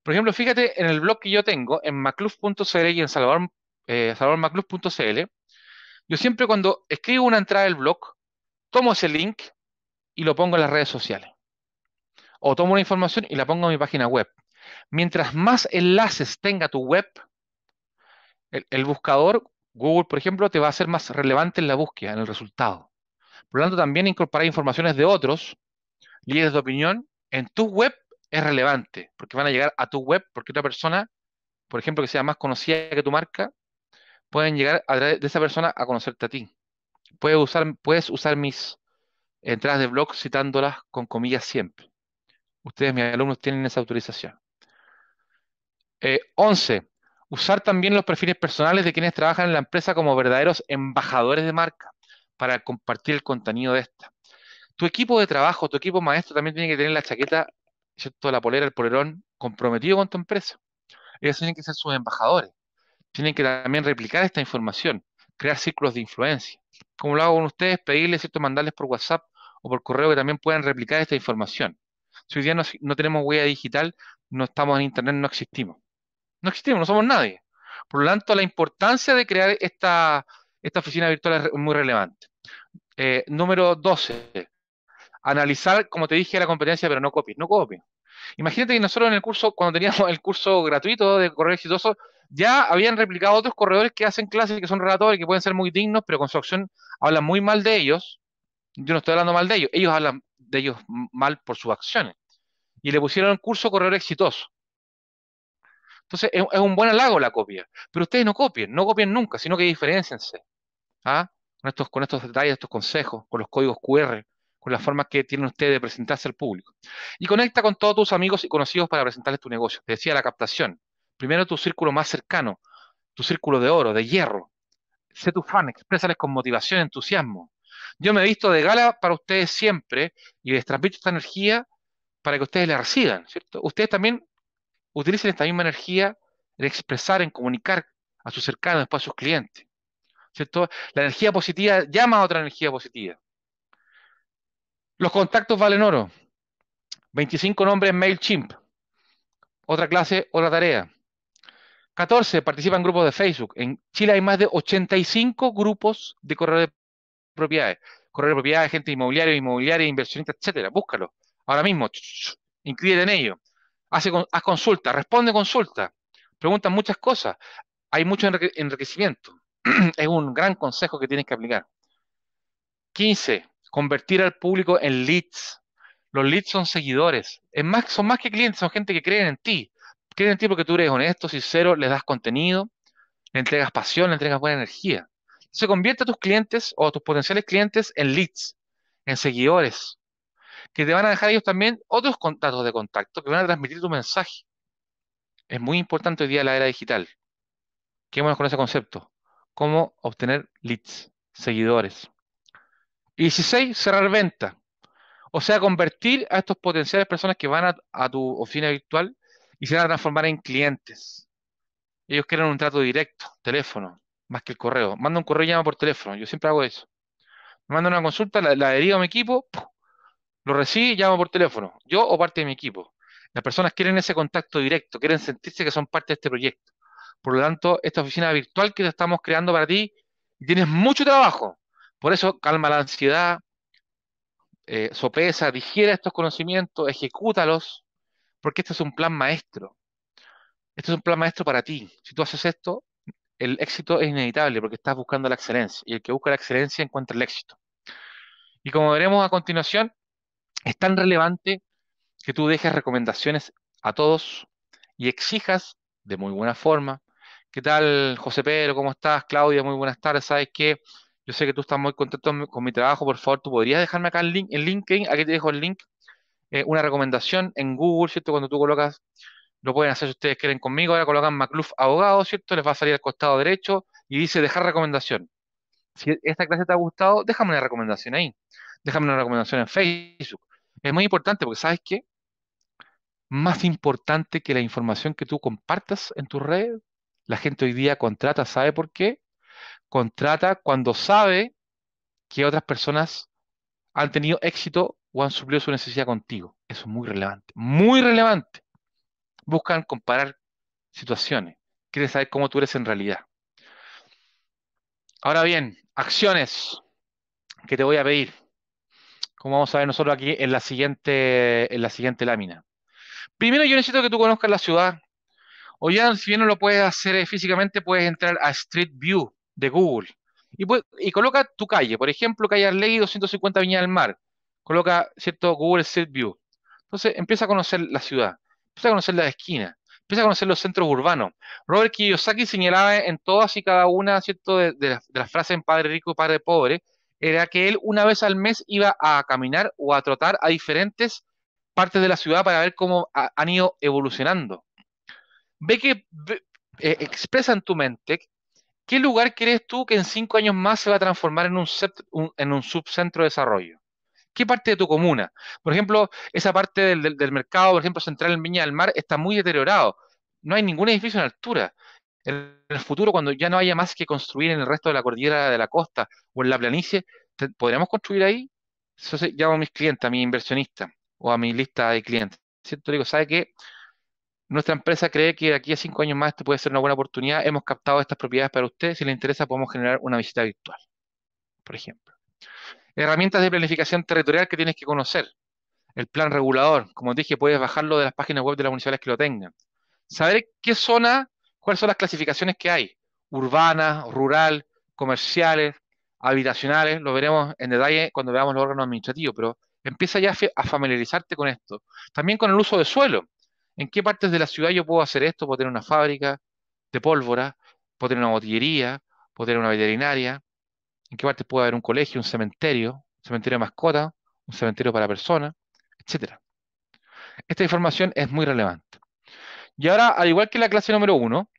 Por ejemplo, fíjate en el blog que yo tengo, en macluf.cl y en salvador, eh, yo siempre cuando escribo una entrada del blog, tomo ese link y lo pongo en las redes sociales. O tomo una información y la pongo en mi página web. Mientras más enlaces tenga tu web, el, buscador, Google, por ejemplo, te va a hacer más relevante en la búsqueda, en el resultado. Por lo tanto, también incorporar informaciones de otros, líderes de opinión, en tu web es relevante, porque van a llegar a tu web, porque otra persona, por ejemplo, que sea más conocida que tu marca, pueden llegar a través de esa persona a conocerte a ti. Puedes usar, puedes usar mis entradas de blog citándolas con comillas siempre. Ustedes, mis alumnos, tienen esa autorización. 11. Eh, Usar también los perfiles personales de quienes trabajan en la empresa como verdaderos embajadores de marca para compartir el contenido de esta. Tu equipo de trabajo, tu equipo maestro también tiene que tener la chaqueta, ¿cierto? la polera, el polerón comprometido con tu empresa. Ellos tienen que ser sus embajadores. Tienen que también replicar esta información, crear círculos de influencia. Como lo hago con ustedes, pedirles, ¿cierto? mandarles por WhatsApp o por correo que también puedan replicar esta información. Si hoy día no tenemos huella digital, no estamos en Internet, no existimos. No existimos, no somos nadie. Por lo tanto, la importancia de crear esta, esta oficina virtual es muy relevante. Eh, número 12. Analizar, como te dije, la competencia, pero no copies, no copies. Imagínate que nosotros en el curso, cuando teníamos el curso gratuito de correo exitoso, ya habían replicado otros corredores que hacen clases, que son relatores, que pueden ser muy dignos, pero con su acción hablan muy mal de ellos. Yo no estoy hablando mal de ellos, ellos hablan de ellos mal por sus acciones. Y le pusieron curso correr exitoso. Entonces, es, un buen halago la copia. Pero ustedes no copien, no copien nunca, sino que diferenciense. ¿ah? Con, estos, detalles, estos consejos, con los códigos QR, con las formas que tienen ustedes de presentarse al público. Y conecta con todos tus amigos y conocidos para presentarles tu negocio. Te decía la captación. Primero tu círculo más cercano, tu círculo de oro, de hierro. Sé tu fan, exprésales con motivación, entusiasmo. Yo me he visto de gala para ustedes siempre y les transmito esta energía para que ustedes la reciban, ¿cierto? Ustedes también utilicen esta misma energía en expresar, en comunicar a sus cercanos, después a sus clientes. La energía positiva llama a otra energía positiva. Los contactos valen oro. 25 nombres MailChimp. Otra clase, otra tarea. 14 participan grupos de Facebook. En Chile hay más de 85 grupos de correo de propiedades. Correo de propiedades, gente inmobiliaria, inmobiliaria, inversionista, etcétera. Búscalo. Ahora mismo, inscríbete en ello hace, haz consulta, responde consulta, pregunta muchas cosas. Hay mucho enriquecimiento. es un gran consejo que tienes que aplicar. 15. Convertir al público en leads. Los leads son seguidores. Es más, son más que clientes, son gente que creen en ti. Creen en ti porque tú eres honesto, sincero, les das contenido, le entregas pasión, le entregas buena energía. Se convierte a tus clientes o a tus potenciales clientes en leads, en seguidores, que te van a dejar ellos también otros contactos de contacto que van a transmitir tu mensaje. Es muy importante hoy día la era digital. Quémonos con ese concepto. Cómo obtener leads, seguidores. Y 16, cerrar venta. O sea, convertir a estos potenciales personas que van a, tu oficina virtual y se van a transformar en clientes. Ellos quieren un trato directo, teléfono, más que el correo. Manda un correo y llama por teléfono. Yo siempre hago eso. Mando manda una consulta, la, la a mi equipo, lo recibe y llama por teléfono, yo o parte de mi equipo. Las personas quieren ese contacto directo, quieren sentirse que son parte de este proyecto. Por lo tanto, esta oficina virtual que estamos creando para ti, tienes mucho trabajo. Por eso, calma la ansiedad, eh, sopesa, digiera estos conocimientos, ejecútalos, porque este es un plan maestro. Este es un plan maestro para ti. Si tú haces esto, el éxito es inevitable porque estás buscando la excelencia y el que busca la excelencia encuentra el éxito. Y como veremos a continuación, es tan relevante que tú dejes recomendaciones a todos y exijas de muy buena forma. ¿Qué tal, José Pedro? ¿Cómo estás? Claudia, muy buenas tardes. ¿Sabes qué? Yo sé que tú estás muy contento con mi trabajo. Por favor, tú podrías dejarme acá en, link, LinkedIn, eh? aquí te dejo el link, eh, una recomendación en Google, ¿cierto? Cuando tú colocas, lo pueden hacer si ustedes quieren conmigo, ahora colocan MacLuf Abogado, ¿cierto? Les va a salir al costado derecho y dice dejar recomendación. Si esta clase te ha gustado, déjame una recomendación ahí. Déjame una recomendación en Facebook es muy importante porque, ¿sabes qué? Más importante que la información que tú compartas en tu red, la gente hoy día contrata, ¿sabe por qué? Contrata cuando sabe que otras personas han tenido éxito o han suplido su necesidad contigo. Eso es muy relevante, muy relevante. Buscan comparar situaciones, quieren saber cómo tú eres en realidad. Ahora bien, acciones que te voy a pedir como vamos a ver nosotros aquí en la siguiente, en la siguiente lámina. Primero yo necesito que tú conozcas la ciudad. O ya, si bien no lo puedes hacer físicamente, puedes entrar a Street View de Google. Y, y coloca tu calle. Por ejemplo, calle Arlegui 250 Viña del Mar. Coloca, ¿cierto? Google Street View. Entonces empieza a conocer la ciudad. Empieza a conocer la esquina. Empieza a conocer los centros urbanos. Robert Kiyosaki señalaba en todas y cada una, ¿cierto? De, las, de las frases en Padre Rico y Padre Pobre, era que él una vez al mes iba a caminar o a trotar a diferentes partes de la ciudad para ver cómo han ido evolucionando. Ve que eh, expresa en tu mente qué lugar crees tú que en cinco años más se va a transformar en un, en un subcentro de desarrollo. ¿Qué parte de tu comuna? Por ejemplo, esa parte del, del mercado, por ejemplo, central en Viña del Mar, está muy deteriorado. No hay ningún edificio en altura. En el futuro, cuando ya no haya más que construir en el resto de la cordillera de la costa o en la planicie, ¿podríamos construir ahí? Eso se llamo a mis clientes, a mi inversionista o a mi lista de clientes. ¿Cierto? Le digo, ¿sabe que Nuestra empresa cree que aquí a cinco años más te puede ser una buena oportunidad. Hemos captado estas propiedades para usted. Si le interesa, podemos generar una visita virtual, por ejemplo. Herramientas de planificación territorial que tienes que conocer. El plan regulador, como dije, puedes bajarlo de las páginas web de las municipalidades que lo tengan. Saber qué zona ¿Cuáles son las clasificaciones que hay? Urbanas, rural, comerciales, habitacionales, lo veremos en detalle cuando veamos los órganos administrativos, pero empieza ya a familiarizarte con esto. También con el uso de suelo. ¿En qué partes de la ciudad yo puedo hacer esto? Puedo tener una fábrica de pólvora, puedo tener una botillería, puedo tener una veterinaria. ¿En qué partes puede haber un colegio, un cementerio, un cementerio de mascota, un cementerio para personas, etcétera? Esta información es muy relevante. Y ahora, al igual que la clase número uno,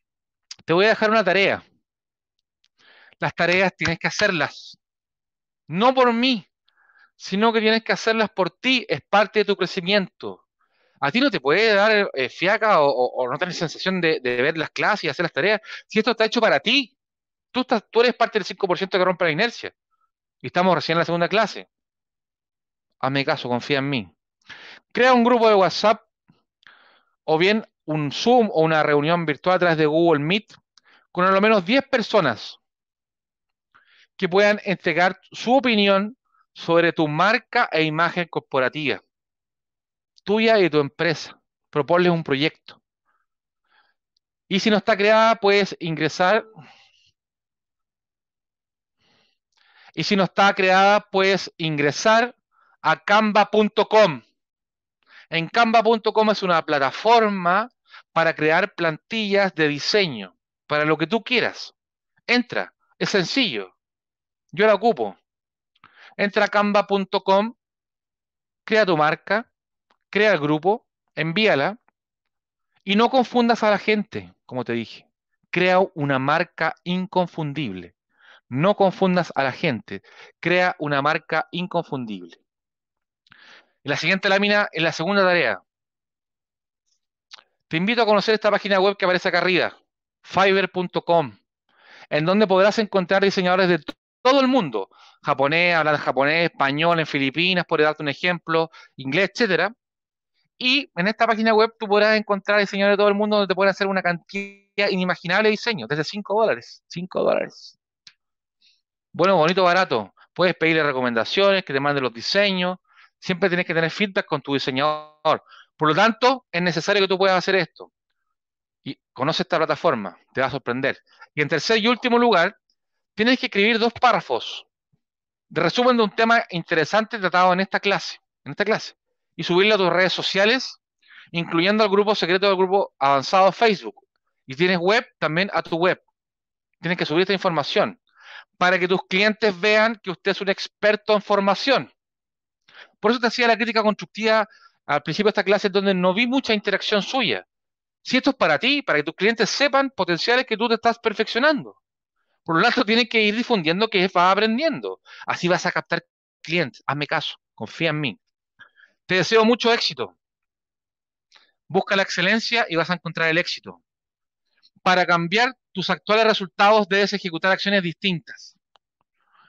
te voy a dejar una tarea. Las tareas tienes que hacerlas. No por mí, sino que tienes que hacerlas por ti. Es parte de tu crecimiento. A ti no te puede dar eh, fiaca o, no tener sensación de, ver las clases y hacer las tareas. Si esto está hecho para ti, tú, tú eres parte del 5% que rompe la inercia. Y estamos recién en la segunda clase. Hazme caso, confía en mí. Crea un grupo de WhatsApp o bien un Zoom o una reunión virtual a través de Google Meet con al menos 10 personas que puedan entregar su opinión sobre tu marca e imagen corporativa, tuya y tu empresa. Proponles un proyecto. Y si no está creada, puedes ingresar. Y si no está creada, puedes ingresar a canva.com. En canva.com es una plataforma para crear plantillas de diseño, para lo que tú quieras. Entra, es sencillo. Yo la ocupo. Entra a canva.com, crea tu marca, crea el grupo, envíala y no confundas a la gente, como te dije. Crea una marca inconfundible. No confundas a la gente. Crea una marca inconfundible. la siguiente lámina, en la segunda tarea, te invito a conocer esta página web que aparece acá arriba, fiverr.com, en donde podrás encontrar diseñadores de todo el mundo, japonés, hablan japonés, español, en Filipinas, por darte un ejemplo, inglés, etcétera. Y en esta página web tú podrás encontrar diseñadores de todo el mundo donde te pueden hacer una cantidad inimaginable de diseños, desde 5 dólares. 5 dólares. Bueno, bonito, barato. Puedes pedirle recomendaciones, que te manden los diseños. Siempre tienes que tener feedback con tu diseñador. Por lo tanto, es necesario que tú puedas hacer esto. Y conoce esta plataforma, te va a sorprender. Y en tercer y último lugar, tienes que escribir dos párrafos de resumen de un tema interesante tratado en esta clase, en esta clase, y subirlo a tus redes sociales, incluyendo al grupo secreto del grupo avanzado Facebook. Y tienes web también a tu web. Tienes que subir esta información para que tus clientes vean que usted es un experto en formación. Por eso te hacía la crítica constructiva al principio de esta clase donde no vi mucha interacción suya. Si esto es para ti, para que tus clientes sepan potenciales que tú te estás perfeccionando. Por lo tanto, tienes que ir difundiendo que vas aprendiendo. Así vas a captar clientes. Hazme caso, confía en mí. Te deseo mucho éxito. Busca la excelencia y vas a encontrar el éxito. Para cambiar tus actuales resultados debes ejecutar acciones distintas.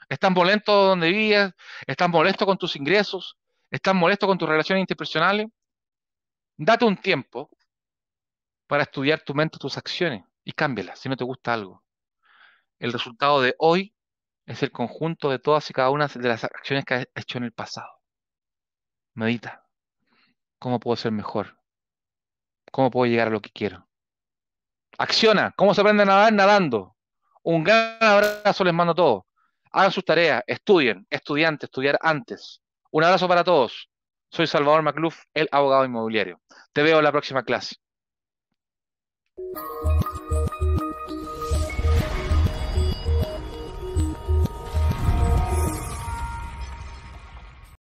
Estás molesto donde vivías, estás molesto con tus ingresos, ¿Estás molesto con tus relaciones interpersonales? Date un tiempo para estudiar tu mente, tus acciones y cámbialas si no te gusta algo. El resultado de hoy es el conjunto de todas y cada una de las acciones que has hecho en el pasado. Medita. ¿Cómo puedo ser mejor? ¿Cómo puedo llegar a lo que quiero? Acciona. ¿Cómo se aprende a nadar? Nadando. Un gran abrazo les mando a todos. Hagan sus tareas, estudien, estudiante, estudiar antes. Un abrazo para todos. Soy Salvador Macluf, el abogado inmobiliario. Te veo en la próxima clase.